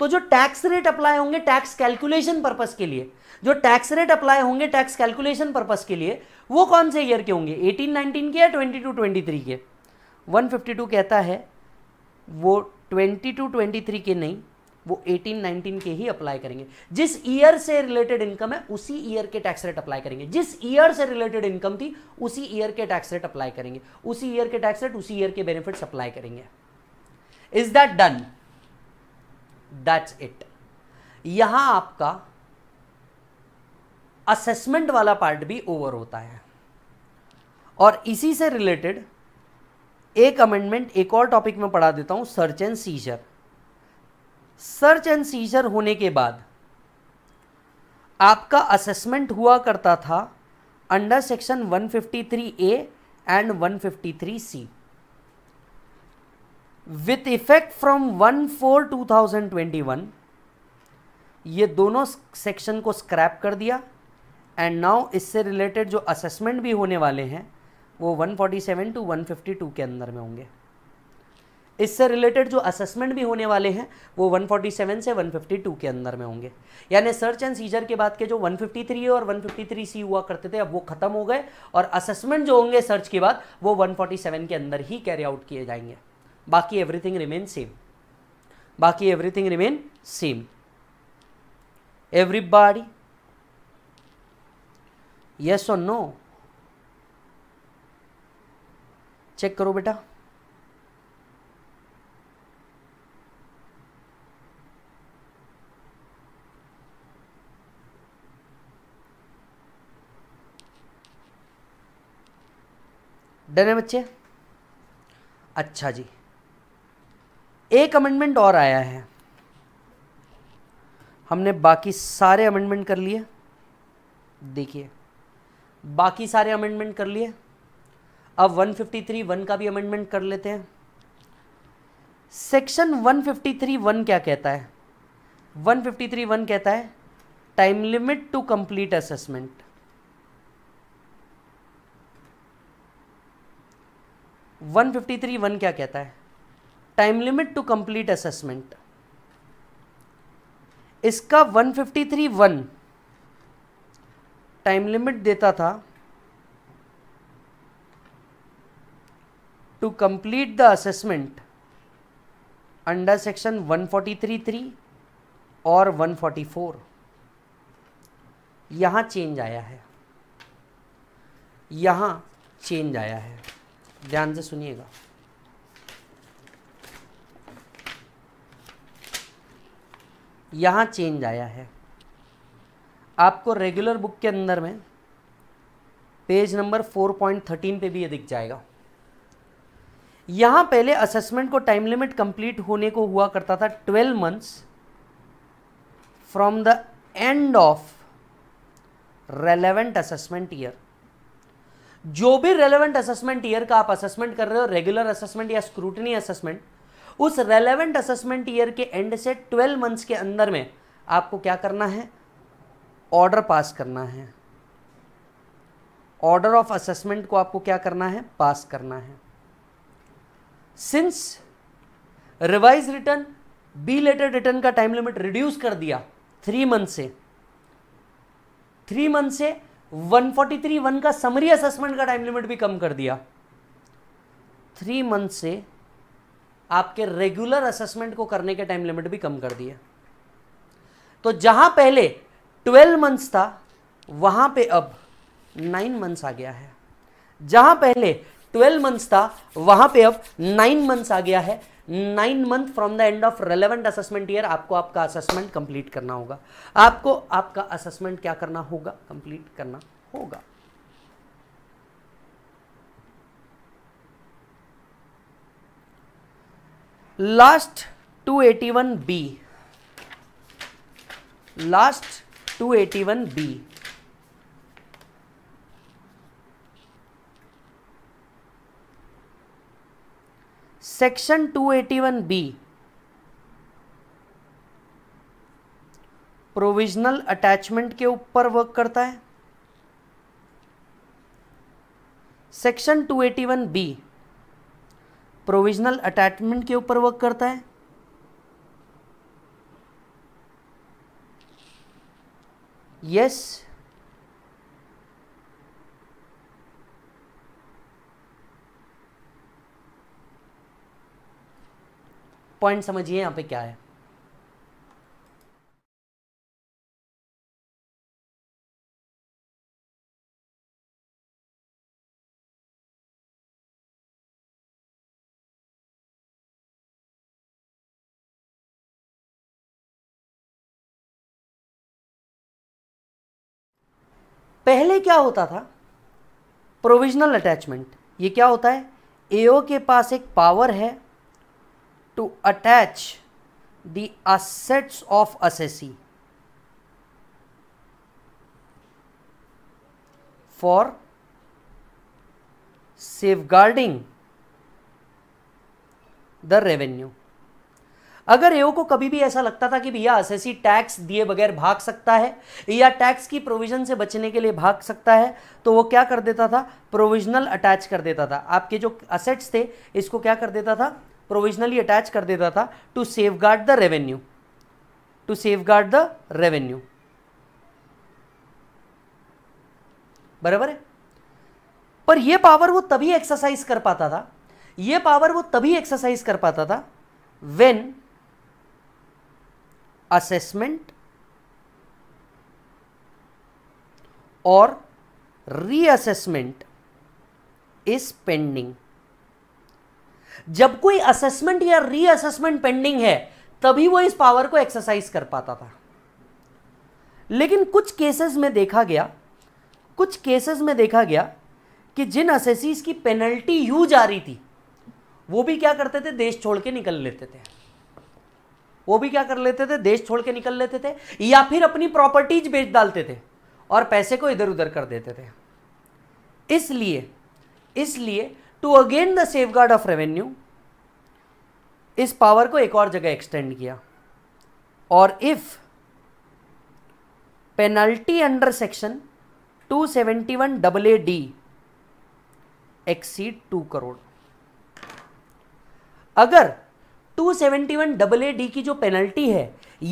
तो जो टैक्स रेट अप्लाई होंगे टैक्स कैलकुलेशन पर्पस के लिए जो टैक्स रेट अप्लाई होंगे टैक्स कैलकुलेशन पर्पस के लिए वो कौन से ईयर के होंगे 18 19 के या 22 23 के 152 कहता है वो 22 23 के नहीं वो 18 19 के ही अप्लाई करेंगे जिस ईयर से रिलेटेड इनकम है उसी ईयर के टैक्स रेट अप्लाई करेंगे जिस ईयर से रिलेटेड इनकम थी उसी ईयर के टैक्स रेट अप्लाई करेंगे उसी ईयर के टैक्स रेट उसी ईयर के बेनिफिट्स अप्लाई करेंगे is that done that's it यहां आपका असेसमेंट वाला पार्ट भी ओवर होता है और इसी से रिलेटेड एक अमेंडमेंट एक और टॉपिक में पढ़ा देता हूं search and seizure search and seizure होने के बाद आपका असेसमेंट हुआ करता था under section 153 A and 153 C with effect from one four two thousand twenty one ये दोनों सेक्शन को स्क्रैप कर दिया एंड नाउ इससे रिलेटेड जो असेसमेंट भी होने वाले हैं वो 147 टू 152 के अंदर में होंगे इससे रिलेटेड जो असेसमेंट भी होने वाले हैं वो 147 से 152 के अंदर में होंगे यानी सर्च एंड सीजर के बाद के जो 153 और 153 सी हुआ करते थे अब वो ख़त्म हो गए और असेसमेंट जो होंगे सर्च के बाद वो 147 के अंदर ही कैरी आउट किए जाएंगे बाकी एवरीथिंग रिमेन सेम बाकी everything remain same everybody yes और नो चेक करो बेटा डन है बच्चे अच्छा जी एक अमेंडमेंट और आया है हमने बाकी सारे अमेंडमेंट कर लिए देखिए बाकी सारे अमेंडमेंट कर लिए अब 153 वन का भी अमेंडमेंट कर लेते हैं सेक्शन 153 वन क्या कहता है 153 वन कहता है time limit to complete assessment one fifty three one क्या कहता है time limit to complete assessment इसका 153 वन टाइम लिमिट देता था to complete the assessment under section three और 144 यहां चेंज आया है यहां चेंज आया है ध्यान से सुनिएगा यहाँ चेंज आया है आपको रेगुलर बुक के अंदर में पेज नंबर 4.13 पे भी ये दिख जाएगा यहाँ पहले असेसमेंट को टाइम लिमिट कंप्लीट होने को हुआ करता था 12 months from the end of relevant assessment year जो भी रेलेवेंट असेसमेंट ईयर का आप असेसमेंट कर रहे हो रेगुलर असेसमेंट या स्क्रूटनी असेसमेंट उस रेलेवेंट असेसमेंट ईयर के एंड से ट्वेल्व मंथ्स के अंदर में आपको क्या करना है ऑर्डर पास करना है ऑर्डर ऑफ असेसमेंट को आपको क्या करना है पास करना है since revise return belated return का टाइम लिमिट रिड्यूस कर दिया थ्री मंथ से थ्री मंथ से 143 वन का समरी असेसमेंट का टाइम लिमिट भी कम कर दिया थ्री मंथ से आपके रेगुलर असेसमेंट को करने के टाइम लिमिट भी कम कर दिए तो जहां पहले 12 मंथ्स था वहां पे अब 9 मंथ्स आ गया है जहां पहले 12 मंथ्स था वहां पे अब 9 मंथ्स आ गया है nine month from the end of relevant assessment year आपको आपका असेसमेंट कंप्लीट करना होगा आपको आपका असेसमेंट क्या करना होगा कंप्लीट करना होगा last 281 B last 281 B section 281 B provisional attachment के ऊपर वर्क करता है सेक्शन 281 बी प्रोविजनल अटैचमेंट के ऊपर वर्क करता है यस पॉइंट समझिए यहां पे क्या है पहले क्या होता था प्रोविजनल अटैचमेंट ये क्या होता है एओ के पास एक पावर है to attach the assets of assessee for safeguarding the revenue अगर एओ को कभी भी ऐसा लगता था कि भैया असेसी टैक्स दिए बगैर भाग सकता है या टैक्स की प्रोविजन से बचने के लिए भाग सकता है तो वो क्या कर देता था प्रोविजनल अटैच कर देता था आपके जो असेट्स थे इसको क्या कर देता था प्रोविजनली अटैच कर देता था to safeguard the revenue to safeguard the revenue बराबर है पर यह पावर वो तभी एक्सरसाइज कर पाता था यह पावर वो तभी एक्सरसाइज कर पाता था वेन असेसमेंट और रीअसेसमेंट इज पेंडिंग जब कोई असेसमेंट या रीअसेसमेंट पेंडिंग है तभी वो इस पावर को एक्सरसाइज कर पाता था लेकिन कुछ केसेस में देखा गया कुछ केसेस में देखा गया कि जिन असेसीज की पेनल्टी यू जा रही थी वो भी क्या करते थे देश छोड़ के निकल लेते थे वो भी क्या कर लेते थे देश छोड़ के निकल लेते थे या फिर अपनी प्रॉपर्टीज बेच डालते थे और पैसे को इधर उधर कर देते थे इसलिए इसलिए to again the safeguard of revenue इस पावर को एक और जगह एक्सटेंड किया और if penalty under section 271 double A D exceed two crore अगर two seventy one double A D की जो पेनल्टी है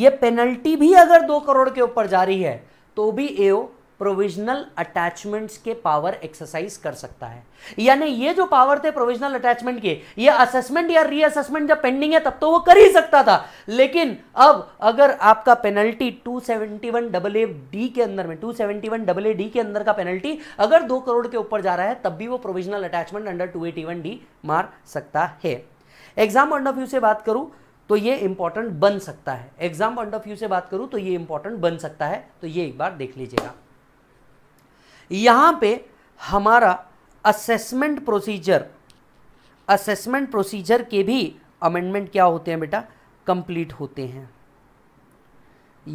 ये पेनल्टी भी अगर दो करोड़ के ऊपर जारी है तो भी एओ प्रोविजनल अटैचमेंट्स के पावर एक्सरसाइज कर सकता है यानी ये जो पावर थे प्रोविजनल अटैचमेंट के ये असेसमेंट या रीअसेसमेंट जब पेंडिंग है तब तो वो कर ही सकता था लेकिन अब अगर आपका पेनल्टी 271 डबल ए डी के अंदर में 271 डबल ए डी के अंदर का पेनल्टी अगर दो करोड़ के ऊपर जा रहा है तब भी वो provisional attachment under two D मार सकता है एग्जाम पॉइंट ऑफ व्यू से बात करूं तो ये इंपॉर्टेंट बन सकता है एग्जाम पॉइंट ऑफ व्यू से बात करूं तो ये इंपॉर्टेंट बन सकता है तो ये एक बार देख लीजिएगा यहां पे हमारा असेसमेंट प्रोसीजर असेसमेंट प्रोसीजर के भी अमेंडमेंट क्या होते हैं बेटा कंप्लीट होते हैं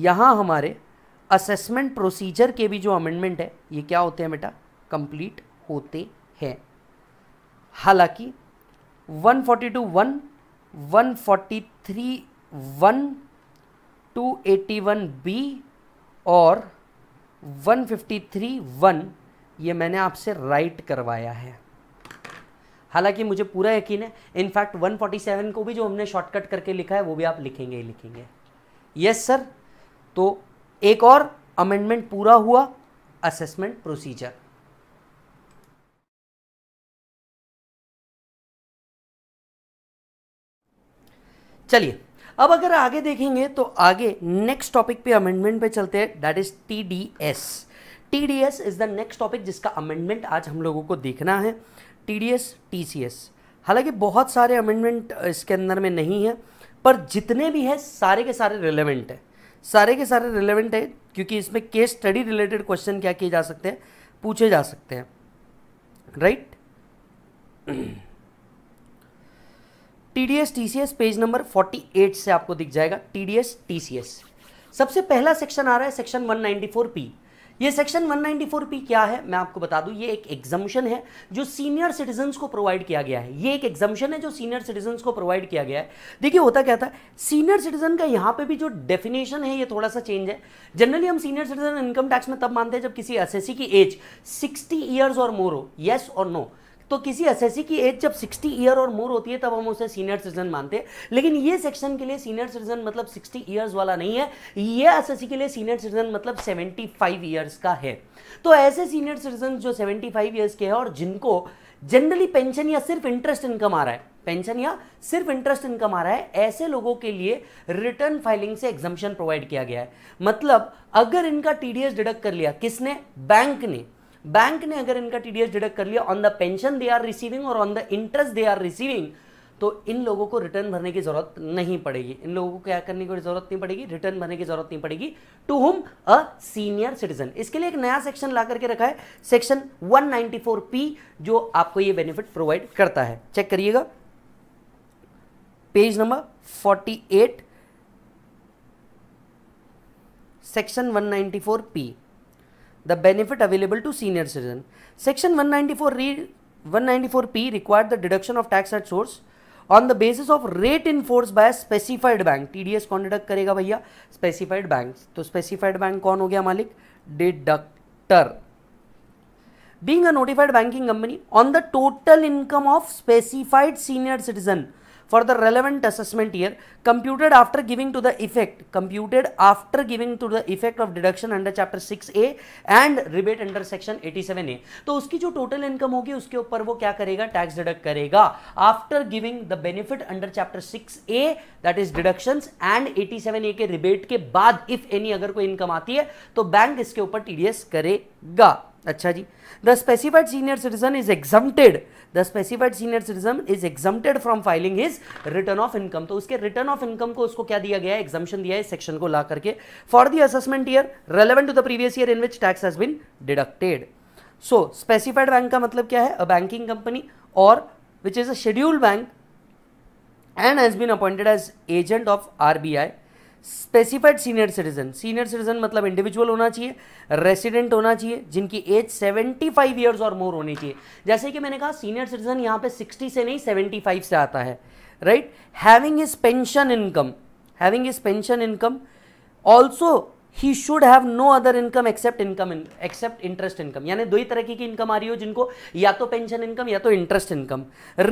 यहां हमारे असेसमेंट प्रोसीजर के भी जो अमेंडमेंट है ये क्या होते हैं बेटा कंप्लीट होते हैं हालांकि one forty two one one forty three one two eighty one B और वन फिफ्टी थ्री वन ये मैंने आपसे राइट करवाया है हालांकि मुझे पूरा यकीन है इनफैक्ट 147 को भी जो हमने शॉर्टकट करके लिखा है वो भी आप लिखेंगे ही लिखेंगे यस सर तो एक और अमेंडमेंट पूरा हुआ असेसमेंट प्रोसीजर चलिए अब अगर आगे देखेंगे तो आगे नेक्स्ट टॉपिक पे अमेंडमेंट पे चलते हैं that is T D S T D S is the next topic जिसका अमेंडमेंट आज हम लोगों को देखना है T D S T C S हालांकि बहुत सारे अमेंडमेंट इसके अंदर में नहीं है पर जितने भी हैं सारे के सारे रिलेवेंट हैं सारे के सारे रिलेवेंट है क्योंकि इसमें केस स्टडी रिलेटेड क्वेश्चन क्या किए जा सकते हैं पूछे जा सकते हैं right right? T D S T C S page number forty eight से आपको दिख जाएगा T D S T C S सबसे पहला सेक्शन आ रहा है section one ninety four P ये सेक्शन 194P क्या है मैं आपको बता दूं ये एक एग्जाम्शन है जो सीनियर सिटीजन्स को प्रोवाइड किया गया है ये एक एग्जाम्शन है जो सीनियर सिटीजन्स को प्रोवाइड किया गया है देखिए होता क्या था सीनियर सिटीजन का यहाँ पे भी जो डेफिनेशन है ये थोड़ा सा चेंज है जनरली हम सीनियर सिटीजन इनकम टैक्स में तब मानते हैं जब किसी एस की एज सिक्सटी ईयर्स और मोर हो येस और नो तो किसी असेसी की एज जब 60 ईयर और मोर होती है तब हम उसे सीनियर सिटीजन मानते हैं लेकिन ये सेक्शन के लिए सीनियर सिटीजन मतलब 60 ईयर्स वाला नहीं है ये असेसी के लिए सीनियर सिटीजन मतलब 75 ईयर्स का है तो ऐसे सीनियर सिटीजन जो 75 ईयर्स के हैं और जिनको जनरली पेंशन या सिर्फ इंटरेस्ट इनकम आ रहा है पेंशन या सिर्फ इंटरेस्ट इनकम आ रहा है ऐसे लोगों के लिए रिटर्न फाइलिंग से एग्जामेशन प्रोवाइड किया गया है मतलब अगर इनका टीडीएस डिडक्ट कर लिया किसने बैंक ने बैंक ने अगर इनका टीडीएस डिडक्ट कर लिया on the pension they are receiving और on the interest they are receiving तो इन लोगों को रिटर्न भरने की जरूरत नहीं पड़ेगी इन लोगों को क्या करने की जरूरत नहीं पड़ेगी रिटर्न भरने की जरूरत नहीं पड़ेगी to whom a senior citizen इसके लिए एक नया सेक्शन ला करके रखा है सेक्शन 194 पी जो आपको ये बेनिफिट प्रोवाइड करता है चेक करिएगा page number 48 section 194 P the benefit available to senior citizen. Section 194 re, 194P required the deduction of tax at source on the basis of rate in force by a specified bank. TDS kon deduct karega bhaiya specified banks. to specified bank kon ho gaya malik Deductor. Being a notified banking company on the total income of specified senior citizen. for the relevant assessment year computed after giving to the effect computed after giving to the effect of deduction under chapter 6a and rebate under section 87a तो उसकी जो टोटल इनकम होगी उसके ऊपर वो क्या करेगा टैक्स डिडक्ट करेगा after giving the benefit under chapter 6a that is deductions and 87a के रिबेट के बाद इफ एनी अगर कोई इनकम आती है तो बैंक इसके ऊपर टीडीएस करेगा अच्छा जी the specified senior citizen is exempted the specified senior citizen is exempted from filing his return of income तो उसके रिटर्न ऑफ इनकम को उसको क्या दिया गया है एग्जाम्शन दिया है सेक्शन को ला करके for the assessment year relevant to the previous year in which tax has been deducted so specified bank का मतलब क्या है अ बैंकिंग कंपनी और which is a scheduled bank and has been appointed as agent of R B I specified senior citizen senior citizen मतलब इंडिविजुअल होना चाहिए रेसिडेंट होना चाहिए जिनकी एज 75 ईयर्स और मोर होनी चाहिए जैसे कि मैंने कहा सीनियर सिटीजन यहाँ पे 60 से नहीं 75 से आता है right having is pension income having is pension income also he should have no other income except income except interest income यानी दो ही तरह की इनकम आ रही हो जिनको या तो पेंशन इनकम या तो इंटरेस्ट इनकम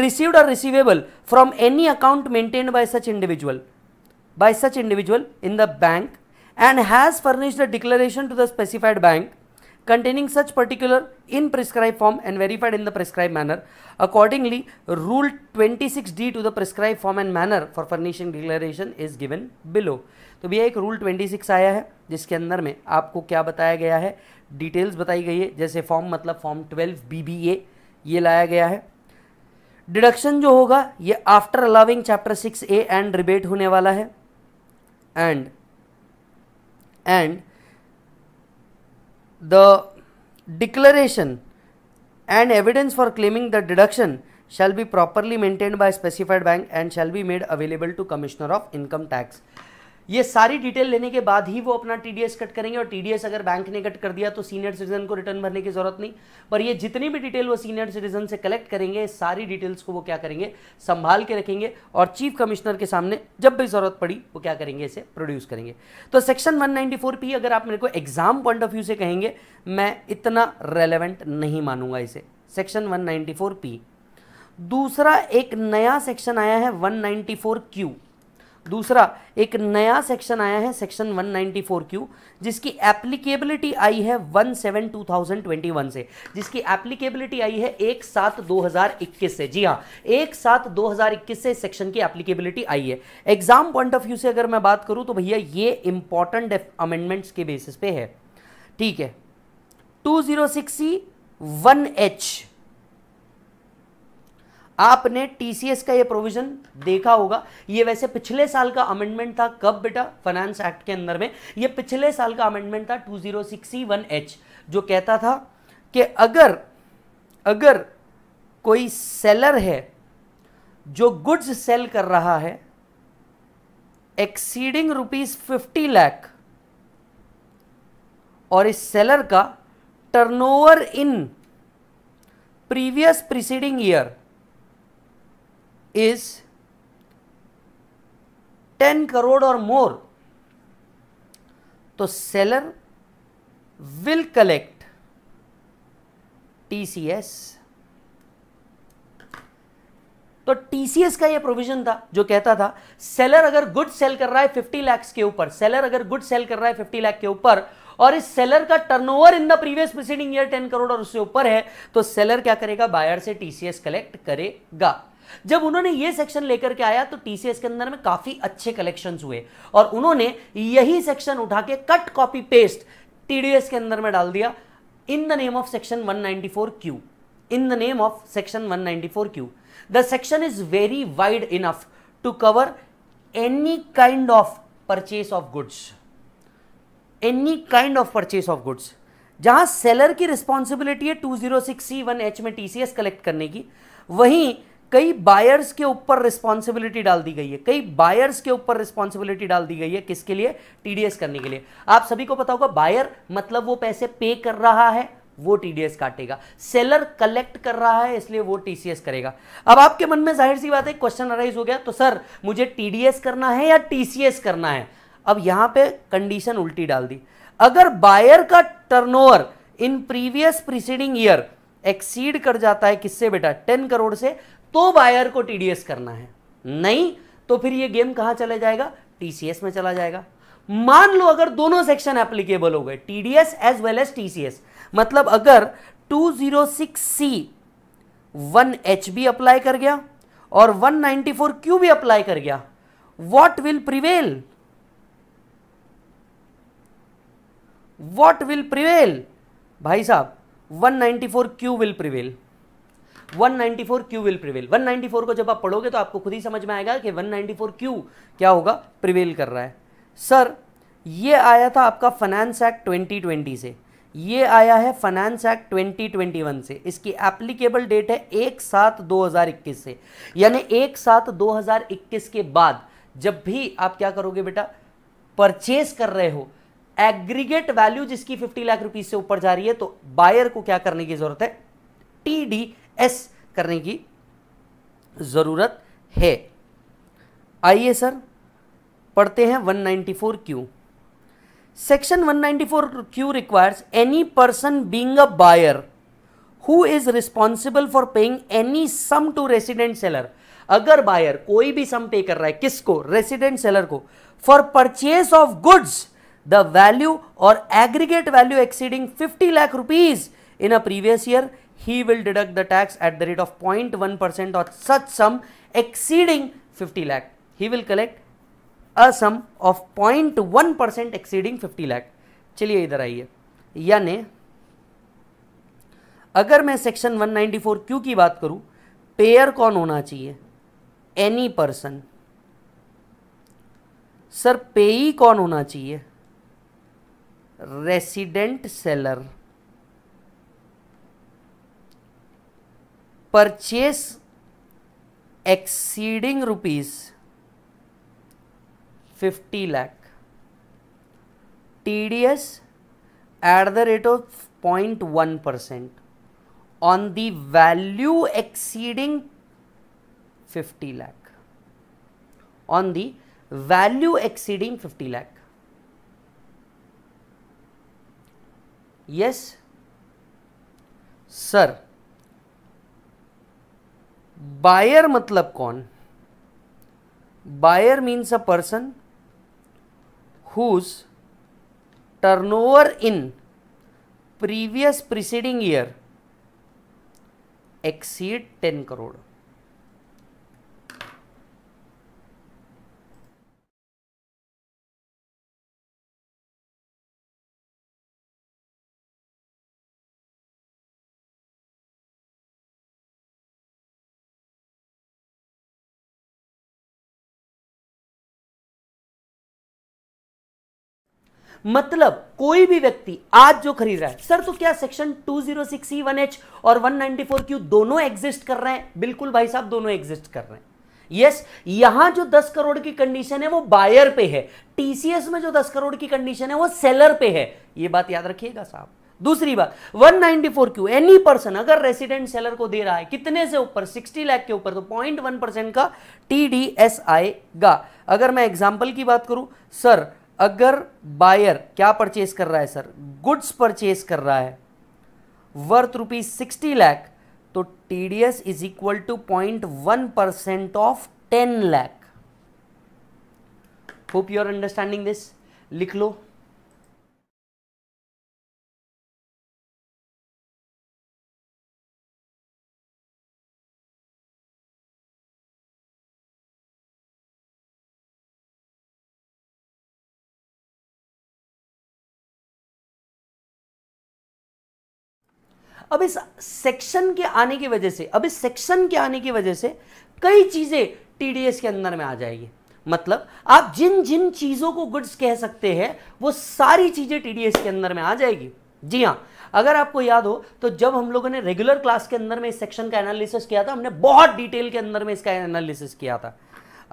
रिसीव्ड और receivable from any account maintain by such individual by such individual in the bank and has furnished a declaration to the specified bank containing such particular in prescribed form and verified in the prescribed manner. Accordingly, Rule 26D to the prescribed form and manner for furnishing declaration is given below. तो भैया एक रूल 26 आया है जिसके अंदर में आपको क्या बताया गया है डिटेल्स बताई गई है जैसे फॉर्म मतलब फॉर्म 12 बीबीए ये लाया गया है डिडक्शन जो होगा ये after allowing chapter 6 A and rebate होने वाला है and and the declaration and evidence for claiming the deduction shall be properly maintained by specified bank and shall be made available to commissioner of income tax ये सारी डिटेल लेने के बाद ही वो अपना टीडीएस कट करेंगे और टीडीएस अगर बैंक ने कट कर दिया तो सीनियर सिटीजन को रिटर्न भरने की जरूरत नहीं पर ये जितनी भी डिटेल वो सीनियर सिटीजन से कलेक्ट करेंगे सारी डिटेल्स को वो क्या करेंगे संभाल के रखेंगे और चीफ कमिश्नर के सामने जब भी जरूरत पड़ी वो क्या करेंगे इसे प्रोड्यूस करेंगे तो सेक्शन वन पी अगर आप मेरे को एग्जाम पॉइंट ऑफ व्यू से कहेंगे मैं इतना रेलिवेंट नहीं मानूंगा इसे सेक्शन वन पी दूसरा एक नया सेक्शन आया है वन क्यू दूसरा एक नया सेक्शन आया है सेक्शन 194 क्यू जिसकी एप्लीकेबिलिटी आई है one seven two thousand twenty one से जिसकी एप्लीकेबिलिटी आई है एक सात दो हज़ार इक्कीस से जी हाँ एक सात दो हज़ार इक्कीस से सेक्शन की एप्लीकेबिलिटी आई है एग्जाम पॉइंट ऑफ व्यू से अगर मैं बात करूं तो भैया ये इंपॉर्टेंट अमेंडमेंट्स के बेसिस पे है ठीक है two zero six C one H आपने टीसीएस का ये प्रोविजन देखा होगा ये वैसे पिछले साल का अमेंडमेंट था कब बेटा फाइनेंस एक्ट के अंदर में ये पिछले साल का अमेंडमेंट था two zero six one H जो कहता था कि अगर अगर कोई सेलर है जो गुड्स सेल कर रहा है एक्सीडिंग रुपीज फिफ्टी लैख और इस सेलर का turnover in previous preceding year is 10 crore or more तो सेलर विल कलेक्ट टीसीएस तो टीसीएस का ये प्रोविजन था जो कहता था सेलर अगर गुड सेल कर रहा है 50 लाख के ऊपर सेलर अगर गुड सेल कर रहा है 50 लाख के ऊपर और इस सेलर का turnover in the previous preceding year 10 crore और उससे ऊपर है तो सेलर क्या करेगा बायर से टीसीएस कलेक्ट करेगा जब उन्होंने ये सेक्शन लेकर के आया तो टीसीएस के अंदर में काफी अच्छे कलेक्शन हुए और उन्होंने यही सेक्शन उठा के कट कॉपी पेस्ट टीडीएस के अंदर में डाल दिया in the name of section 194 Q in the name of section 194 Q the section is very wide enough to cover any kind of purchase of goods any kind of purchase of goods जहां सेलर की रिस्पॉन्सिबिलिटी है two zero six C one H में टीसीएस कलेक्ट करने की वहीं कई बायर्स के ऊपर रिस्पॉन्सिबिलिटी डाल दी गई है कई बायर्स के ऊपर रिस्पॉन्सिबिलिटी डाल दी गई है किसके लिए टीडीएस करने के लिए आप सभी को पता होगा बायर मतलब वो पैसे पे कर रहा है वो टीडीएस काटेगा सेलर कलेक्ट कर रहा है इसलिए वो टीसीएस करेगा अब आपके मन में जाहिर सी बात है क्वेश्चन अराइज हो गया तो सर मुझे टीडीएस करना है या टीसीएस करना है अब यहां पे कंडीशन उल्टी डाल दी अगर बायर का turnover in previous preceding year exceed कर जाता है किससे बेटा टेन करोड़ से तो बायर को टीडीएस करना है नहीं तो फिर ये गेम कहां चले जाएगा टीसीएस में चला जाएगा मान लो अगर दोनों सेक्शन एप्लीकेबल हो गए TDS as well as TCS मतलब अगर 206C 1HB अप्लाई कर गया और 194Q भी अप्लाई कर गया what will prevail what will prevail भाई साहब 194Q will prevail 194 Q will prevail 194 को जब आप पढ़ोगे तो आपको खुद ही समझ में आएगा कि 194 क्यू क्या होगा प्रिवेल कर रहा है सर ये आया था आपका फाइनेंस एक्ट 2020 से ये आया है फाइनेंस एक्ट 2021 से इसकी एप्लीकेबल डेट है एक सात 2021 से यानी एक सात 2021 के बाद जब भी आप क्या करोगे बेटा परचेज कर रहे हो एग्रीगेट वैल्यू जिसकी 50 लाख रुपीज से ऊपर जा रही है तो बायर को क्या करने की जरूरत है टीडी एस करने की ज़रूरत है आइए सर पढ़ते हैं 194 Q section four Q requires any person being a buyer who is responsible for paying any sum to resident seller अगर बायर कोई भी सम पे कर रहा है किसको रेसिडेंट सेलर को for purchase of goods the value और aggregate value exceeding 50 lakh rupees in a previous year he will deduct the tax at the rate of 0.1% or such sum exceeding 50 lakh. He will collect a sum of 0.1% exceeding 50 lakh. चलिए इधर आइए यानी अगर मैं सेक्शन 194 क्यू की बात करूं पेयर कौन होना चाहिए एनी पर्सन सर पेई कौन होना चाहिए resident seller purchase exceeding rupees 50 lakh TDS at the rate of 0.1 percent on the value exceeding 50 lakh on the value exceeding 50 lakh yes sir buyer मतलब कौन buyer means a person whose turnover in previous preceding year exceed ten crore मतलब कोई भी व्यक्ति आज जो खरीद रहा है सर तो क्या सेक्शन 206E1H e और 194Q दोनों एग्जिस्ट कर रहे हैं बिल्कुल भाई साहब दोनों एग्जिस्ट कर रहे हैं यस yes, यहां जो 10 करोड़ की कंडीशन है वो बायर पे है टीसीएस में जो 10 करोड़ की कंडीशन है वो सेलर पे है ये बात याद रखिएगा साहब दूसरी बात 194 क्यू एनी पर्सन अगर रेसिडेंट सेलर को दे रहा है कितने से ऊपर 60 लाख के ऊपर तो 0.1 परसेंट का टी आएगा अगर मैं एग्जाम्पल की बात करूं सर अगर बायर क्या परचेज कर रहा है सर गुड्स परचेज कर रहा है वर्थ रुपीज सिक्सटी लैख तो T D S is equal to point one percent of ten lakh hope you are understanding this लिख लो अब इस सेक्शन के आने की वजह से अब इस सेक्शन के आने की वजह से कई चीज़ें टीडीएस के अंदर में आ जाएगी मतलब आप जिन जिन चीज़ों को गुड्स कह सकते हैं वो सारी चीज़ें टीडीएस के अंदर में आ जाएगी जी हाँ अगर आपको याद हो तो जब हम लोगों ने रेगुलर क्लास के अंदर में इस सेक्शन का एनालिसिस किया था हमने बहुत डिटेल के अंदर में इसका एनालिसिस किया था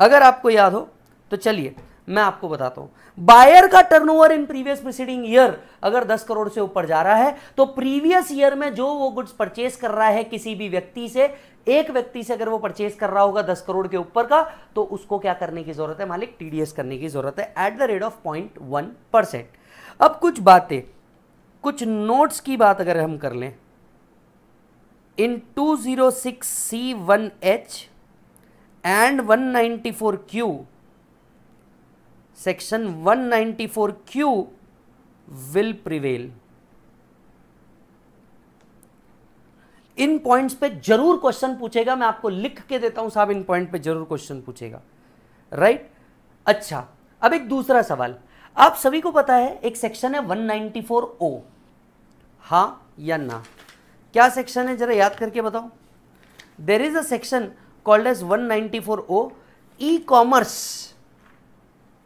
अगर आपको याद हो तो चलिए मैं आपको बताता हूं बायर का turnover in previous preceding year अगर 10 करोड़ से ऊपर जा रहा है तो प्रीवियस ईयर में जो वो गुड्स परचेस कर रहा है किसी भी व्यक्ति से एक व्यक्ति से अगर वो परचेस कर रहा होगा 10 करोड़ के ऊपर का तो उसको क्या करने की जरूरत है मालिक टीडीएस करने की जरूरत है at the rate of point one percent अब कुछ बातें कुछ नोट्स की बात अगर हम कर लें in two zero six C one H and one ninety four Q section 194 Q will prevail in points पे जरूर क्वेश्चन पूछेगा मैं आपको लिख के देता हूं साहब इन पॉइंट पे जरूर क्वेश्चन पूछेगा राइट right? अच्छा अब एक दूसरा सवाल आप सभी को पता है एक सेक्शन है 194 ओ हा या ना क्या सेक्शन है जरा याद करके बताओ there is a section called as 194 O e commerce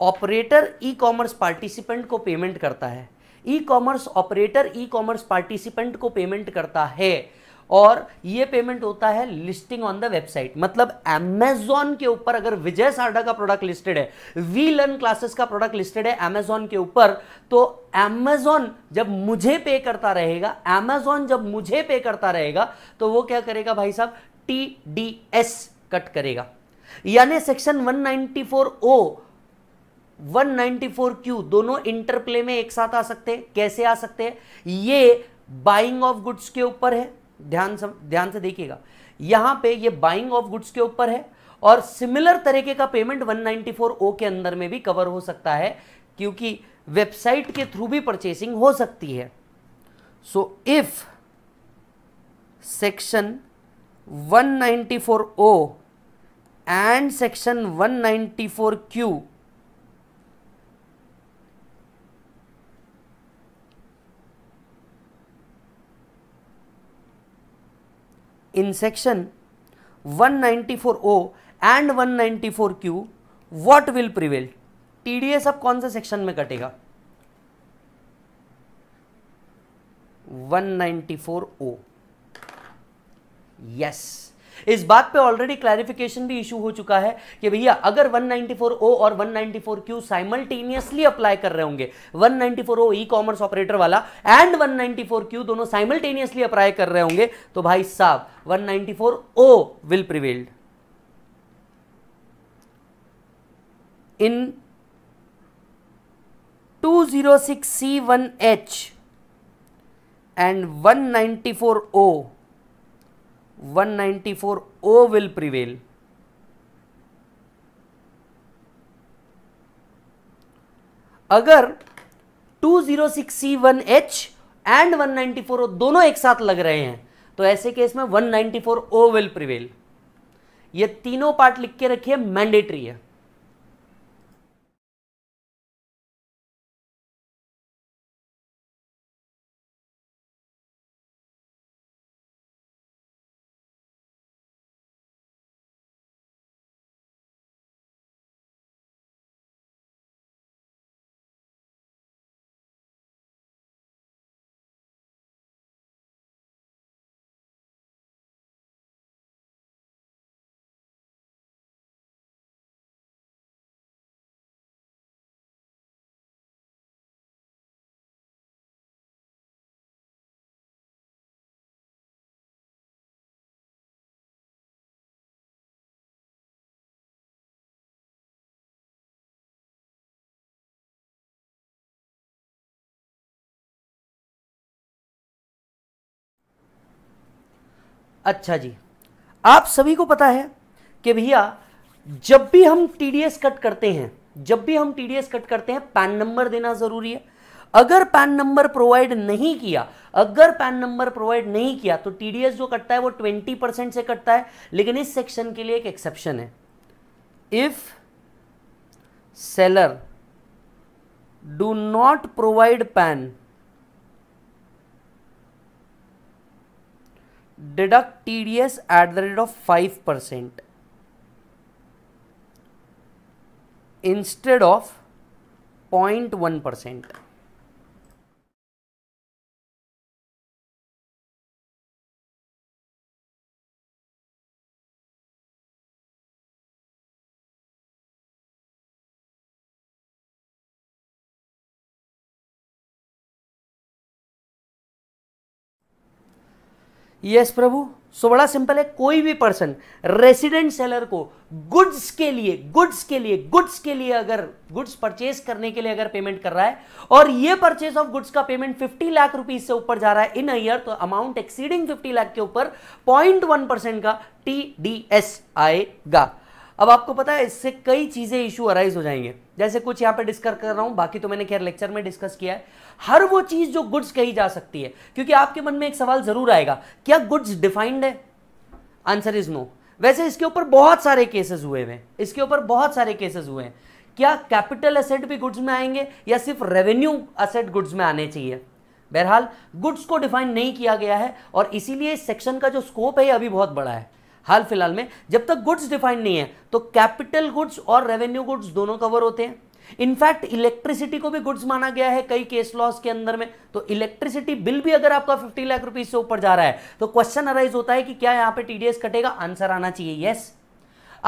operator e commerce participant को पेमेंट करता है e commerce operator e commerce participant को पेमेंट करता है और ये पेमेंट होता है लिस्टिंग ऑन द वेबसाइट मतलब अमेजॉन के ऊपर अगर विजय सारडा का प्रोडक्ट लिस्टेड है वी लर्न क्लासेस का प्रोडक्ट लिस्टेड है अमेजॉन के ऊपर तो एमेजॉन जब मुझे पे करता रहेगा एमेजॉन जब मुझे पे करता रहेगा तो वो क्या करेगा भाई साहब टी डी एस कट करेगा यानी सेक्शन 194 ओ 194Q दोनों इंटरप्ले में एक साथ आ सकते हैं कैसे आ सकते हैं ये बाइंग ऑफ गुड्स के ऊपर है ध्यान सम, ध्यान से देखिएगा यहां पे ये बाइंग ऑफ गुड्स के ऊपर है और सिमिलर तरीके का पेमेंट 194 ओ के अंदर में भी कवर हो सकता है क्योंकि वेबसाइट के थ्रू भी परचेसिंग हो सकती है so if section 194 O and section 194 Q in section 194O and 194Q what will prevail? TDS अब कौन से सेक्शन में कटेगा 194O यस yes. इस बात पे ऑलरेडी क्लैरिफिकेशन भी इशू हो चुका है कि भैया अगर ओ और क्यू साइमल्टेनियसली अप्लाई कर रहे होंगे ओ ई कॉमर्स ऑपरेटर वाला एंड क्यू दोनों साइमल्टेनियसली अप्लाई कर रहे होंगे तो भाई साहब O will prevailed in in 206C1H and O 194 O will prevail. अगर वन एच एंड ओ दोनों एक साथ लग रहे हैं तो ऐसे केस में ओ विल प्रिवेल ये तीनों पार्ट लिख के रखिए मैंडेटरी है अच्छा जी आप सभी को पता है कि भैया जब भी हम टीडीएस कट करते हैं जब भी हम टीडीएस कट करते हैं पैन नंबर देना ज़रूरी है अगर पैन नंबर प्रोवाइड नहीं किया अगर पैन नंबर प्रोवाइड नहीं किया तो टीडीएस जो कटता है वो ट्वेंटी परसेंट से कटता है लेकिन इस सेक्शन के लिए एक एक्सेप्शन है if seller do not provide PAN deduct TDS at the rate of 5% instead of 0.1%. Yes yes, प्रभु सो बड़ा सिंपल है कोई भी पर्सन रेसिडेंट सेलर को गुड्स के लिए गुड्स के लिए गुड्स के लिए अगर गुड्स परचेज करने के लिए अगर पेमेंट कर रहा है और ये परचेज ऑफ गुड्स का पेमेंट 50 लाख रुपीज से ऊपर जा रहा है इन अयर तो अमाउंट एक्सीडिंग 50 लाख के ऊपर 0.1 परसेंट का टी आएगा अब आपको पता है इससे कई चीजें इशू अराइज हो जाएंगे जैसे कुछ यहां पे डिस्कस कर रहा हूं बाकी तो मैंने खैर लेक्चर में डिस्कस किया है हर वो चीज़ जो गुड्स कही जा सकती है क्योंकि आपके मन में एक सवाल ज़रूर आएगा क्या गुड्स डिफाइंड है आंसर इज़ नो वैसे इसके ऊपर बहुत सारे केसेस हुए हैं इसके ऊपर बहुत सारे केसेस हुए हैं क्या कैपिटल असेट भी गुड्स में आएंगे या सिर्फ रेवेन्यू असेट गुड्स में आने चाहिए बहरहाल गुड्स को डिफाइन नहीं किया गया है और इसीलिए इस सेक्शन का जो स्कोप है अभी बहुत बड़ा है हाल फिलहाल में जब तक गुड्स डिफाइंड नहीं है तो कैपिटल गुड्स और रेवेन्यू गुड्स दोनों कवर होते हैं इनफैक्ट इलेक्ट्रिसिटी को भी गुड्स माना गया है कई केस लॉस के अंदर में तो इलेक्ट्रिसिटी बिल भी अगर आपका 50 लाख रुपीज से ऊपर जा रहा है तो क्वेश्चन अराइज होता है कि क्या यहां पे टीडीएस कटेगा आंसर आना चाहिए यस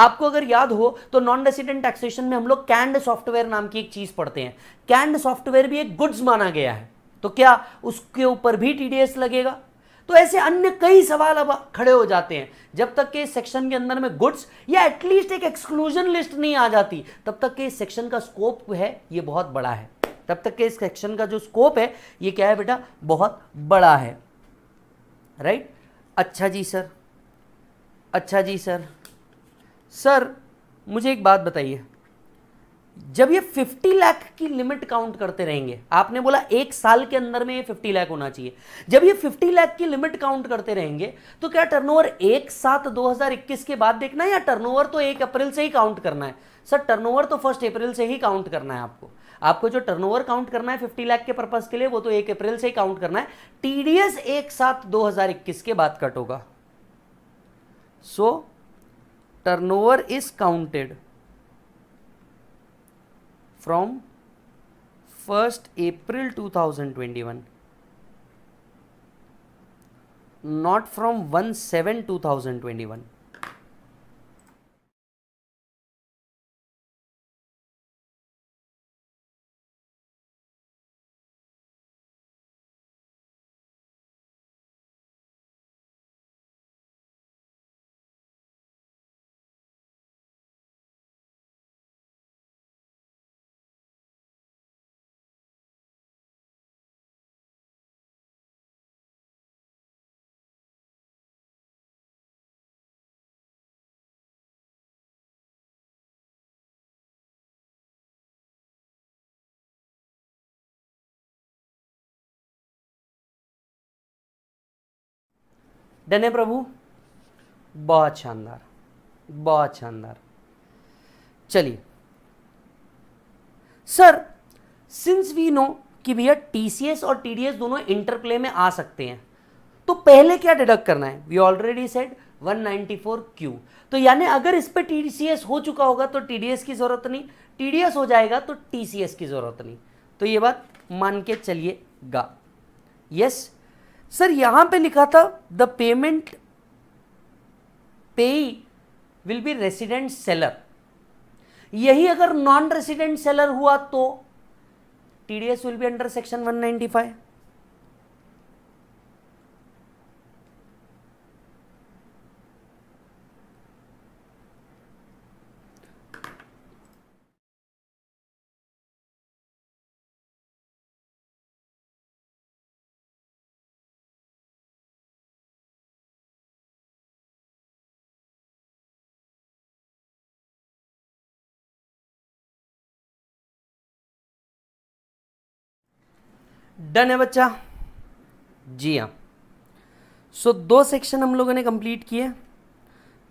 आपको अगर याद हो तो नॉन रेसिडेंट टैक्सेशन में हम लोग कैंड सॉफ्टवेयर नाम की एक चीज पढ़ते हैं कैंड सॉफ्टवेयर भी एक गुड्स माना गया है तो क्या उसके ऊपर भी टीडीएस लगेगा तो ऐसे अन्य कई सवाल अब खड़े हो जाते हैं जब तक के सेक्शन के अंदर में गुड्स या एटलीस्ट एक एक्सक्लूजन लिस्ट नहीं आ जाती तब तक के इस सेक्शन का स्कोप है ये बहुत बड़ा है तब तक के इस सेक्शन का जो स्कोप है ये क्या है बेटा बहुत बड़ा है राइट अच्छा जी सर अच्छा जी सर सर मुझे एक बात बताइए जब ये 50 लाख की लिमिट काउंट करते रहेंगे आपने बोला एक साल के अंदर में ये 50 लाख होना चाहिए जब ये 50 लाख की लिमिट काउंट करते रहेंगे तो क्या टर्नओवर एक सात 2021 के बाद देखना है या टर्नओवर तो एक अप्रैल से ही काउंट करना है सर टर्नओवर तो फर्स्ट अप्रैल से ही काउंट करना है आपको आपको जो टर्नओवर काउंट करना है फिफ्टी लाख के पर्पज के लिए वो तो एक अप्रैल से ही काउंट करना है टीडीएस एक सात 2021 के बाद कट होगा so turnover is counted from 1st April 2021 not from 1 7 2021 done है प्रभु बहुत शानदार बहुत शानदार चलिए सर सिंस वी नो कि भैया टीसीएस और टीडीएस दोनों इंटरप्ले में आ सकते हैं तो पहले क्या डिडक्ट करना है वी ऑलरेडी सेड 194 क्यू तो यानी अगर इस पर टीसीएस हो चुका होगा तो टीडीएस की ज़रूरत नहीं टीडीएस हो जाएगा तो टीसीएस की ज़रूरत नहीं तो ये बात मान के चलिएगा यस yes, सर यहां पे लिखा था the payment payee will be resident seller यही अगर नॉन रेसिडेंट सेलर हुआ तो TDS will be under section 195 done है बच्चा जी हाँ सो so, दो सेक्शन हम लोगों ने कंप्लीट किए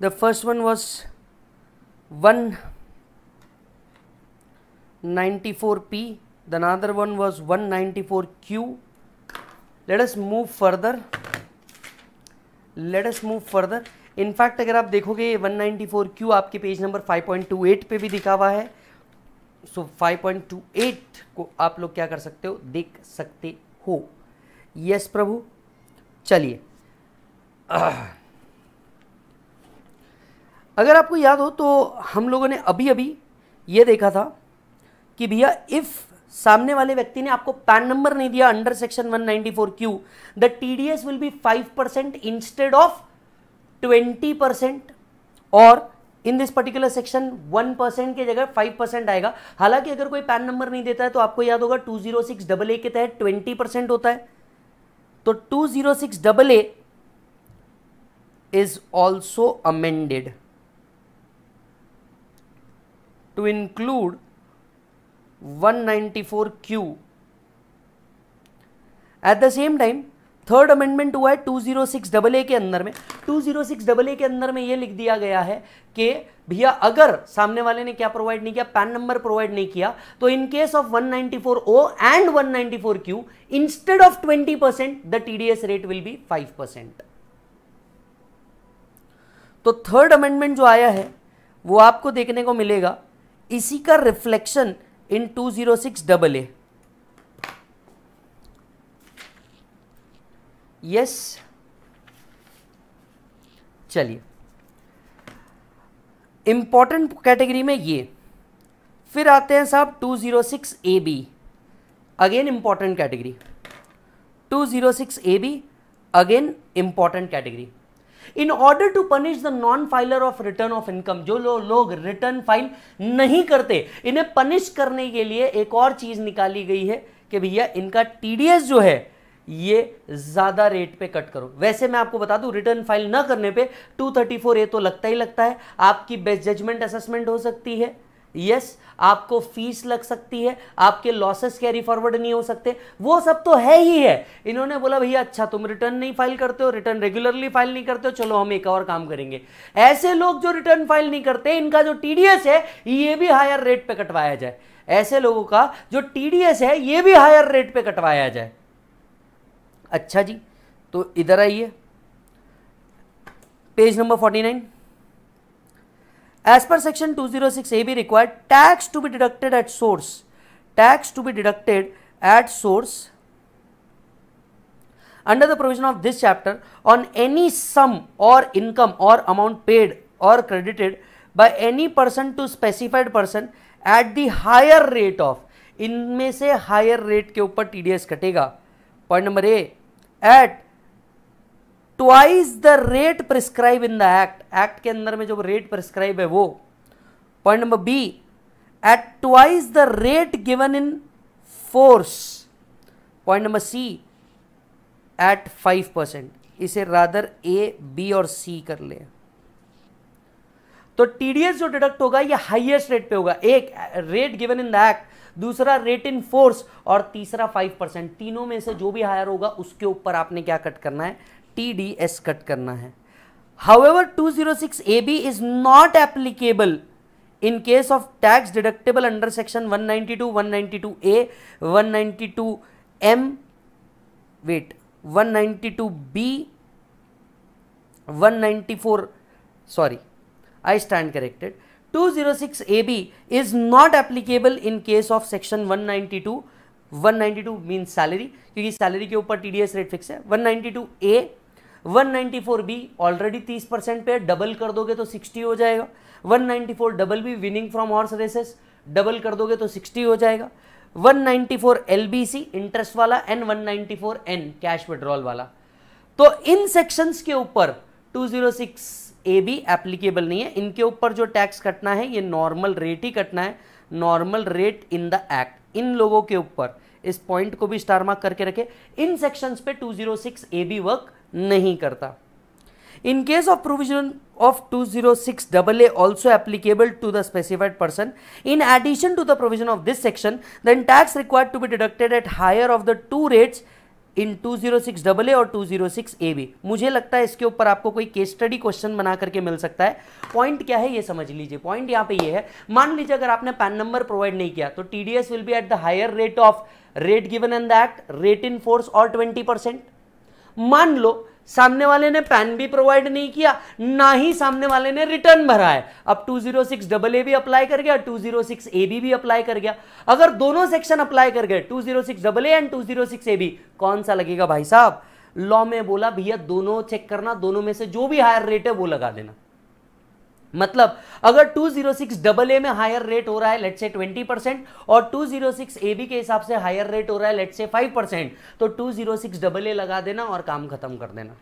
the first one was one ninety four P the other one was one ninety four Q let's move further let's move further in fact अगर आप देखोगे वन नाइन्टी फोर क्यू आपके page number five point two eight पर भी दिखा हुआ है सो 5.28 को आप लोग क्या कर सकते हो देख सकते हो यस प्रभु चलिए अगर आपको याद हो तो हम लोगों ने अभी अभी ये देखा था कि भैया इफ़ सामने वाले व्यक्ति ने आपको पैन नंबर नहीं दिया under section 194 Q the TDS will be 5 percent instead of 20 percent और in this particular section one percent की जगह फाइव परसेंट आएगा हालांकि अगर कोई पैन नंबर नहीं देता है तो आपको याद होगा two zero six double A के तहत ट्वेंटी परसेंट होता है तो two zero six double A is also amended to include one ninety four Q at the same time third amendment हुआ है two zero six double A के अंदर में two zero six double A के अंदर में ये लिख दिया गया है कि भैया अगर सामने वाले ने क्या प्रोवाइड नहीं किया पैन नंबर प्रोवाइड नहीं किया तो in case of 194 O and 194 Q instead of 20 percent the TDS rate will be 5 percent तो थर्ड अमेंडमेंट जो आया है वो आपको देखने को मिलेगा इसी का reflection in two zero six double A yes चलिए इंपॉर्टेंट कैटेगरी में ये फिर आते हैं साहब 206 A B again important category 206 A B again important category in order to punish the non filer of return of income जो लो, लोग रिटर्न फाइल नहीं करते इन्हें पनिश करने के लिए एक और चीज निकाली गई है कि भैया इनका टीडीएस जो है ये ज़्यादा रेट पे कट करो वैसे मैं आपको बता दूं रिटर्न फाइल ना करने पे 234 ए तो लगता ही लगता है आपकी बेस्ट जजमेंट असेसमेंट हो सकती है यस yes, आपको फीस लग सकती है आपके लॉसेस कैरी फॉरवर्ड नहीं हो सकते वो सब तो है ही है इन्होंने बोला भैया अच्छा तुम रिटर्न नहीं फाइल करते हो रिटर्न रेगुलरली फाइल नहीं करते हो चलो हम एक और काम करेंगे ऐसे लोग जो रिटर्न फाइल नहीं करते इनका जो टीडीएस है ये भी हायर रेट पे कटवाया जाए ऐसे लोगों का जो टीडीएस है ये भी हायर रेट पे कटवाया जाए अच्छा जी तो इधर आइए page number forty nine as per section two zero six A B required tax to be deducted at source tax to be deducted at source under the provision of this chapter on any sum और इनकम और अमाउंट पेड और credited by any person to specified person at the higher rate of इनमें से हायर रेट के ऊपर टीडीएस कटेगा point number A at twice the rate prescribe in the act act के अंदर में जो रेट प्रिस्क्राइब है वो point number B at twice the rate given in force point number C at five percent इसे रादर ए बी और सी कर ले तो टीडीएस जो डिडक्ट होगा ये हाईएस्ट रेट पे होगा एक rate given in the act दूसरा रेट इन फोर्स और तीसरा फाइव परसेंट तीनों में से जो भी हायर होगा उसके ऊपर आपने क्या कट करना है टी डी एस कट करना है however 206 A B is not applicable in case of tax deductible under section 192 192 A to um wait 192 B 194 sorry I stand corrected 206 AB is not applicable in case of section 192. 192 means salary क्योंकि salary के ऊपर TDS rate fix है 192 A 194 B already 30 परसेंट पे double कर दोगे तो 60 हो जाएगा 194 double B winning from horse races double कर दोगे तो 60 हो जाएगा 194 एलबीसी इंटरेस्ट वाला एंड 194 एन कैश विड्रॉल वाला तो इन सेक्शंस के ऊपर 206 ए भी एप्लीकेबल नहीं है इनके ऊपर जो टैक्स कटना है ये नॉर्मल रेट ही कटना है normal rate in the act इन लोगों के ऊपर इस पॉइंट को भी स्टार मार्क करके रखे इन सेक्शंस पे 206 zero six A B work नहीं करता in case of provision of two zero six double A also applicable to the specified person in addition to the provision of this section then tax required to be deducted at higher of the two rates in two zero six double A और two zero six A B मुझे लगता है इसके ऊपर आपको कोई केस स्टडी क्वेश्चन बना करके मिल सकता है पॉइंट क्या है ये समझ लीजिए पॉइंट यहाँ पे ये है मान लीजिए अगर आपने पैन नंबर प्रोवाइड नहीं किया तो T D S will be at the higher rate of rate given in the act rate in force और ट्वेंटी परसेंट मान लो सामने वाले ने पैन भी प्रोवाइड नहीं किया ना ही सामने वाले ने रिटर्न भरा है अब two zero six double A भी अप्लाई कर गया two zero six A B भी अप्लाई कर गया अगर दोनों सेक्शन अप्लाई कर गए two zero six double A and two zero six A B कौन सा लगेगा भाई साहब लॉ में बोला भैया दोनों चेक करना दोनों में से जो भी हायर रेट है वो लगा देना मतलब अगर 206 डबल ए में हायर रेट हो रहा है लेट से 20 परसेंट और 206 ए बी के हिसाब से हायर रेट हो रहा है लेट से 5 परसेंट तो 206 डबल ए लगा देना और काम खत्म कर देना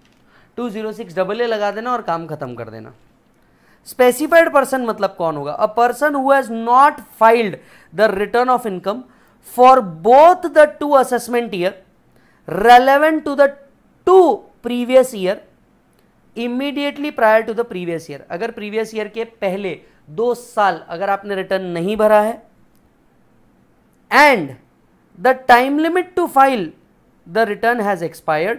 206 डबल ए लगा देना और काम खत्म कर देना स्पेसिफाइड पर्सन मतलब कौन होगा a person who has not filed the return of income for both the two assessment year relevant to the two previous year immediately prior to the previous year अगर प्रीवियस ईयर के पहले दो साल अगर आपने रिटर्न नहीं भरा है and the time limit to file the return has expired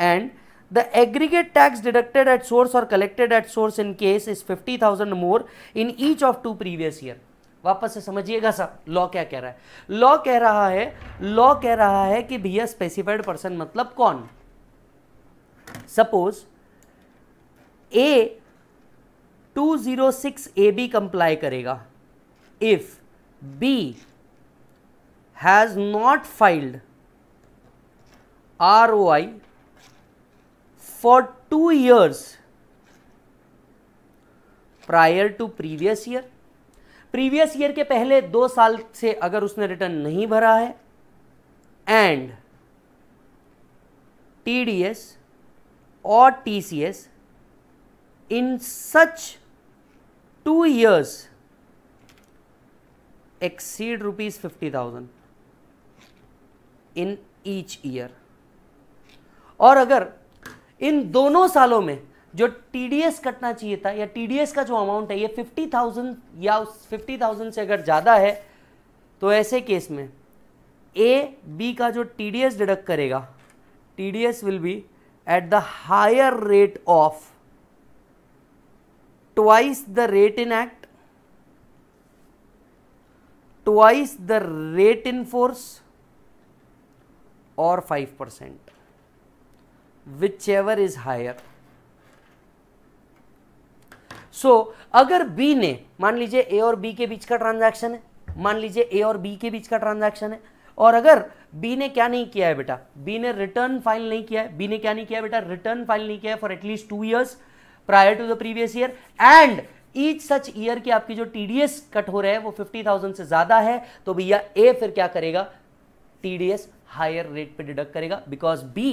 and aggregate tax deducted at source और collected at source in case is fifty thousand more in each of two previous year वापस से समझिएगा सर लॉ क्या कह रहा है लॉ कह रहा है लॉ कह रहा है कि भैया स्पेसिफाइड पर्सन मतलब कौन suppose A 206 A B comply करेगा if B has not filed R O I for two years prior to previous year previous year के पहले दो साल से अगर उसने रिटर्न नहीं भरा है एंड टी डी एस और T C S in such two years exceed rupees 50,000 in each year. और अगर इन दोनों सालों में जो टीडीएस कटना चाहिए था या टीडीएस का जो अमाउंट है ये 50,000 या उस 50,000 से अगर ज़्यादा है तो ऐसे केस में ए बी का जो टीडीएस डिडक्ट करेगा TDS will be at the higher rate of twice the rate in act twice the rate in force और five percent whichever is higher so अगर बी ने मान लीजिए ए और बी के बीच का ट्रांजैक्शन है मान लीजिए ए और बी के बीच का ट्रांजैक्शन है और अगर बी ने क्या नहीं किया है बेटा बी ने रिटर्न फाइल नहीं किया है बी ने क्या नहीं किया बेटा रिटर्न फाइल नहीं किया है for at least two years prior to the previous year and each such year की आपकी जो टीडीएस कट हो रहे हैं वो फिफ्टी थाउजेंड से ज्यादा है तो भैया ए फिर क्या करेगा टीडीएस हायर रेट पे डिडक्ट करेगा because B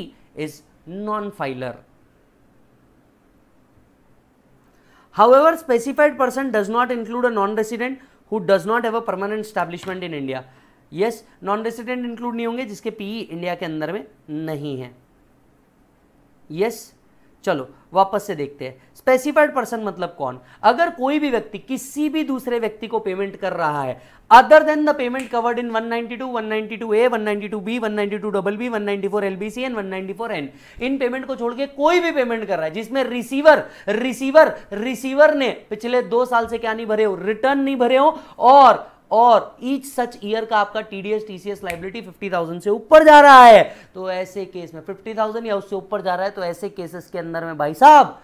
is non filer however specified person does not include a non resident who does not have a permanent establishment in india yes non resident include nahi honge jiske pe india ke andar mein nahi hai yes चलो वापस से देखते हैं स्पेसिफाइड पर्सन मतलब कौन अगर कोई भी व्यक्ति किसी भी दूसरे व्यक्ति को पेमेंट कर रहा है other than the payment covered in 192, 192A, double B 194 LBC and N इन पेमेंट को छोड़ के कोई भी पेमेंट कर रहा है जिसमें रिसीवर रिसीवर रिसीवर ने पिछले दो साल से क्या नहीं भरे हो रिटर्न नहीं भरे हो और और ईच सच ईयर का आपका टीडीएस टीसीएस लाइबिलिटी 50,000 से ऊपर जा रहा है तो ऐसे केस में 50,000 या उससे ऊपर जा रहा है तो ऐसे केसेस के अंदर में भाई साहब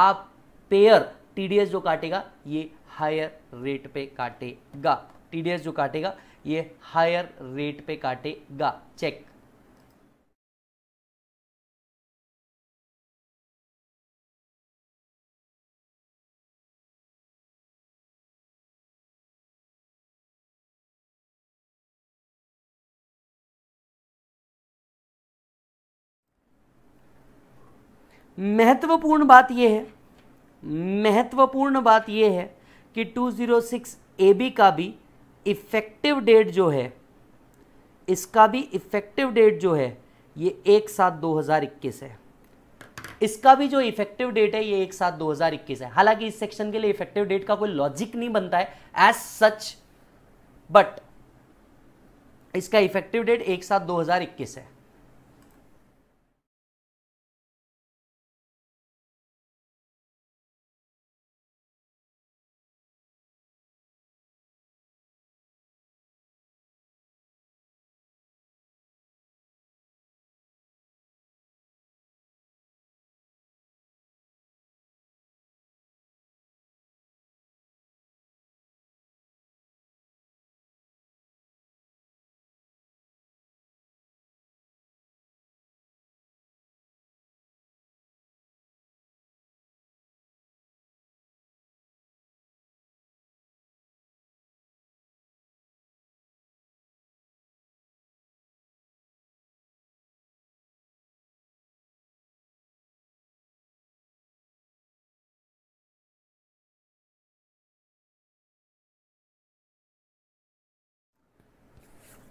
आप पेयर टीडीएस जो काटेगा ये हायर रेट पे काटेगा टीडीएस जो काटेगा ये हायर रेट पे काटेगा चेक महत्वपूर्ण बात यह है महत्वपूर्ण बात यह है कि 206 एबी का भी इफ़ेक्टिव डेट जो है इसका भी इफ़ेक्टिव डेट जो है ये एक सात दो हज़ार इक्कीस है इसका भी जो इफेक्टिव डेट है ये एक सात दो हज़ार इक्कीस है हालांकि इस सेक्शन के लिए इफेक्टिव डेट का कोई लॉजिक नहीं बनता है एज सच बट इसका इफेक्टिव डेट एक सात दो हज़ार इक्कीस है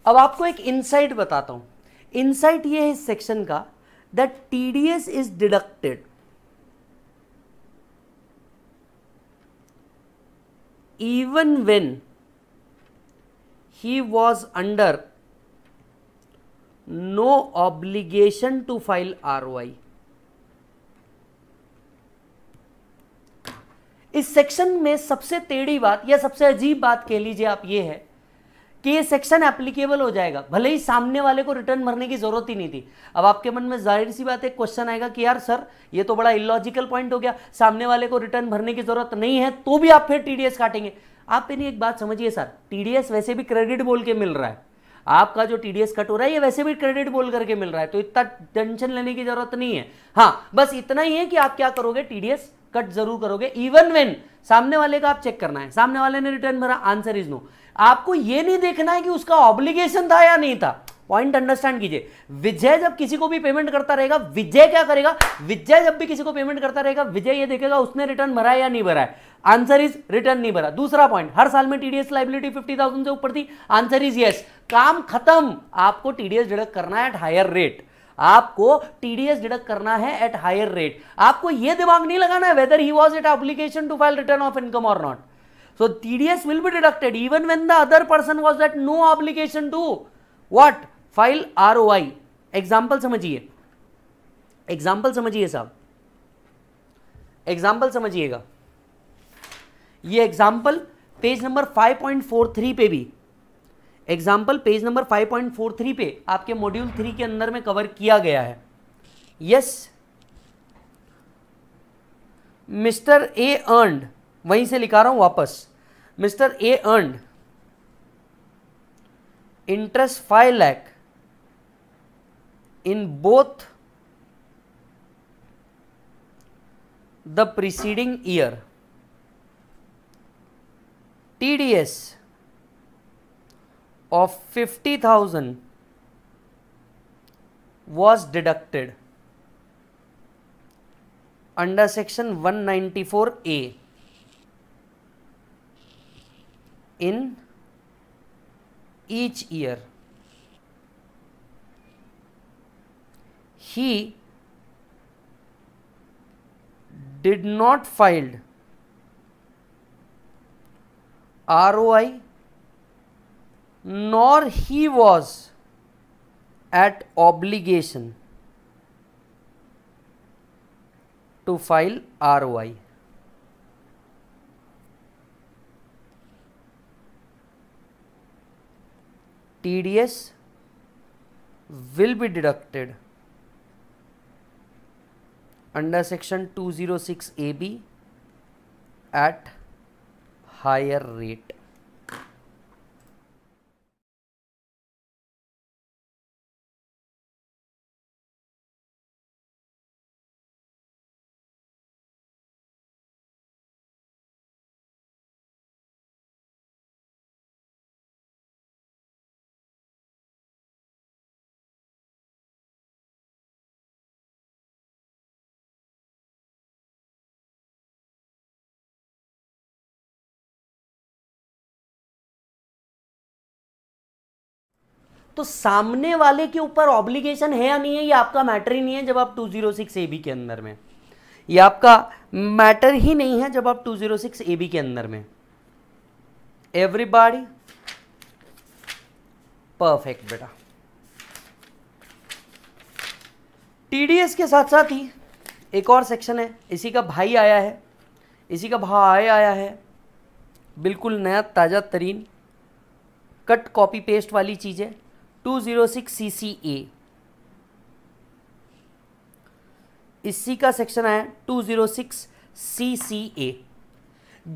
अब आपको एक इनसाइट बताता हूं इनसाइट ये है इस सेक्शन का that T D S is deducted when he was under no obligation to file R Y इस सेक्शन में सबसे टेढ़ी बात या सबसे अजीब बात कह लीजिए आप ये है कि ये सेक्शन एप्लीकेबल हो जाएगा भले ही सामने वाले को रिटर्न भरने की जरूरत ही नहीं थी अब आपके मन में जाहिर सी बात है क्वेश्चन आएगा कि यार सर ये तो बड़ा इलॉजिकल पॉइंट हो गया सामने वाले को रिटर्न भरने की जरूरत नहीं है तो भी आप फिर टीडीएस काटेंगे आप मेरी एक बात समझिए सर टीडीएस वैसे भी क्रेडिट बोल के मिल रहा है आपका जो टीडीएस कट हो रहा है ये वैसे भी क्रेडिट बोल करके मिल रहा है तो इतना टेंशन लेने की जरूरत नहीं है हाँ बस इतना ही है कि आप क्या करोगे टीडीएस कट जरूर करोगे इवन वेन सामने वाले का आप चेक करना है सामने वाले ने रिटर्न भरा आंसर इज नो आपको यह नहीं देखना है कि उसका ऑब्लिगेशन था या नहीं था पॉइंट अंडरस्टैंड कीजिए विजय जब किसी को भी पेमेंट करता रहेगा विजय क्या करेगा विजय जब भी किसी को पेमेंट करता रहेगा विजय ये देखेगा उसने रिटर्न भरा है या नहीं भरा है आंसर इज रिटर्न नहीं भरा दूसरा पॉइंट हर साल में टीडीएस लाइबिलिटी फिफ्टी थाउजेंड से ऊपर थी आंसर इज यस काम खत्म आपको टीडीएस डिडक्ट करना है एट हायर रेट आपको टीडीएस डिडक्ट करना है एट हायर रेट आपको यह दिमाग नहीं लगाना है whether he was it application to file return of income और not So TDS will be deducted even when the other person was at no obligation to what? File ROI. Example समझिए एग्जाम्पल समझिए साहब एग्जाम्पल समझिएगा ये एग्जाम्पल पेज नंबर 5.43 पे भी एग्जाम्पल पेज नंबर 5.43 पे आपके मॉड्यूल थ्री के अंदर में कवर किया गया है यस मिस्टर ए अर्नड वहीं से लिखा रहा हूं वापस mister A earn interest five lakh in both the preceding year T D S of fifty thousand was deducted under section one ninety four A in each year. He did not filed ROI nor he was at obligation to file ROI. TDS will be deducted under section 206 AB at higher rate. तो सामने वाले के ऊपर ऑब्लिगेशन है या नहीं है ये आपका मैटर ही नहीं है जब आप two zero six A B के अंदर में ये आपका मैटर ही नहीं है जब आप two zero six A B के अंदर में एवरीबॉडी परफेक्ट बेटा टीडीएस के साथ साथ ही एक और सेक्शन है इसी का भाई आया है इसी का भाई आया है बिल्कुल नया ताज़ा तरीन कट कॉपी पेस्ट वाली चीज है 206 CCA सिक्स सी का सेक्शन है 206 CCA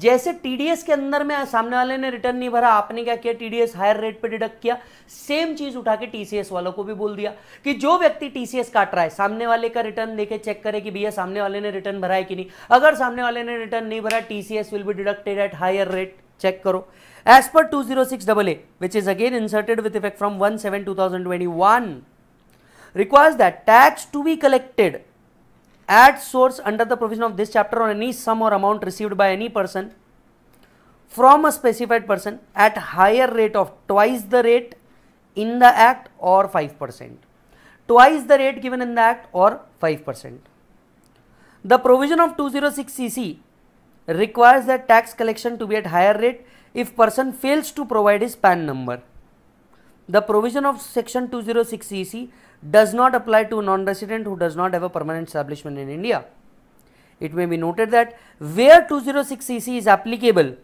जैसे टीडीएस के अंदर में सामने वाले ने रिटर्न नहीं भरा आपने क्या किया टीडीएस हायर रेट पे डिडक्ट किया सेम चीज उठा के टीसीएस वालों को भी बोल दिया कि जो व्यक्ति टीसीएस काट रहा है सामने वाले का रिटर्न देखे चेक करे कि भैया सामने वाले ने रिटर्न भरा है कि नहीं अगर सामने वाले ने रिटर्न नहीं भरा TCS will be deducted at higher rate check करो as per 206AA which is again inserted with effect from one 2021 requires that tax to be collected at source under the provision of this chapter on any sum or amount received by any person from a specified person at higher rate of twice the rate in the act or 5%. Twice the rate given in the act or 5%. The provision of 206cc requires that tax collection to be at higher rate if person fails to provide his PAN number. The provision of section 206 EC does not apply to non-resident who does not have a permanent establishment in India. It may be noted that where 206 EC is applicable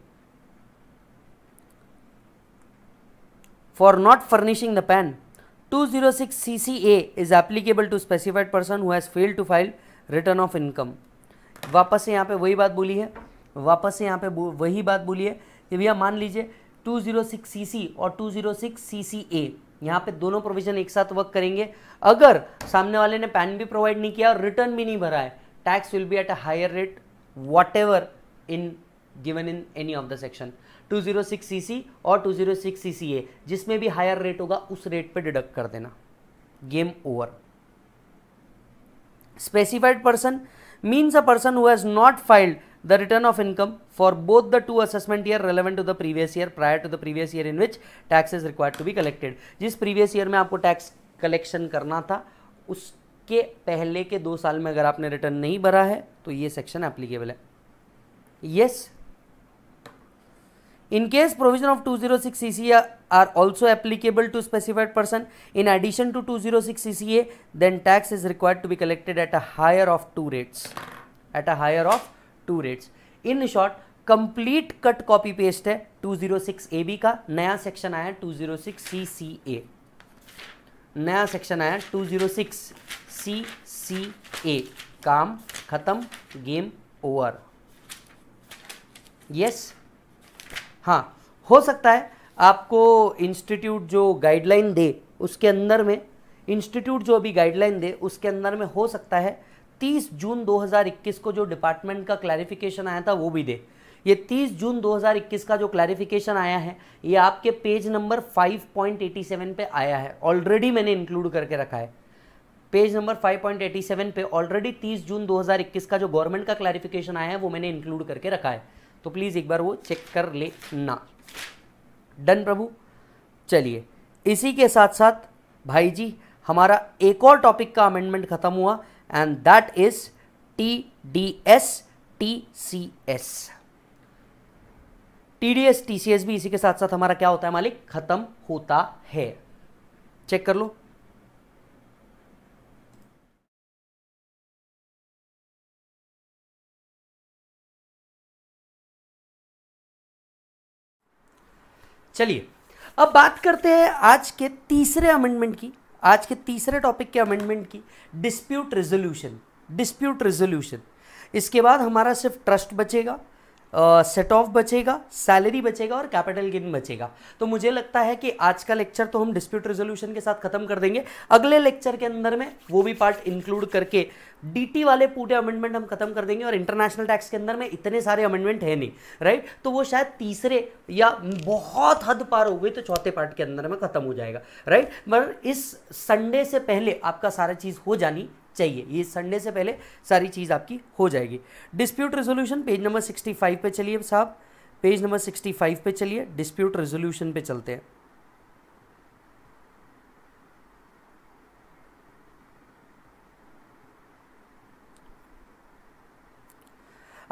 for not furnishing the PAN, 206 CCA is applicable to specified person who has failed to file return of income. वापस से यहाँ पे वही बात बोली है वापस से यहाँ पे वही बात बोली है कि तो भैया मान लीजिए 206 सीसी और 206 सीसीए यहाँ पे दोनों प्रोविजन एक साथ वर्क करेंगे अगर सामने वाले ने पैन भी प्रोवाइड नहीं किया और रिटर्न भी नहीं भरा है tax will be at a higher rate whatever in given in any of the section 206 CC और 206 सीसीए जिसमें भी हायर रेट होगा उस रेट पे डिडक्ट कर देना game over specified person means a person who has not the return of income for both the two assessment year relevant to the previous year prior to the previous year in which tax is required to be collected जिस previous year में आपको tax collection करना था उसके पहले के दो साल में अगर आपने रिटर्न नहीं भरा है तो ये सेक्शन एप्लीकेबल है yes In case provision of 206 CCA are also applicable to specified person in addition to 206 CCA, then tax is required to be collected at a higher of two rates. At a higher of two rates in short complete cut copy paste है 206 ए बी का नया सेक्शन आया 206 सी सी ए नया सेक्शन आया 206 सी सी ए काम खत्म गेम ओवर यस हाँ हो सकता है आपको इंस्टीट्यूट जो गाइडलाइन दे उसके अंदर में इंस्टीट्यूट जो अभी गाइडलाइन दे उसके अंदर में हो सकता है 30 जून 2021 को जो डिपार्टमेंट का क्लैरिफिकेशन आया था वो भी दे ये 30 जून 2021 का जो क्लैरिफिकेशन आया है ये आपके पेज नंबर 5.87 पे आया है ऑलरेडी मैंने इंक्लूड करके रखा है पेज नंबर 5.87 पे ऑलरेडी 30 जून 2021 का जो गवर्नमेंट का क्लैरिफिकेशन आया है वो मैंने इंक्लूड करके रखा है तो प्लीज़ एक बार वो चेक कर लेना डन प्रभु चलिए इसी के साथ साथ भाई जी हमारा एक और टॉपिक का अमेंडमेंट खत्म हुआ and that is TDS TCS TDS TCS भी इसी के साथ साथ हमारा क्या होता है मालिक खत्म होता है चेक कर लो चलिए अब बात करते हैं आज के तीसरे अमेंडमेंट की आज के तीसरे टॉपिक के अमेंडमेंट की डिस्प्यूट रिजोल्यूशन डिस्प्यूट रिजोल्यूशन इसके बाद हमारा सिर्फ ट्रस्ट बचेगा सेट ऑफ बचेगा सैलरी बचेगा और कैपिटल गेन बचेगा तो मुझे लगता है कि आज का लेक्चर तो हम डिस्प्यूट रेजोल्यूशन के साथ खत्म कर देंगे अगले लेक्चर के अंदर में वो भी पार्ट इंक्लूड करके डीटी वाले पूरे अमेंडमेंट हम खत्म कर देंगे और इंटरनेशनल टैक्स के अंदर में इतने सारे अमेंडमेंट है नहीं राइट तो वो शायद तीसरे या बहुत हद पार हो गई तो चौथे पार्ट के अंदर में खत्म हो जाएगा राइट मगर इस संडे से पहले आपका सारा चीज़ हो जानी चाहिए ये संडे से पहले सारी चीज़ आपकी हो जाएगी dispute resolution page number sixty five पे चलिए साहब पेज नंबर सिक्सटी फाइव पे चलिए डिस्प्यूट रेजोल्यूशन पे चलते हैं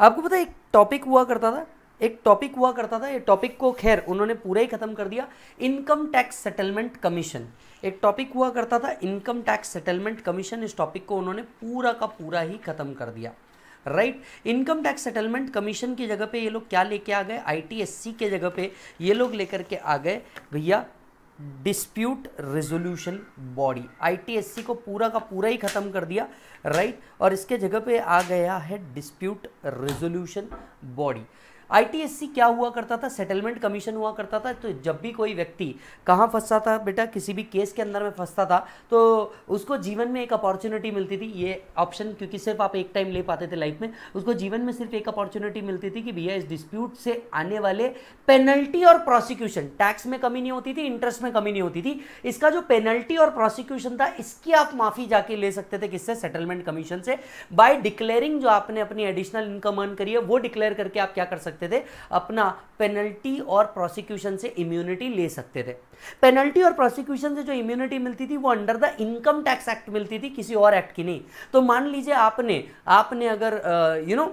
आपको पता है एक टॉपिक हुआ करता था एक टॉपिक हुआ करता था ये टॉपिक को खैर उन्होंने पूरा ही ख़त्म कर दिया इनकम टैक्स सेटलमेंट कमीशन एक टॉपिक हुआ करता था इनकम टैक्स सेटलमेंट कमीशन इस टॉपिक को उन्होंने पूरा का पूरा ही ख़त्म कर दिया right income tax settlement commission की जगह पे ये लोग क्या लेके आ गए आईटीएससी के जगह पे ये लोग लेकर के आ गए भैया डिस्प्यूट रेजोल्यूशन बॉडी आईटीएससी को पूरा का पूरा ही ख़त्म कर दिया राइट और इसके जगह पे आ गया है डिस्प्यूट रेजोल्यूशन बॉडी आईटीएससी क्या हुआ करता था सेटलमेंट कमीशन हुआ करता था तो जब भी कोई व्यक्ति कहाँ फंसता था बेटा किसी भी केस के अंदर में फंसता था तो उसको जीवन में एक अपॉर्चुनिटी मिलती थी ये ऑप्शन क्योंकि सिर्फ आप एक टाइम ले पाते थे लाइफ में उसको जीवन में सिर्फ एक अपॉर्चुनिटी मिलती थी कि भैया इस डिस्प्यूट से आने वाले पेनल्टी और प्रोसिक्यूशन टैक्स में कमी नहीं होती थी इंटरेस्ट में कमी नहीं होती थी इसका जो पेनल्टी और प्रोसिक्यूशन था इसकी आप माफ़ी जाके ले सकते थे किससे सेटलमेंट कमीशन से बाय डिक्लेयरिंग जो आपने अपनी एडिशनल इनकम अर्न करी है वो डिक्लेयर करके आप क्या कर सकते सकते थे अपना पेनल्टी और प्रोसिक्यूशन से इम्यूनिटी ले सकते थे पेनल्टी और प्रोसिक्यूशन से जो इम्यूनिटी मिलती थी वो under the income tax act मिलती थी किसी और एक्ट की नहीं तो मान लीजिए आपने आपने अगर you uh, know you know,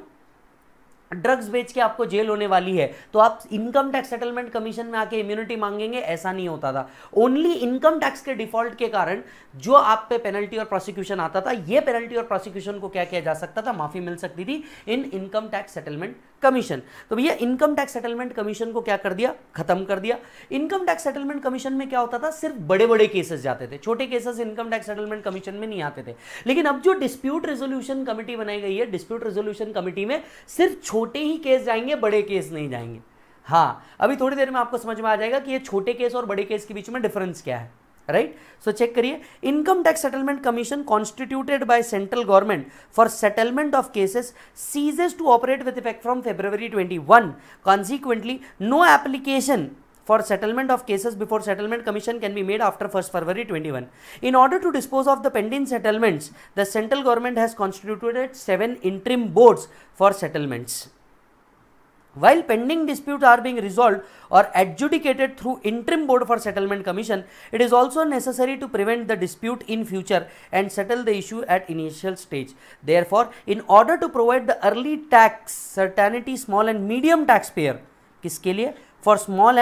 drugs बेच के आपको जेल होने वाली है तो आप इनकम टैक्स सेटलमेंट कमीशन में आके इम्यूनिटी मांगेंगे ऐसा नहीं होता था ओनली इनकम टैक्स के डिफॉल्ट के कारण जो आप पे पेनल्टी और प्रोसिक्यूशन आता था ये पेनल्टी और प्रोसिक्यूशन को क्या किया जा सकता था माफी मिल सकती थी in income tax settlement commission तो भैया इनकम टैक्स सेटलमेंट कमीशन को क्या कर दिया खत्म कर दिया इनकम टैक्स सेटलमेंट कमीशन में क्या होता था सिर्फ बड़े बड़े केसेस जाते थे छोटे cases income tax settlement commission में नहीं आते थे लेकिन अब जो डिस्प्यूट रेजोल्यूशन कमिटी बनाई गई है डिस्प्यूट रेजोल्यूशन कमिटी में सिर्फ छोटे ही केस जाएंगे बड़े केस नहीं जाएंगे हाँ अभी थोड़ी देर में आपको समझ में आ जाएगा कि ये छोटे केस और बड़े केस के बीच में डिफरेंस क्या है राइट सो चेक करिए income tax settlement commission constituted by central government for settlement of cases ceases to operate with effect from February 21 consequently no application for settlement of cases before settlement commission can be made after 1st February 21. In order to dispose of the pending settlements, the central government has constituted seven interim boards for settlements. While pending disputes are being resolved or adjudicated through interim board for settlement commission, it is also necessary to prevent the dispute in future and settle the issue at initial stage. Therefore, in order to provide the early tax certainty small and medium taxpayer, किसके लिए small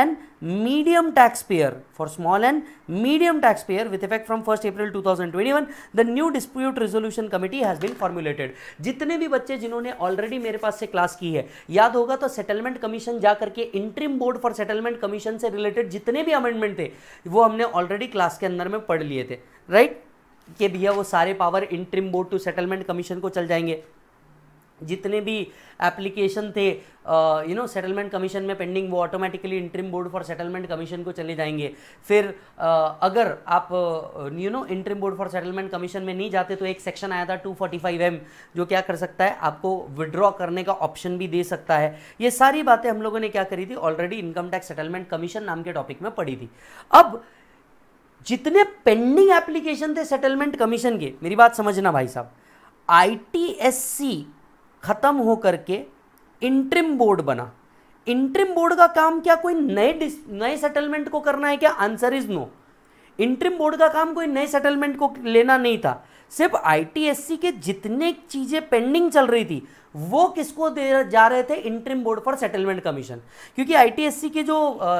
for small and medium taxpayer for small and medium taxpayer with effect from 1st April 2021 the new dispute resolution committee has been formulated जितने भी बच्चे जिन्होंने ऑलरेडी मेरे पास से क्लास की है याद होगा तो सेटलमेंट कमीशन जाकर के interim board for settlement commission से रिलेटेड जितने भी अमेंडमेंट थे वो हमने ऑलरेडी क्लास के अंदर में पढ़ लिए थे राइट right? कि भैया वो सारे power interim board to settlement commission को चल जाएंगे जितने भी एप्लीकेशन थे यू नो सेटलमेंट कमीशन में पेंडिंग वो automatically interim board for settlement commission को चले जाएंगे फिर uh, अगर आप you know interim board for settlement commission में नहीं जाते तो एक सेक्शन आया था 245 एम जो क्या कर सकता है आपको विड्रॉ करने का ऑप्शन भी दे सकता है ये सारी बातें हम लोगों ने क्या करी थी already income tax settlement commission नाम के टॉपिक में पढ़ी थी अब जितने पेंडिंग एप्लीकेशन थे सेटलमेंट कमीशन के मेरी बात समझना भाई साहब आई ख़त्म हो करके इंट्रिम बोर्ड बना इंट्रिम बोर्ड का काम क्या कोई नए नए सेटलमेंट को करना है क्या answer is no interim board का काम कोई नए सेटलमेंट को लेना नहीं था सिर्फ आईटीएससी के जितने चीज़ें पेंडिंग चल रही थी वो किसको दे जा रहे थे interim board for settlement commission क्योंकि आईटीएससी की जो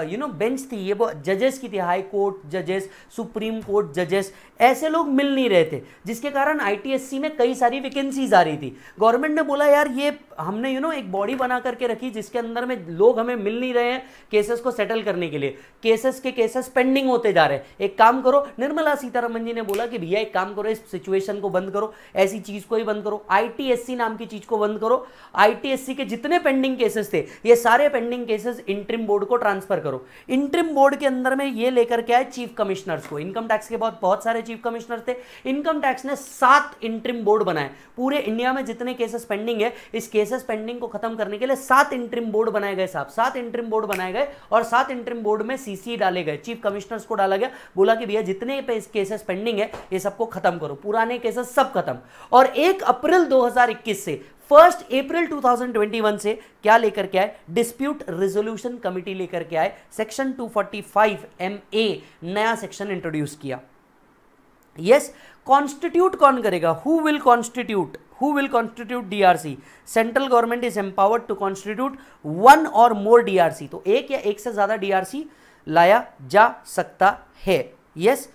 यू नो बेंच थी ये वो जजेस की थी हाई कोर्ट जजेस सुप्रीम कोर्ट जजेस ऐसे लोग मिल नहीं रहे थे जिसके कारण आईटीएससी में कई सारी वैकेंसीज आ रही थी गवर्नमेंट ने बोला यार ये हमने यू you नो know, एक बॉडी बना करके रखी जिसके अंदर में लोग हमें मिल नहीं रहे हैं केसेस को सेटल करने के लिए केसेस के केसेस पेंडिंग होते जा रहे हैं एक काम करो निर्मला सीतारमन जी ने बोला कि भैया एक काम करो इस सिचुएशन को बंद करो ऐसी चीज़ को ही बंद करो आईटीएससी नाम की चीज़ को बंद करो करो आईटीएससी के जितने पेंडिंग केसेस थे ये सारे पेंडिंग केसेस इंट्रीम बोर्ड को ट्रांसफर करो इंट्रीम बोर्ड के अंदर में ये लेकर के आए चीफ कमिश्नर्स को इनकम टैक्स के बाद बहुत सारे चीफ कमिश्नर थे इनकम टैक्स ने सात इंट्रीम बोर्ड बनाए पूरे इंडिया में जितने केसेस पेंडिंग है इस केसेस पेंडिंग को खत्म करने के लिए सात इंट्रीम बोर्ड बनाए गए साहब सात इंट्रीम बोर्ड बनाए गए और सात इंट्रीम बोर्ड में सीसी e डाले गए चीफ कमिश्नर्स को डाला गया बोला कि भैया जितने केसेस पेंडिंग है ये सबको खत्म करो पुराने केसेस सब खत्म और एक अप्रैल 2021 से फर्स्ट अप्रैल 2021 से क्या लेकर के आए डिस्प्यूट रिजोल्यूशन कमिटी लेकर के आए सेक्शन 245 एमए नया सेक्शन इंट्रोड्यूस किया यस कॉन्स्टिट्यूट कौन करेगा who will constitute who will constitute DRC? Central government is empowered to constitute one or more DRC. तो एक या एक से ज़्यादा DRC लाया जा सकता है यस yes?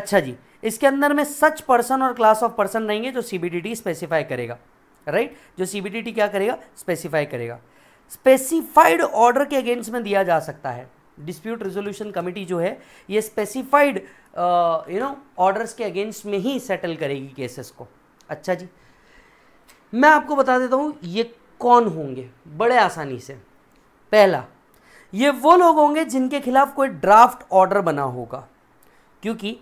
अच्छा जी इसके अंदर में सच पर्सन और क्लास ऑफ पर्सन रहेंगे जो सीबीडीटी स्पेसिफाई करेगा राइट जो सी क्या करेगा स्पेसिफाई करेगा स्पेसिफाइड ऑर्डर के अगेंस्ट में दिया जा सकता है डिस्प्यूट रिजोल्यूशन कमिटी जो है ये स्पेसिफाइड यू नो ऑर्डर्स के अगेंस्ट में ही सेटल करेगी केसेस को अच्छा जी मैं आपको बता देता हूँ ये कौन होंगे बड़े आसानी से पहला ये वो लोग होंगे जिनके खिलाफ कोई ड्राफ्ट ऑर्डर बना होगा क्योंकि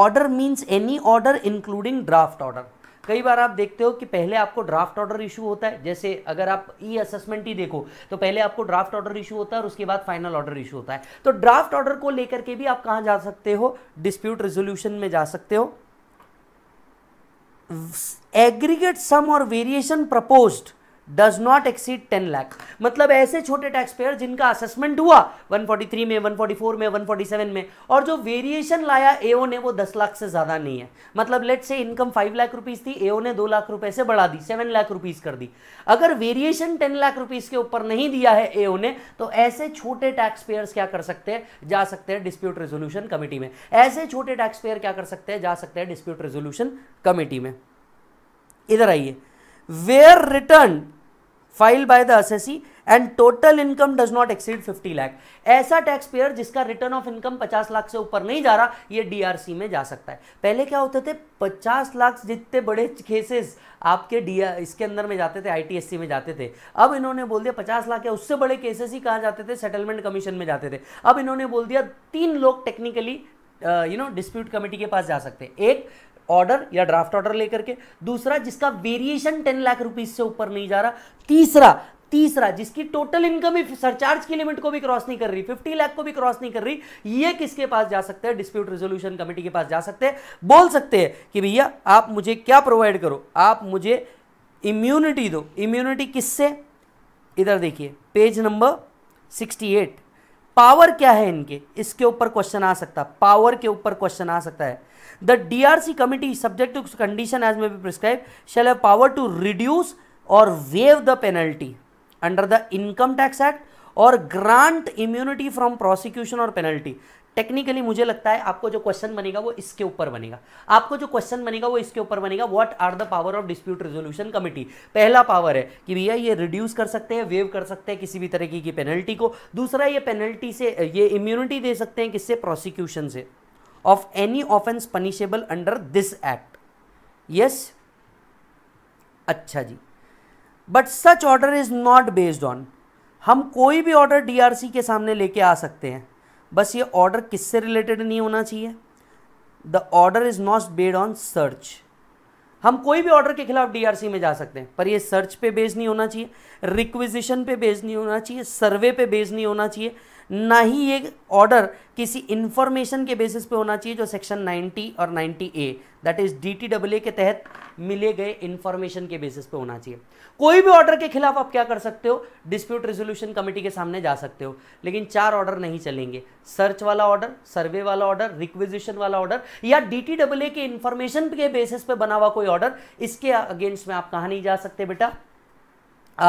order means any order including draft order कई बार आप देखते हो कि पहले आपको ड्राफ्ट ऑर्डर इशू होता है जैसे अगर आप ई असेसमेंट ही देखो तो पहले आपको ड्राफ्ट ऑर्डर इशू होता है और उसके बाद फाइनल ऑर्डर इशू होता है तो ड्राफ्ट ऑर्डर को लेकर के भी आप कहां जा सकते हो डिस्प्यूट रेजोल्यूशन में जा सकते हो एग्रीगेट सम और variation proposed does not exceed ten lakh मतलब ऐसे छोटे टैक्स पेयर जिनका असेसमेंट हुआ 143 में 144 में 147 में और जो वेरिएशन लाया एओ ने वो 10 लाख से ज़्यादा नहीं है मतलब लेट से इनकम 5 लाख रुपीज़ थी एओ ने 2 लाख रुपए से बढ़ा दी 7 लाख रुपीज़ कर दी अगर वेरिएशन 10 लाख रुपीज़ के ऊपर नहीं दिया है एओ ने तो ऐसे छोटे टैक्स पेयर क्या कर सकते हैं जा सकते हैं डिस्प्यूट रेजोल्यूशन कमेटी में ऐसे छोटे टैक्स पेयर क्या कर सकते हैं जा सकते हैं डिस्प्यूट रेजोल्यूशन कमेटी में इधर आइए where return filed by the assessee and total income does not exceed 50 lakh ऐसा टैक्स पेयर जिसका रिटर्न ऑफ इनकम 50 लाख से ऊपर नहीं जा रहा ये डीआरसी में जा सकता है पहले क्या होते थे 50 लाख जितने बड़े केसेस आपके डी इसके अंदर में जाते थे आईटीएससी में जाते थे अब इन्होंने बोल दिया 50 लाख या उससे बड़े केसेस ही कहाँ जाते थे सेटलमेंट कमीशन में जाते थे अब इन्होंने बोल दिया तीन लोग technically you know dispute committee के पास जा सकते हैं एक ऑर्डर या ड्राफ्ट ऑर्डर लेकर के दूसरा जिसका वेरिएशन टेन लाख रुपीज से ऊपर नहीं जा रहा तीसरा तीसरा जिसकी टोटल इनकम ही सरचार्ज की लिमिट को भी क्रॉस नहीं कर रही फिफ्टी लाख को भी क्रॉस नहीं कर रही ये किसके पास जा सकते हैं डिस्प्यूट रिजोल्यूशन कमेटी के पास जा सकते हैं बोल सकते हैं कि भैया आप मुझे क्या प्रोवाइड करो आप मुझे इम्यूनिटी दो इम्यूनिटी किससे इधर देखिए page number sixty eight power क्या है इनके इसके ऊपर क्वेश्चन आ सकता है पावर के ऊपर क्वेश्चन आ सकता है The DRC committee subject to condition as may be prescribed shall have power to reduce और waive the penalty under the income tax act और ग्रांट इम्यूनिटी फ्रॉम प्रोसिक्यूशन और पेनल्टी टेक्निकली मुझे लगता है आपको जो क्वेश्चन बनेगा वो इसके ऊपर बनेगा आपको जो क्वेश्चन बनेगा वो इसके ऊपर बनेगा what are the power of dispute resolution committee पहला पावर है कि भैया ये रिड्यूस कर सकते हैं वेव कर सकते हैं किसी भी तरीके की पेनल्टी को दूसरा ये पेनल्टी से ये इम्यूनिटी दे सकते हैं किससे प्रोसिक्यूशन से of any offence punishable under this act yes अच्छा जी but such order is not based on हम कोई भी ऑर्डर डीआरसी के सामने लेके आ सकते हैं बस ये ऑर्डर किससे रिलेटेड नहीं होना चाहिए the order is not based on search हम कोई भी ऑर्डर के खिलाफ डीआरसी में जा सकते हैं पर ये सर्च पे बेस नहीं होना चाहिए रिक्विजिशन पे बेस नहीं होना चाहिए सर्वे पे बेस नहीं होना चाहिए ना ही ये ऑर्डर किसी इंफॉर्मेशन के बेसिस पे होना चाहिए जो सेक्शन 90 और 90 ए दैट इज डी के तहत मिले गए इन्फॉर्मेशन के बेसिस पे होना चाहिए कोई भी ऑर्डर के खिलाफ आप क्या कर सकते हो डिस्प्यूट रेजोल्यूशन कमेटी के सामने जा सकते हो लेकिन चार ऑर्डर नहीं चलेंगे सर्च वाला ऑर्डर सर्वे वाला ऑर्डर रिक्विजिशन वाला ऑर्डर या डी के इन्फॉर्मेशन के बेसिस पे बना हुआ कोई ऑर्डर इसके अगेंस्ट में आप कहाँ नहीं जा सकते बेटा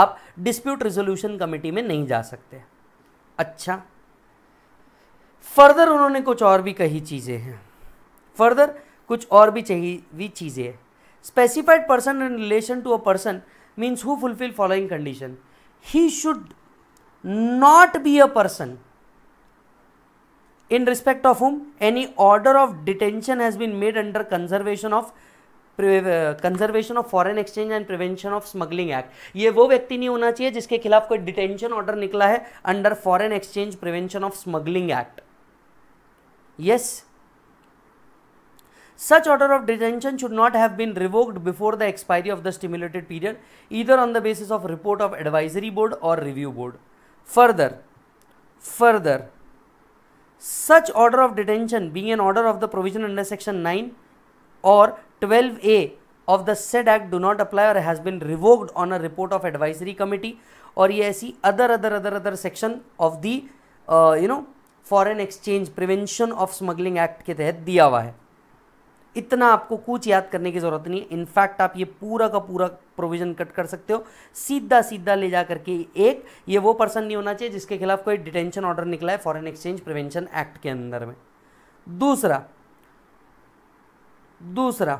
आप डिस्प्यूट रेजोल्यूशन कमेटी में नहीं जा सकते अच्छा फर्दर उन्होंने कुछ और भी कही चीज़ें हैं फर्दर कुछ और भी चाहिए भी चीज़ें हैं specified person in relation to a person means who fulfil following condition he should not be a person in respect of whom any order of detention has been made under conservation of conservation of foreign exchange and prevention of smuggling act ये वो व्यक्ति नहीं होना चाहिए जिसके खिलाफ कोई डिटेंशन ऑर्डर निकला है under foreign exchange prevention of smuggling act yes such order of detention should not have been revoked before the expiry of the stimulated period either on the basis of report of advisory board और review board further further such order of detention being an order of the provision under section nine और 12A of the said act do not apply or has been revoked on a report of advisory committee और ये ऐसी other other other other section of the you know foreign exchange prevention of smuggling act के तहत दिया हुआ है इतना आपको कुछ याद करने की ज़रूरत नहीं है इनफैक्ट आप ये पूरा का पूरा प्रोविज़न कट कर सकते हो सीधा सीधा ले जा करके एक ये वो पर्सन नहीं होना चाहिए जिसके खिलाफ कोई डिटेंशन ऑर्डर निकला है फॉरेन एक्सचेंज प्रिवेंशन एक्ट के अंदर में दूसरा दूसरा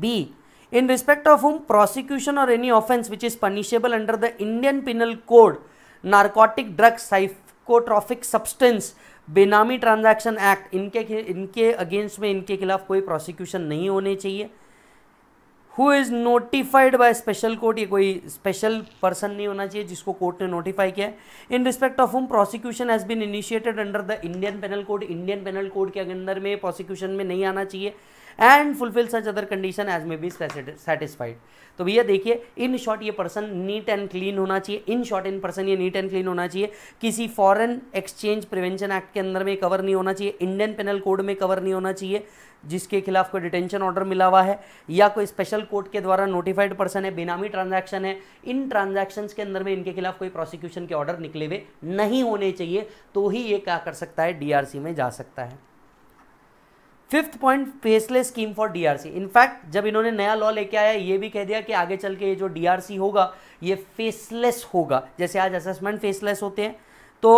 be in respect of whom prosecution और any offence which is punishable under the Indian penal code narcotic drugs psychotropic substance benami transaction act इनके इनके अगेंस्ट में इनके खिलाफ कोई प्रोसिक्यूशन नहीं होने चाहिए who is notified by special court ये कोई स्पेशल पर्सन नहीं होना चाहिए जिसको कोर्ट ने नोटिफाई किया है in respect of whom prosecution has been initiated under the Indian penal code Indian penal code के अंदर में प्रोसिक्यूशन में नहीं आना चाहिए and fulfil such other condition as may be satisfied तो भैया देखिए इन शॉर्ट ये पर्सन नीट एंड क्लीन होना चाहिए इन शॉर्ट इन पर्सन ये नीट एंड क्लीन होना चाहिए किसी फॉरेन एक्सचेंज प्रिवेंशन एक्ट के अंदर में कवर नहीं होना चाहिए इंडियन पेनल कोड में कवर नहीं होना चाहिए जिसके खिलाफ कोई डिटेंशन ऑर्डर मिला हुआ है या कोई स्पेशल कोर्ट के द्वारा नोटिफाइड पर्सन है बेनामी ट्रांजैक्शन है इन ट्रांजैक्शंस के अंदर में इनके खिलाफ कोई प्रोसिक्यूशन के ऑर्डर निकले हुए नहीं होने चाहिए तो ही ये क्या कर सकता है डीआरसी में जा सकता है fifth point faceless scheme for DRC in fact जब इन्होंने नया लॉ लेके आया ये भी कह दिया कि आगे चल के ये जो डीआरसी होगा ये फेसलेस होगा जैसे आज असेसमेंट फेसलेस होते हैं तो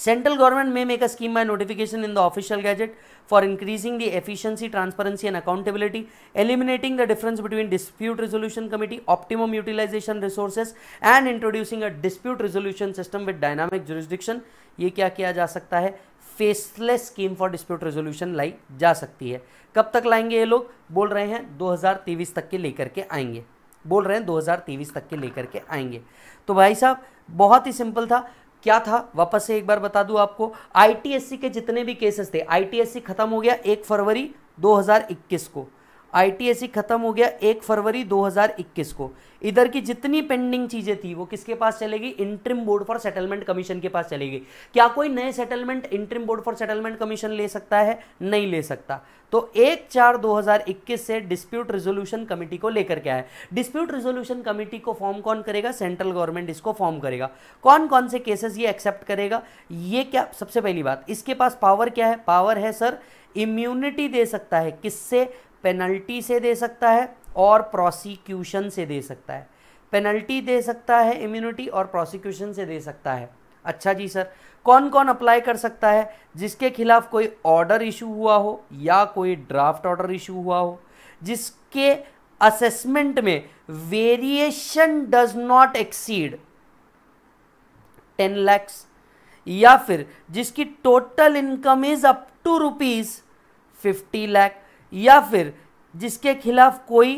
central government may make a scheme by notification in the official gazette for increasing the efficiency transparency and accountability eliminating the difference between dispute resolution committee optimum utilisation resources and introducing a dispute resolution system with dynamic jurisdiction ये क्या किया जा सकता है faceless scheme for dispute resolution लाई जा सकती है कब तक लाएंगे ये लोग बोल रहे हैं दो तक के लेकर के आएंगे बोल रहे हैं दो तक के लेकर के आएंगे तो भाई साहब बहुत ही सिंपल था क्या था वापस से एक बार बता दूं आपको आईटीएससी के जितने भी केसेस थे आईटीएससी खत्म हो गया एक फरवरी 2021 को आईटीएसी e खत्म हो गया एक फरवरी 2021 को इधर की जितनी पेंडिंग चीज़ें थी वो किसके पास चलेगी interim board for settlement commission के पास चलेगी क्या कोई नए settlement interim board for settlement commission ले सकता है नहीं ले सकता तो एक चार 2021 से डिस्प्यूट रिजोल्यूशन कमेटी को लेकर क्या है डिस्प्यूट रिजोल्यूशन कमेटी को फॉर्म कौन करेगा सेंट्रल गवर्नमेंट इसको फॉर्म करेगा कौन कौन से केसेस ये एक्सेप्ट करेगा ये क्या सबसे पहली बात इसके पास पावर क्या है पावर है सर इम्यूनिटी दे सकता है किससे पेनल्टी से दे सकता है और प्रोसिक्यूशन से दे सकता है पेनल्टी दे सकता है इम्यूनिटी और प्रोसिक्यूशन से दे सकता है अच्छा जी सर कौन कौन अप्लाई कर सकता है जिसके खिलाफ कोई ऑर्डर इशू हुआ हो या कोई ड्राफ्ट ऑर्डर इशू हुआ हो जिसके असेसमेंट में variation does not exceed ten lakhs या फिर जिसकी total income is up to rupees fifty lakh या फिर जिसके खिलाफ कोई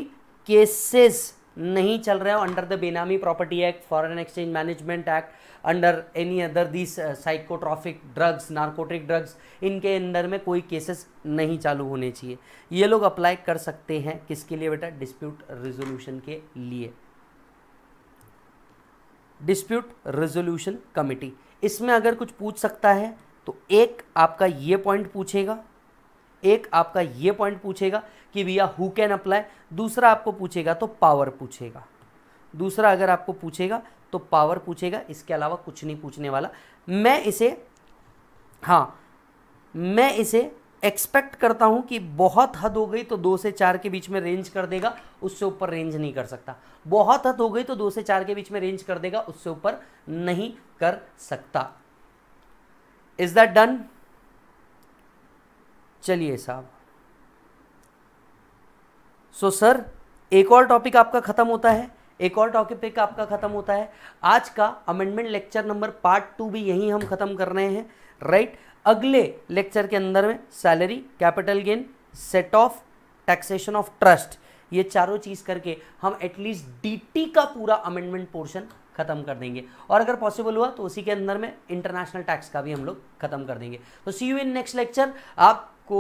केसेस नहीं चल रहे हो under the benami property act foreign exchange management act under any other this psychotropic drugs narcotic drugs इनके अंदर में कोई केसेस नहीं चालू होने चाहिए ये लोग अप्लाई कर सकते हैं किसके लिए बेटा डिस्प्यूट रेजोल्यूशन के लिए डिस्प्यूट रेजोल्यूशन कमिटी इसमें अगर कुछ पूछ सकता है तो एक आपका ये पॉइंट पूछेगा एक आपका ये पॉइंट पूछेगा कि भैया हु कैन अप्लाई दूसरा आपको पूछेगा तो पावर पूछेगा दूसरा अगर आपको पूछेगा तो पावर पूछेगा इसके अलावा कुछ नहीं पूछने वाला मैं इसे हाँ मैं इसे एक्सपेक्ट करता हूं कि बहुत हद हो गई तो दो से चार के बीच में रेंज कर देगा उससे ऊपर रेंज नहीं कर सकता बहुत हद हो गई तो दो से चार के बीच में रेंज कर देगा उससे ऊपर नहीं कर सकता इज दैट डन चलिए साहब सो सर एक और टॉपिक आपका ख़त्म होता है एक और टॉपिक आपका ख़त्म होता है आज का amendment lecture number part two भी यहीं हम ख़त्म कर रहे हैं राइट अगले लेक्चर के अंदर में salary capital gain set off taxation of trust ये चारों चीज़ करके हम एटलीस्ट डीटी का पूरा अमेंडमेंट पोर्शन ख़त्म कर देंगे और अगर पॉसिबल हुआ तो उसी के अंदर में इंटरनेशनल टैक्स का भी हम लोग ख़त्म कर देंगे तो see you in next lecture आप को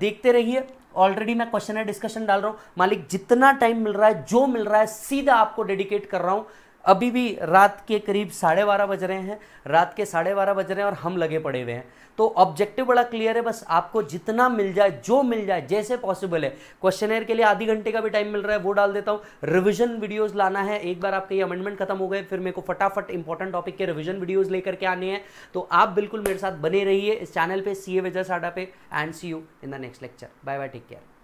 देखते रहिए ऑलरेडी मैं क्वेश्चन है डिस्कशन डाल रहा हूँ मालिक जितना टाइम मिल रहा है जो मिल रहा है सीधा आपको डेडिकेट कर रहा हूँ अभी भी रात के करीब साढ़े बारह बज रहे हैं रात के साढ़े बारह बज रहे हैं और हम लगे पड़े हुए हैं तो ऑब्जेक्टिव बड़ा क्लियर है बस आपको जितना मिल जाए जो मिल जाए जैसे पॉसिबल है क्वेश्चन के लिए आधी घंटे का भी टाइम मिल रहा है वो डाल देता हूँ रिविजन वीडियोज लाना है एक बार आपके ये अमेंडमेंट खत्म हो गए फिर मेरे को फटाफट इंपॉर्टेंट टॉपिक के रिविजन वीडियोज लेकर के आने हैं तो आप बिल्कुल मेरे साथ बने रहिए इस चैनल पर सी ए विजय साडा पे and see you in the next lecture bye bye take care